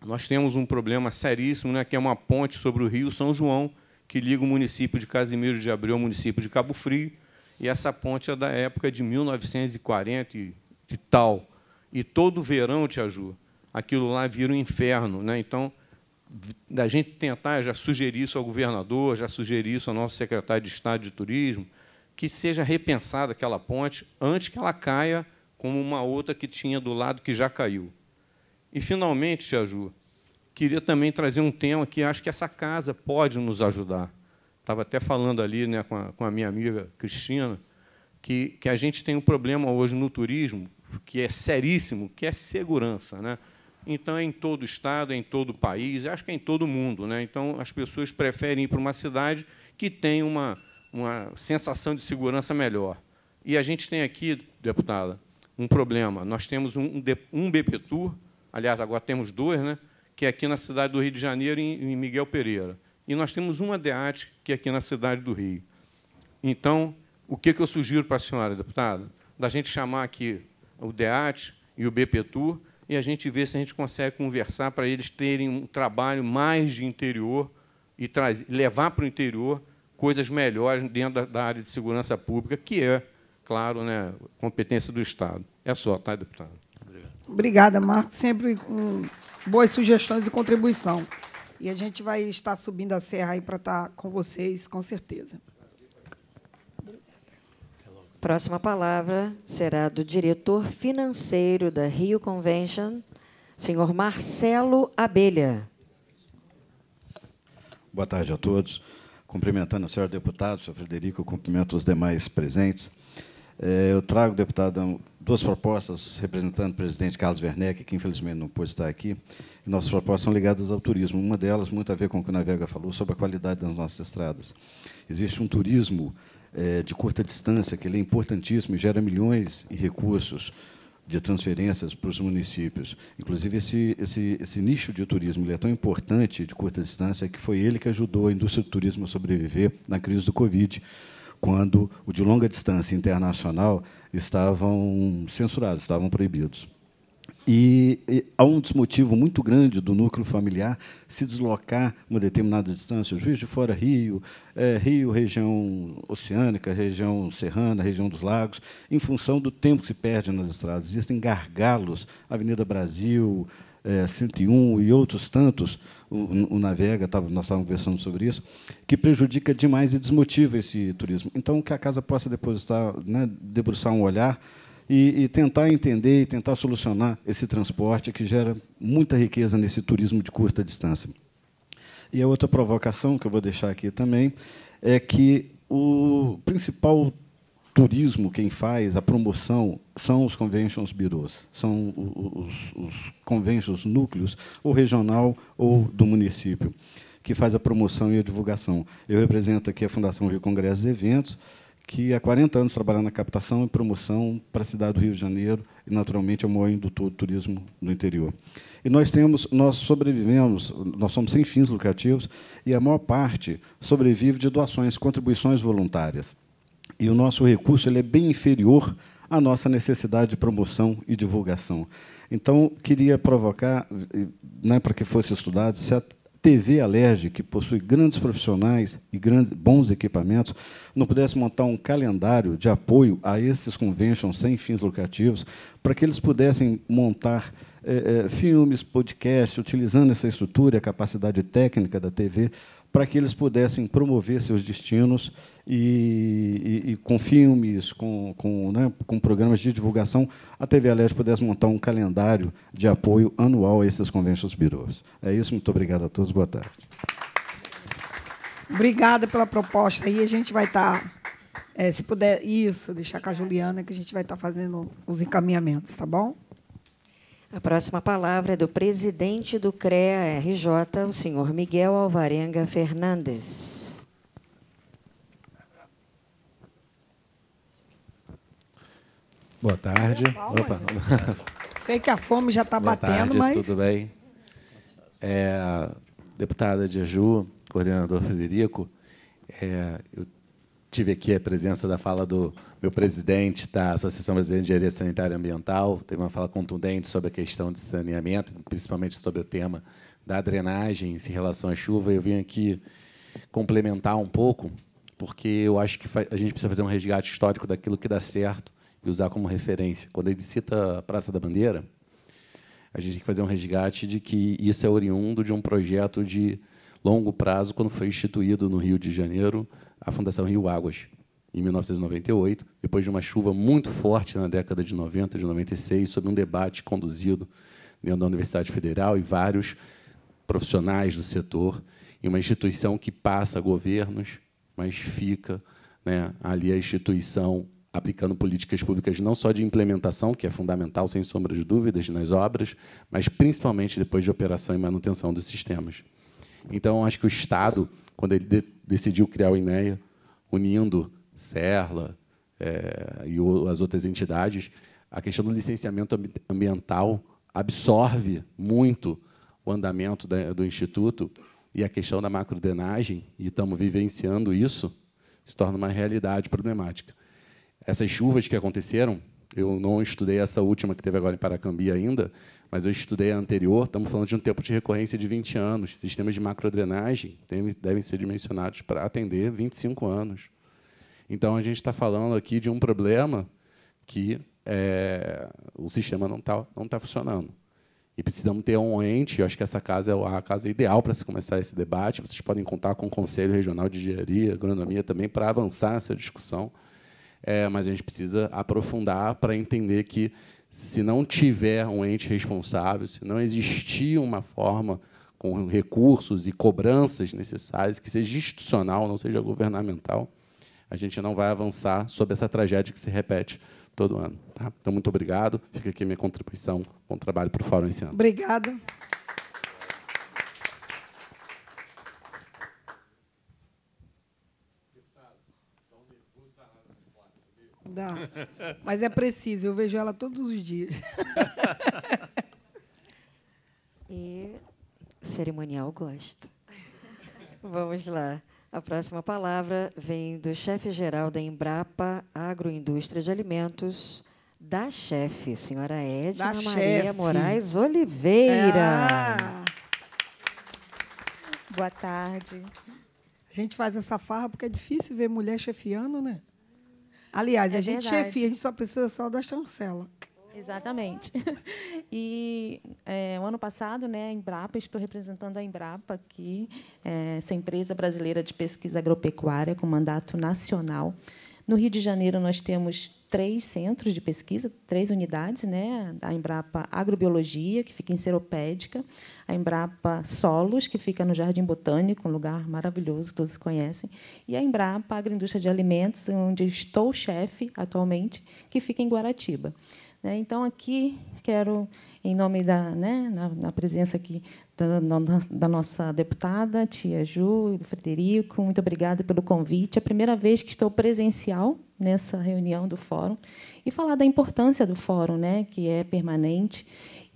nós temos um problema seríssimo, né, que é uma ponte sobre o rio São João, que liga o município de Casimiro de Abreu ao município de Cabo Frio, e essa ponte é da época de 1940 e, e tal. E todo verão, Tia Ju, aquilo lá vira um inferno. Né? Então, da gente tentar já sugerir isso ao governador, já sugerir isso ao nosso secretário de Estado de Turismo, que seja repensada aquela ponte antes que ela caia como uma outra que tinha do lado que já caiu. E, finalmente, Tia Ju, queria também trazer um tema que acho que essa casa pode nos ajudar. Estava até falando ali né, com, a, com a minha amiga Cristina, que, que a gente tem um problema hoje no turismo, que é seríssimo, que é segurança. Né? Então, é em todo o Estado, é em todo o país, acho que é em todo o mundo. Né? Então, as pessoas preferem ir para uma cidade que tem uma, uma sensação de segurança melhor. E a gente tem aqui, deputada, um problema. Nós temos um, um BPTUR, aliás, agora temos dois, né? que é aqui na cidade do Rio de Janeiro, em, em Miguel Pereira. E nós temos uma DEAT, que é aqui na cidade do Rio. Então, o que, que eu sugiro para a senhora, deputada? Da gente chamar aqui o DEAT e o BPTUR e a gente ver se a gente consegue conversar para eles terem um trabalho mais de interior e levar para o interior coisas melhores dentro da, área de segurança pública, que é claro, né, competência do Estado. É só, tá, deputado? Obrigado. Obrigada, Marco, sempre com boas sugestões e contribuição. E a gente vai estar subindo a serra aí para estar tá com vocês, com certeza. Próxima palavra será do diretor financeiro da Rio Convention, senhor Marcelo Abelha. Boa tarde a todos. Cumprimentando a senhora deputada, senhor Frederico, cumprimento os demais presentes. Eh, eu trago, deputada, duas propostas representando o presidente Carlos Werneck, que infelizmente não pôde estar aqui. Nossas propostas são ligadas ao turismo. Uma delas, muito a ver com o que o Navega falou, sobre a qualidade das nossas estradas. Existe um turismo eh, de curta distância, que ele é importantíssimo e gera milhões em recursos de transferências para os municípios. Inclusive, esse, esse, esse nicho de turismo é tão importante, de curta distância, que foi ele que ajudou a indústria do turismo a sobreviver na crise do Covid quando o de longa distância internacional estavam censurados, estavam proibidos. E, e, há um desmotivo muito grande do núcleo familiar se deslocar uma determinada distância, Juiz de Fora, Rio, é, Rio, região oceânica, região serrana, região dos lagos, em função do tempo que se perde nas estradas. Existem gargalos, Avenida Brasil, é, 101 e outros tantos, o, o Navega, tava, nós estávamos conversando sobre isso, que prejudica demais e desmotiva esse turismo. Então, que a casa possa depositar, né, debruçar um olhar e, e, tentar entender e tentar solucionar esse transporte que gera muita riqueza nesse turismo de curta distância. E a outra provocação que eu vou deixar aqui também é que o principal turismo quem faz a promoção são os conventions bureaus, são os, os conventions núcleos, ou regional ou do município, que faz a promoção e a divulgação. Eu represento aqui a Fundação Rio Congresso e Eventos, que há 40 anos trabalha na captação e promoção para a cidade do Rio de Janeiro e, naturalmente, é o maior indutor do turismo no interior. E nós temos, nós sobrevivemos, nós somos sem fins lucrativos e a maior parte sobrevive de doações, contribuições voluntárias e o nosso recurso ele é bem inferior à nossa necessidade de promoção e divulgação. Então, queria provocar, né, para que fosse estudado, se a TV Alerj, que possui grandes profissionais e grandes, bons equipamentos, não pudesse montar um calendário de apoio a esses conventions sem fins lucrativos, para que eles pudessem montar é, é, filmes, podcasts, utilizando essa estrutura e a capacidade técnica da TV para que eles pudessem promover seus destinos e, e, e com filmes, com, com, né, com, programas de divulgação, a TV Alerj pudesse montar um calendário de apoio anual a esses conventions bureaus. É isso, muito obrigado a todos, boa tarde. Obrigada pela proposta. E a gente vai estar, tá, é, se puder, isso, deixar com a Juliana, que a gente vai estar tá fazendo os encaminhamentos, tá bom? A próxima palavra é do presidente do CREA-RJ, o senhor Miguel Alvarenga Fernandes. Boa tarde. Opa. Sei que a fome já está batendo, tarde, mas... tudo bem. É, deputada Jeju, coordenador Frederico, é, eu tive aqui a presença da fala do meu presidente da Associação Brasileira de Engenharia Sanitária e Ambiental, teve uma fala contundente sobre a questão de saneamento, principalmente sobre o tema da drenagem em relação à chuva. Eu vim aqui complementar um pouco, porque eu acho que a gente precisa fazer um resgate histórico daquilo que dá certo e usar como referência. Quando ele cita a Praça da Bandeira, a gente tem que fazer um resgate de que isso é oriundo de um projeto de longo prazo, quando foi instituído no Rio de Janeiro, a Fundação Rio Águas, em 1998, depois de uma chuva muito forte na década de 90, de 96, sob um debate conduzido dentro da Universidade Federal e vários profissionais do setor, em uma instituição que passa governos, mas fica né, ali a instituição aplicando políticas públicas não só de implementação, que é fundamental, sem sombra de dúvidas, nas obras, mas principalmente depois de operação e manutenção dos sistemas. Então, acho que o Estado quando ele de decidiu criar o INEA, unindo Serla é, e o, as outras entidades, a questão do licenciamento ambiental absorve muito o andamento da, do Instituto e a questão da macrodenagem, e estamos vivenciando isso, se torna uma realidade problemática. Essas chuvas que aconteceram, eu não estudei essa última que teve agora em Paracambi ainda, mas eu estudei a anterior, estamos falando de um tempo de recorrência de 20 anos. Sistemas de macrodrenagem devem ser dimensionados para atender 25 anos. Então, a gente está falando aqui de um problema que é, o sistema não está não tá funcionando. E precisamos ter um ente, eu acho que essa casa é a casa ideal para se começar esse debate. Vocês podem contar com o Conselho Regional de Engenharia, Agronomia também, para avançar essa discussão. É, mas a gente precisa aprofundar para entender que se não tiver um ente responsável, se não existir uma forma com recursos e cobranças necessárias, que seja institucional, não seja governamental, a gente não vai avançar sobre essa tragédia que se repete todo ano. Tá? Então, muito obrigado. Fica aqui minha contribuição. Bom trabalho para o Fórum esse ano. Obrigada. dá. Mas é preciso, eu vejo ela todos os dias. e cerimonial gosto. Vamos lá. A próxima palavra vem do chefe-geral da Embrapa Agroindústria de Alimentos, da chefe, senhora Edna da Maria chefe. Moraes Oliveira. Ah. Boa tarde. A gente faz essa farra porque é difícil ver mulher chefiando, né? Aliás, é a gente é verdade. chefia, a gente só precisa só da chancela. Exatamente. E é, o ano passado, né, a Embrapa, estou representando a Embrapa aqui, é, essa empresa brasileira de pesquisa agropecuária com mandato nacional. No Rio de Janeiro, nós temos três centros de pesquisa, três unidades, né? a Embrapa Agrobiologia, que fica em Seropédica, a Embrapa Solos, que fica no Jardim Botânico, um lugar maravilhoso, todos conhecem, e a Embrapa Agroindústria de Alimentos, onde estou chefe atualmente, que fica em Guaratiba. Né? Então, aqui, quero, em nome da né, na, na presença aqui da, da, da, nossa deputada, tia Ju e do Frederico. Muito obrigada pelo convite. É a primeira vez que estou presencial nessa reunião do fórum e falar da importância do fórum, né, que é permanente,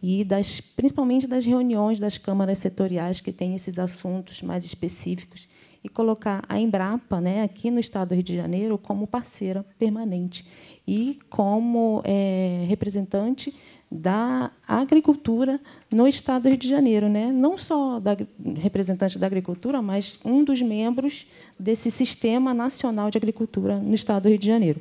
e das, principalmente das reuniões das câmaras setoriais que têm esses assuntos mais específicos e colocar a Embrapa, né, aqui no Estado do Rio de Janeiro, como parceira permanente e como é, representante da agricultura no Estado do Rio de Janeiro, né? não só da representante da agricultura, mas um dos membros desse Sistema Nacional de Agricultura no Estado do Rio de Janeiro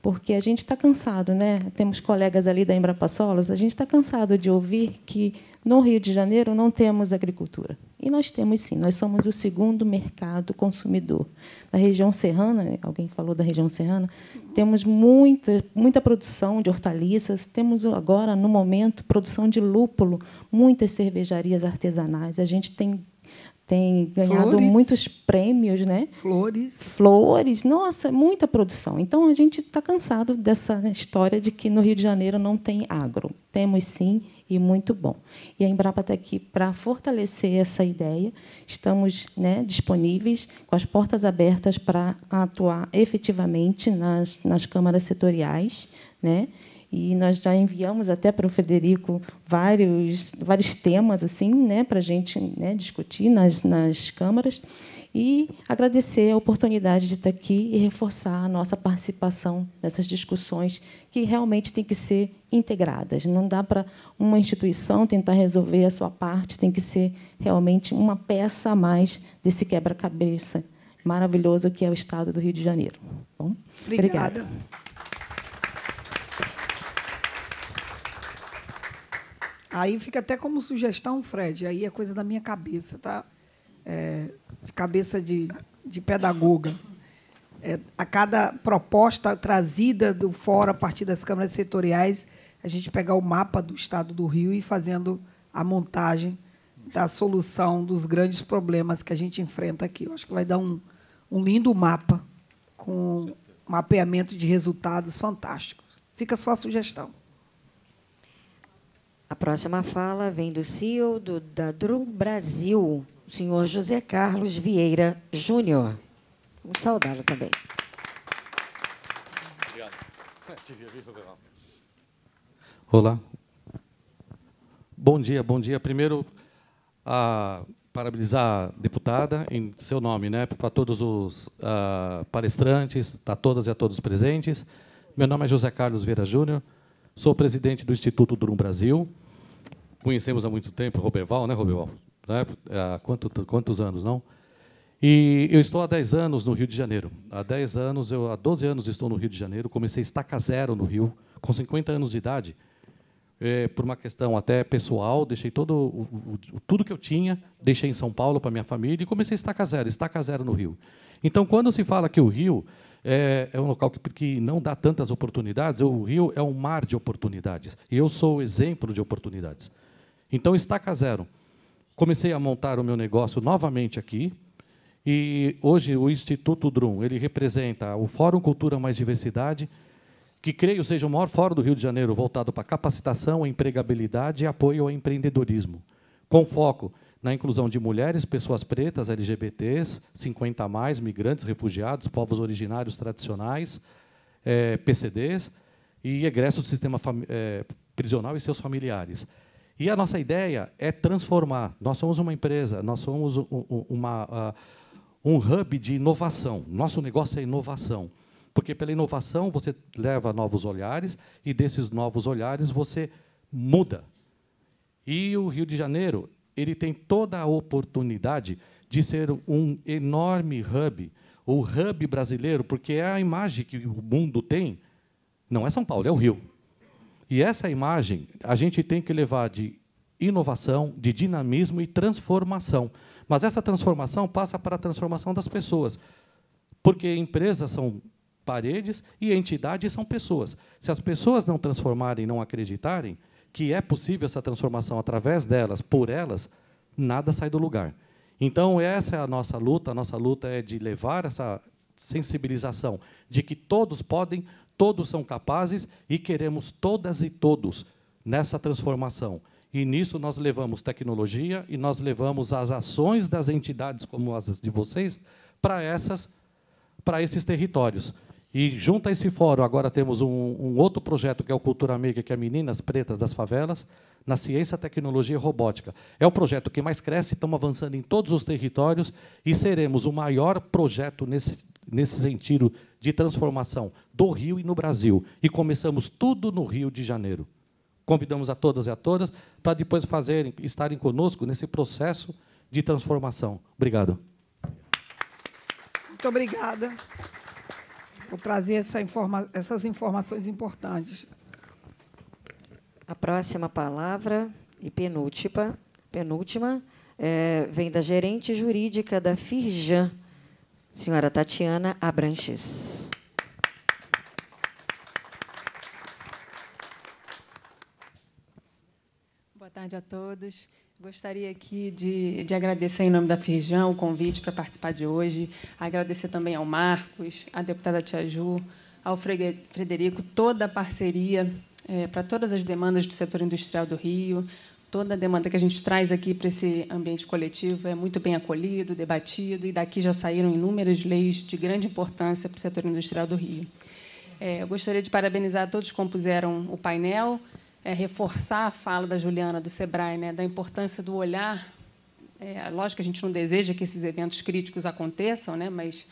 porque a gente está cansado, né? Temos colegas ali da Solos, a gente está cansado de ouvir que no Rio de Janeiro não temos agricultura. E nós temos sim, nós somos o segundo mercado consumidor. Na região serrana, alguém falou da região serrana, temos muita, muita produção de hortaliças, temos agora, no momento, produção de lúpulo, muitas cervejarias artesanais. A gente tem tem ganhado Flores. muitos prêmios, né? Flores. Flores, nossa, é muita produção. Então a gente está cansado dessa história de que no Rio de Janeiro não tem agro. Temos sim e muito bom. E a Embrapa está aqui para fortalecer essa ideia. Estamos né, disponíveis, com as portas abertas para atuar efetivamente nas, nas câmaras setoriais, né? e nós já enviamos até para o Frederico vários vários temas assim né para a gente né, discutir nas nas câmaras e agradecer a oportunidade de estar aqui e reforçar a nossa participação nessas discussões que realmente têm que ser integradas. Não dá para uma instituição tentar resolver a sua parte, tem que ser realmente uma peça a mais desse quebra-cabeça maravilhoso que é o Estado do Rio de Janeiro. Bom, obrigada. obrigada. Aí fica até como sugestão, Fred, aí é coisa da minha cabeça, tá? É, de cabeça de, de pedagoga. É, a cada proposta trazida do fora a partir das câmaras setoriais, a gente pegar o mapa do estado do Rio e fazendo a montagem da solução dos grandes problemas que a gente enfrenta aqui. Eu acho que vai dar um, um lindo mapa com mapeamento de resultados fantásticos. Fica só a sugestão. A próxima fala vem do CEO do, da Drum Brasil, o senhor José Carlos Vieira Júnior. Um saudá-lo também. Obrigado. Olá. Bom dia, bom dia. Primeiro, a parabenizar a deputada em seu nome, né, para todos os uh, palestrantes, a todas e a todos presentes. Meu nome é José Carlos Vieira Júnior, Sou presidente do Instituto Durum Brasil. Conhecemos há muito tempo Roberval, né, Roberval? Né? Há quanto, quantos anos, não? E eu estou há 10 anos no Rio de Janeiro. Há 10 anos, eu, há 12 anos estou no Rio de Janeiro. Comecei estaca zero no Rio, com 50 anos de idade. É, por uma questão até pessoal, deixei todo o, o, tudo que eu tinha, deixei em São Paulo para minha família e comecei estacar zero, estacar zero no Rio. Então, quando se fala que o Rio é, é um local que, que não dá tantas oportunidades. O Rio é um mar de oportunidades. E eu sou exemplo de oportunidades. Então, estaca zero. Comecei a montar o meu negócio novamente aqui. E hoje o Instituto Drum, ele representa o Fórum Cultura Mais Diversidade, que creio seja o maior fórum do Rio de Janeiro voltado para capacitação, empregabilidade e apoio ao empreendedorismo, com foco na inclusão de mulheres, pessoas pretas, LGBTs, 50 a mais, migrantes, refugiados, povos originários tradicionais, é, PCDs e egressos do sistema é, prisional e seus familiares. E a nossa ideia é transformar. Nós somos uma empresa, nós somos uma, um hub de inovação. Nosso negócio é inovação. Porque pela inovação você leva novos olhares e desses novos olhares você muda. E o Rio de Janeiro ele tem toda a oportunidade de ser um enorme hub, o hub brasileiro, porque é a imagem que o mundo tem, não é São Paulo, é o Rio. E essa imagem a gente tem que levar de inovação, de dinamismo e transformação. Mas essa transformação passa para a transformação das pessoas, porque empresas são paredes e entidades são pessoas. Se as pessoas não transformarem, não acreditarem, que é possível essa transformação através delas, por elas, nada sai do lugar. Então, essa é a nossa luta. A nossa luta é de levar essa sensibilização de que todos podem, todos são capazes e queremos todas e todos nessa transformação. E nisso nós levamos tecnologia e nós levamos as ações das entidades como as de vocês para essas para esses territórios. E junto a esse fórum, agora temos um, um outro projeto que é o Cultura Amiga, que é Meninas Pretas das Favelas, na Ciência, Tecnologia e Robótica. É o projeto que mais cresce, estamos avançando em todos os territórios e seremos o maior projeto nesse, nesse sentido de transformação do Rio e no Brasil. E começamos tudo no Rio de Janeiro. Convidamos a todas e a todas para depois fazerem, estarem conosco nesse processo de transformação. Obrigado. Muito obrigada por trazer essa informa essas informações importantes. A próxima palavra e penúltima, penúltima é, vem da gerente jurídica da Firjan, senhora Tatiana Abranches. Boa tarde a todos. Gostaria aqui de, de agradecer, em nome da Firjão, o convite para participar de hoje. Agradecer também ao Marcos, à deputada Tia Ju, ao Frederico, toda a parceria é, para todas as demandas do setor industrial do Rio. Toda a demanda que a gente traz aqui para esse ambiente coletivo é muito bem acolhido, debatido, e daqui já saíram inúmeras leis de grande importância para o setor industrial do Rio. É, eu gostaria de parabenizar todos que compuseram o painel, é, reforçar a fala da Juliana do Sebrae, né, da importância do olhar. É, lógico que a gente não deseja que esses eventos críticos aconteçam, né, mas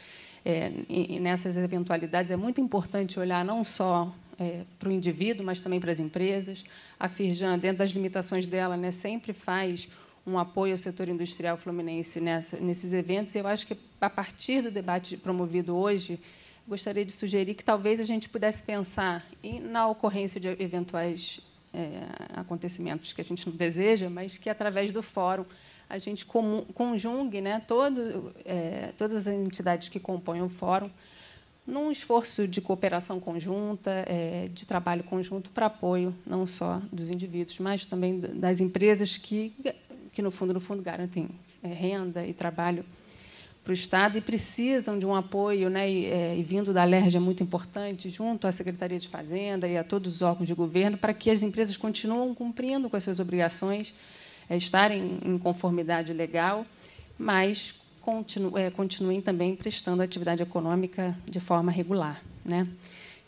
é, e, nessas eventualidades é muito importante olhar não só é, para o indivíduo, mas também para as empresas. A Firjan, dentro das limitações dela, né, sempre faz um apoio ao setor industrial fluminense nessa, nesses eventos. E eu acho que, a partir do debate promovido hoje, gostaria de sugerir que talvez a gente pudesse pensar em, na ocorrência de eventuais é, acontecimentos que a gente não deseja, mas que, através do fórum, a gente com, conjungue né, todo, é, todas as entidades que compõem o fórum num esforço de cooperação conjunta, é, de trabalho conjunto para apoio não só dos indivíduos, mas também das empresas que, que no fundo, no fundo, garantem é, renda e trabalho para o Estado e precisam de um apoio, né, e, é, e, vindo da LERJ é muito importante, junto à Secretaria de Fazenda e a todos os órgãos de governo, para que as empresas continuem cumprindo com as suas obrigações, é, estarem em conformidade legal, mas continu, é, continuem também prestando atividade econômica de forma regular. Né?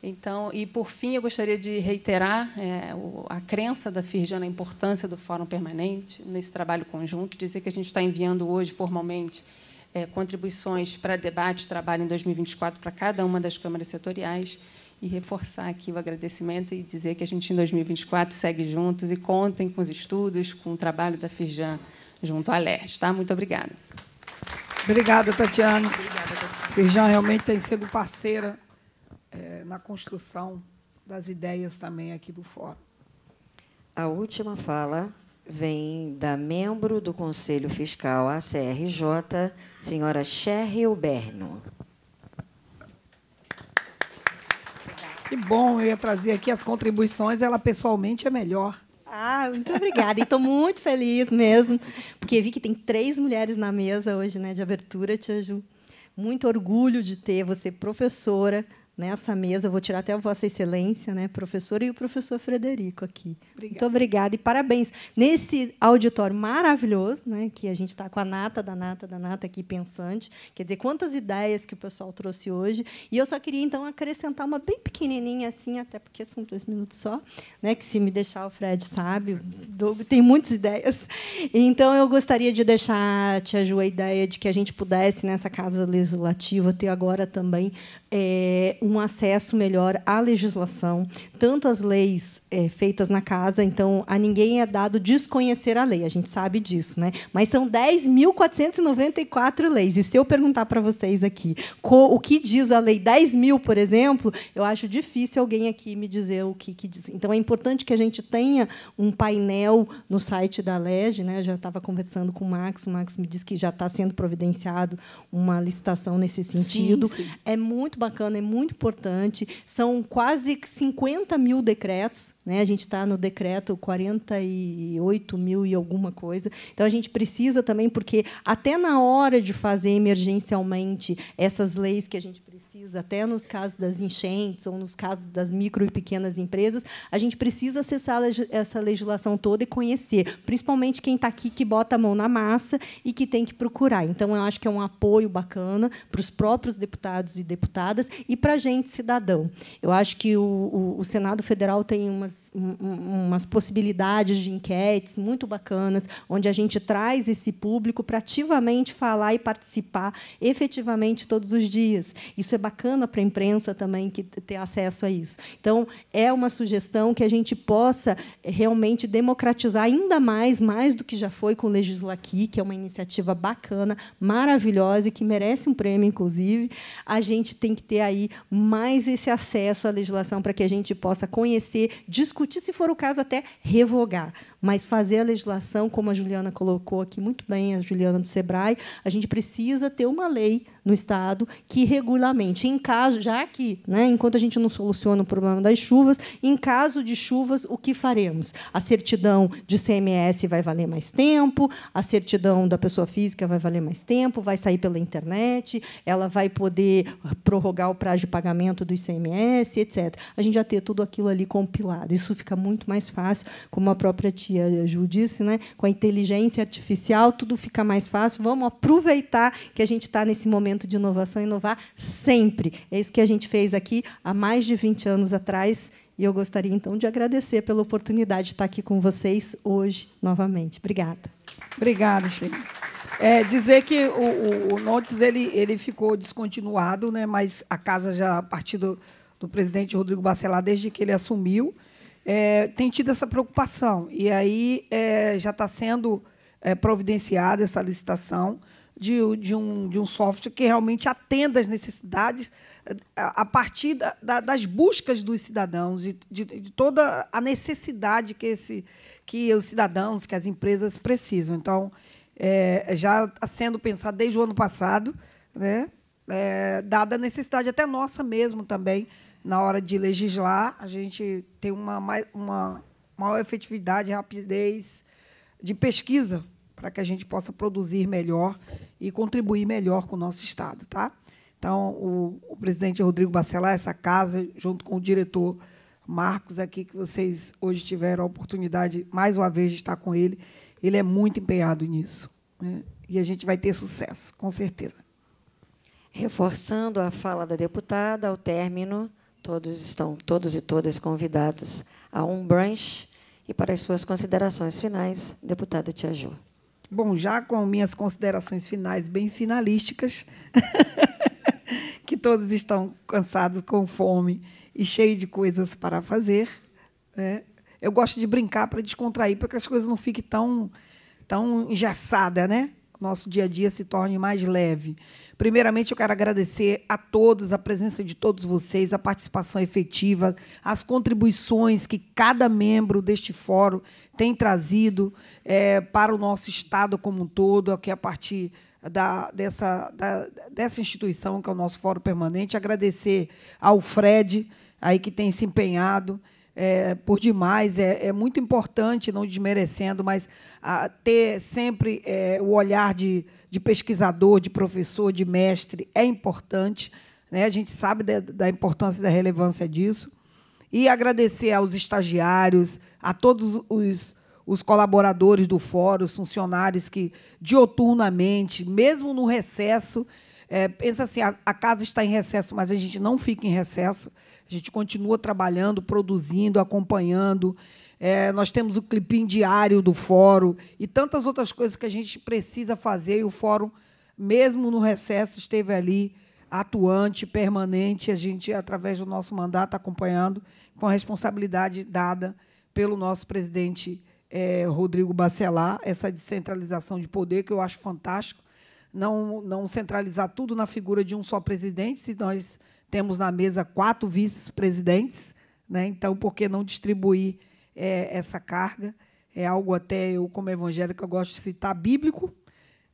Então, e por fim, eu gostaria de reiterar é, a crença da Firjan na importância do Fórum Permanente nesse trabalho conjunto, dizer que a gente está enviando hoje formalmente é, contribuições para debate e trabalho em 2024 para cada uma das câmaras setoriais e reforçar aqui o agradecimento e dizer que a gente, em 2024, segue juntos e contem com os estudos, com o trabalho da Firjan junto à LERJ. Tá? Muito obrigada. Obrigada, Tatiana. Obrigada, Tatiana. Firjan realmente tem sido parceira é, na construção das ideias também aqui do Fórum. A última fala vem da membro do Conselho Fiscal ACRJ, senhora Cheryl Berno. Que bom, eu ia trazer aqui as contribuições, ela pessoalmente é melhor. Ah, muito obrigada. E estou muito feliz mesmo, porque vi que tem três mulheres na mesa hoje, né, de abertura, Tia Ju. Muito orgulho de ter você professora, nessa mesa. Vou tirar até a Vossa Excelência, né, professora, e o professor Frederico aqui. Obrigada. Muito obrigada e parabéns. Nesse auditório maravilhoso, né, que a gente está com a nata da nata da nata aqui pensante, quer dizer, quantas ideias que o pessoal trouxe hoje. E eu só queria, então, acrescentar uma bem pequenininha assim, até porque são dois minutos só, né, que se me deixar o Fred sabe, tem muitas ideias. Então, eu gostaria de deixar, Tia Ju, a ideia de que a gente pudesse, nessa Casa Legislativa, ter agora também é, um acesso melhor à legislação, tanto as leis é, feitas na casa, então a ninguém é dado desconhecer a lei, a gente sabe disso, né? Mas são 10.494 leis. E se eu perguntar para vocês aqui o que diz a lei 10 mil, por exemplo, eu acho difícil alguém aqui me dizer o que, que diz. Então é importante que a gente tenha um painel no site da LEG, né? Eu já estava conversando com o Max, o Max me disse que já está sendo providenciado uma licitação nesse sentido. Sim, sim. É muito bacana, é muito importante. São quase 50 mil decretos. Né? A gente está no decreto 48 mil e alguma coisa. Então, a gente precisa também, porque até na hora de fazer emergencialmente essas leis que a gente precisa precisa, até nos casos das enchentes ou nos casos das micro e pequenas empresas, a gente precisa acessar essa legislação toda e conhecer, principalmente quem está aqui que bota a mão na massa e que tem que procurar. Então, eu acho que é um apoio bacana para os próprios deputados e deputadas e para a gente, cidadão. Eu acho que o, o, o Senado Federal tem umas, um, umas possibilidades de enquetes muito bacanas, onde a gente traz esse público para ativamente falar e participar efetivamente todos os dias. Isso é bacana para a imprensa também que ter acesso a isso. Então, é uma sugestão que a gente possa eh, realmente democratizar ainda mais, mais do que já foi com o Legislaqui, que é uma iniciativa bacana, maravilhosa e que merece um prêmio, inclusive. A gente tem que ter aí mais esse acesso à legislação para que a gente possa conhecer, discutir, se for o caso, até revogar mas fazer a legislação, como a Juliana colocou aqui muito bem, a Juliana do Sebrae, a gente precisa ter uma lei no Estado que regulamente, em caso, já que, né, enquanto a gente não soluciona o problema das chuvas, em caso de chuvas, o que faremos? A certidão de CMS vai valer mais tempo, a certidão da pessoa física vai valer mais tempo, vai sair pela internet, ela vai poder prorrogar o prazo de pagamento do ICMS, etc. A gente já ter tudo aquilo ali compilado. Isso fica muito mais fácil, como a própria tia a Ju disse, né? com a inteligência artificial, tudo fica mais fácil. Vamos aproveitar que a gente está nesse momento de inovação, inovar sempre. É isso que a gente fez aqui há mais de 20 anos atrás. E eu gostaria, então, de agradecer pela oportunidade de estar aqui com vocês hoje novamente. Obrigada. Obrigada, Sheila. É, dizer que o, o, o Notes ele, ele ficou descontinuado, né, mas a casa já, a partir do, do presidente Rodrigo Bacelar, desde que ele assumiu, é, tem tido essa preocupação. E aí é, já está sendo é, providenciada essa licitação de, de, um, de um software que realmente atenda as necessidades é, a, a partir da, da, das buscas dos cidadãos, de, de, de toda a necessidade que, esse, que os cidadãos, que as empresas precisam. Então, é, já está sendo pensado desde o ano passado, né? É, dada a necessidade até nossa mesmo também na hora de legislar, a gente tem uma, uma maior efetividade, rapidez de pesquisa para que a gente possa produzir melhor e contribuir melhor com o nosso Estado. Tá? Então, o, o presidente Rodrigo Bacelar, essa casa, junto com o diretor Marcos, aqui, que vocês hoje tiveram a oportunidade, mais uma vez, de estar com ele, ele é muito empenhado nisso. Né? E a gente vai ter sucesso, com certeza. Reforçando a fala da deputada, ao término Todos estão, todos e todas convidados a um brunch e para as suas considerações finais, deputada Tia Ju. Bom, já com minhas considerações finais bem finalísticas, que todos estão cansados, com fome e cheio de coisas para fazer. Né? Eu gosto de brincar para descontrair, para que as coisas não fiquem tão, tão engessadas, né? nosso dia a dia se torne mais leve. Primeiramente, eu quero agradecer a todos, a presença de todos vocês, a participação efetiva, as contribuições que cada membro deste fórum tem trazido é, para o nosso Estado como um todo, aqui a partir da, dessa, da, dessa instituição, que é o nosso Fórum Permanente. Agradecer ao Fred, aí que tem se empenhado é, por demais. É, é, muito importante, não desmerecendo, mas a, ter sempre é, o olhar de, de, pesquisador, de professor, de mestre é importante. Né? A gente sabe da, da importância e da relevância disso. E agradecer aos estagiários, a todos os, os colaboradores do fórum, os funcionários que, dioturnamente, mesmo no recesso, é, pensa assim, a, a casa está em recesso, mas a gente não fica em recesso. A gente continua trabalhando, produzindo, acompanhando. É, nós temos o clipim diário do fórum e tantas outras coisas que a gente precisa fazer. E o fórum, mesmo no recesso, esteve ali atuante, permanente. A gente, através do nosso mandato, acompanhando com a responsabilidade dada pelo nosso presidente é, Rodrigo Bacelar, essa descentralização de poder, que eu acho fantástico. Não, não centralizar tudo na figura de um só presidente, se nós temos na mesa quatro vice-presidentes, né? então por que não distribuir é, essa carga? É algo até eu, como evangélica, gosto de citar bíblico.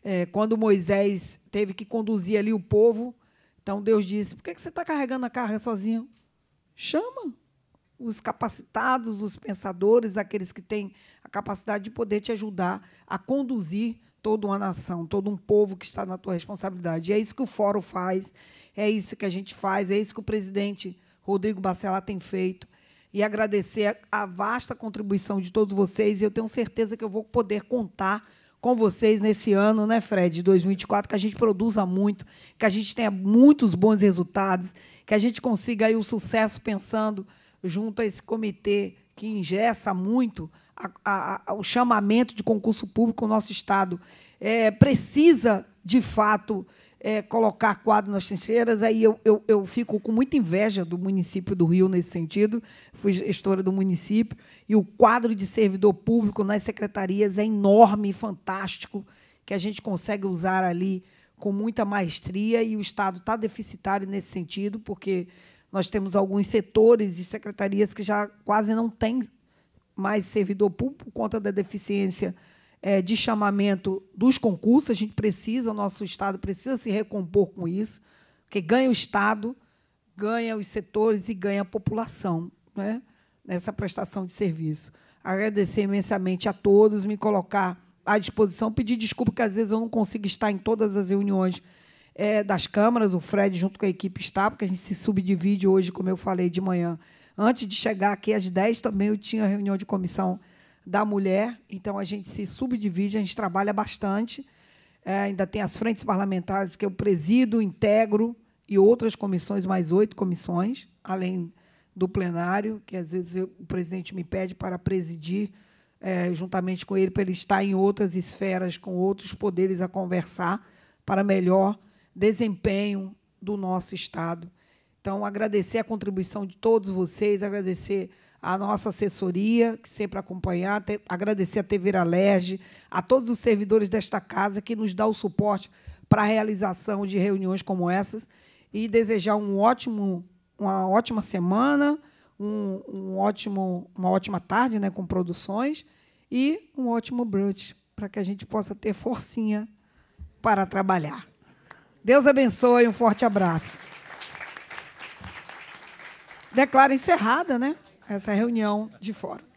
É, quando Moisés teve que conduzir ali o povo, então Deus disse: por que, que você está carregando a carga sozinho? Chama os capacitados, os pensadores, aqueles que têm a capacidade de poder te ajudar a conduzir toda uma nação, todo um povo que está na tua responsabilidade. E é isso que o fórum faz, é isso que a gente faz, é isso que o presidente Rodrigo Bacelar tem feito. E agradecer a vasta contribuição de todos vocês. E eu tenho certeza que eu vou poder contar com vocês nesse ano, né, Fred, de 2024, que a gente produza muito, que a gente tenha muitos bons resultados, que a gente consiga aí o sucesso pensando junto a esse comitê que ingessa muito a, a, a, o chamamento de concurso público. O nosso Estado é, precisa, de fato, é, colocar quadro nas trincheiras. Aí eu, eu, eu, fico com muita inveja do município do Rio nesse sentido. Fui gestora do município. E o quadro de servidor público nas secretarias é enorme, fantástico, que a gente consegue usar ali com muita maestria. E o Estado está deficitário nesse sentido, porque nós temos alguns setores e secretarias que já quase não têm mais servidor público por conta da deficiência é, de chamamento dos concursos. A gente precisa, o nosso Estado precisa se recompor com isso, porque ganha o Estado, ganha os setores e ganha a população né, nessa prestação de serviço. Agradecer imensamente a todos, me colocar à disposição, pedir desculpa que às vezes eu não consigo estar em todas as reuniões é, das câmaras, o Fred junto com a equipe está, porque a gente se subdivide hoje, como eu falei de manhã. Antes de chegar aqui às 10 também eu tinha reunião de comissão da mulher, então a gente se subdivide, a gente trabalha bastante. É, ainda tem as frentes parlamentares que eu presido, integro, e outras comissões, mais oito comissões, além do plenário, que às vezes eu, o presidente me pede para presidir é, juntamente com ele, para ele estar em outras esferas, com outros poderes a conversar, para melhor desempenho do nosso Estado. Então, agradecer a contribuição de todos vocês, agradecer a nossa assessoria, que sempre acompanhar, te, agradecer a TV Alerge, a todos os servidores desta casa que nos dá o suporte para a realização de reuniões como essas e desejar um ótimo, uma ótima semana, um, um ótimo, uma ótima tarde né, com produções e um ótimo brunch para que a gente possa ter forcinha para trabalhar. Deus abençoe, um forte abraço. Declaro encerrada, né? essa reunião de fórum.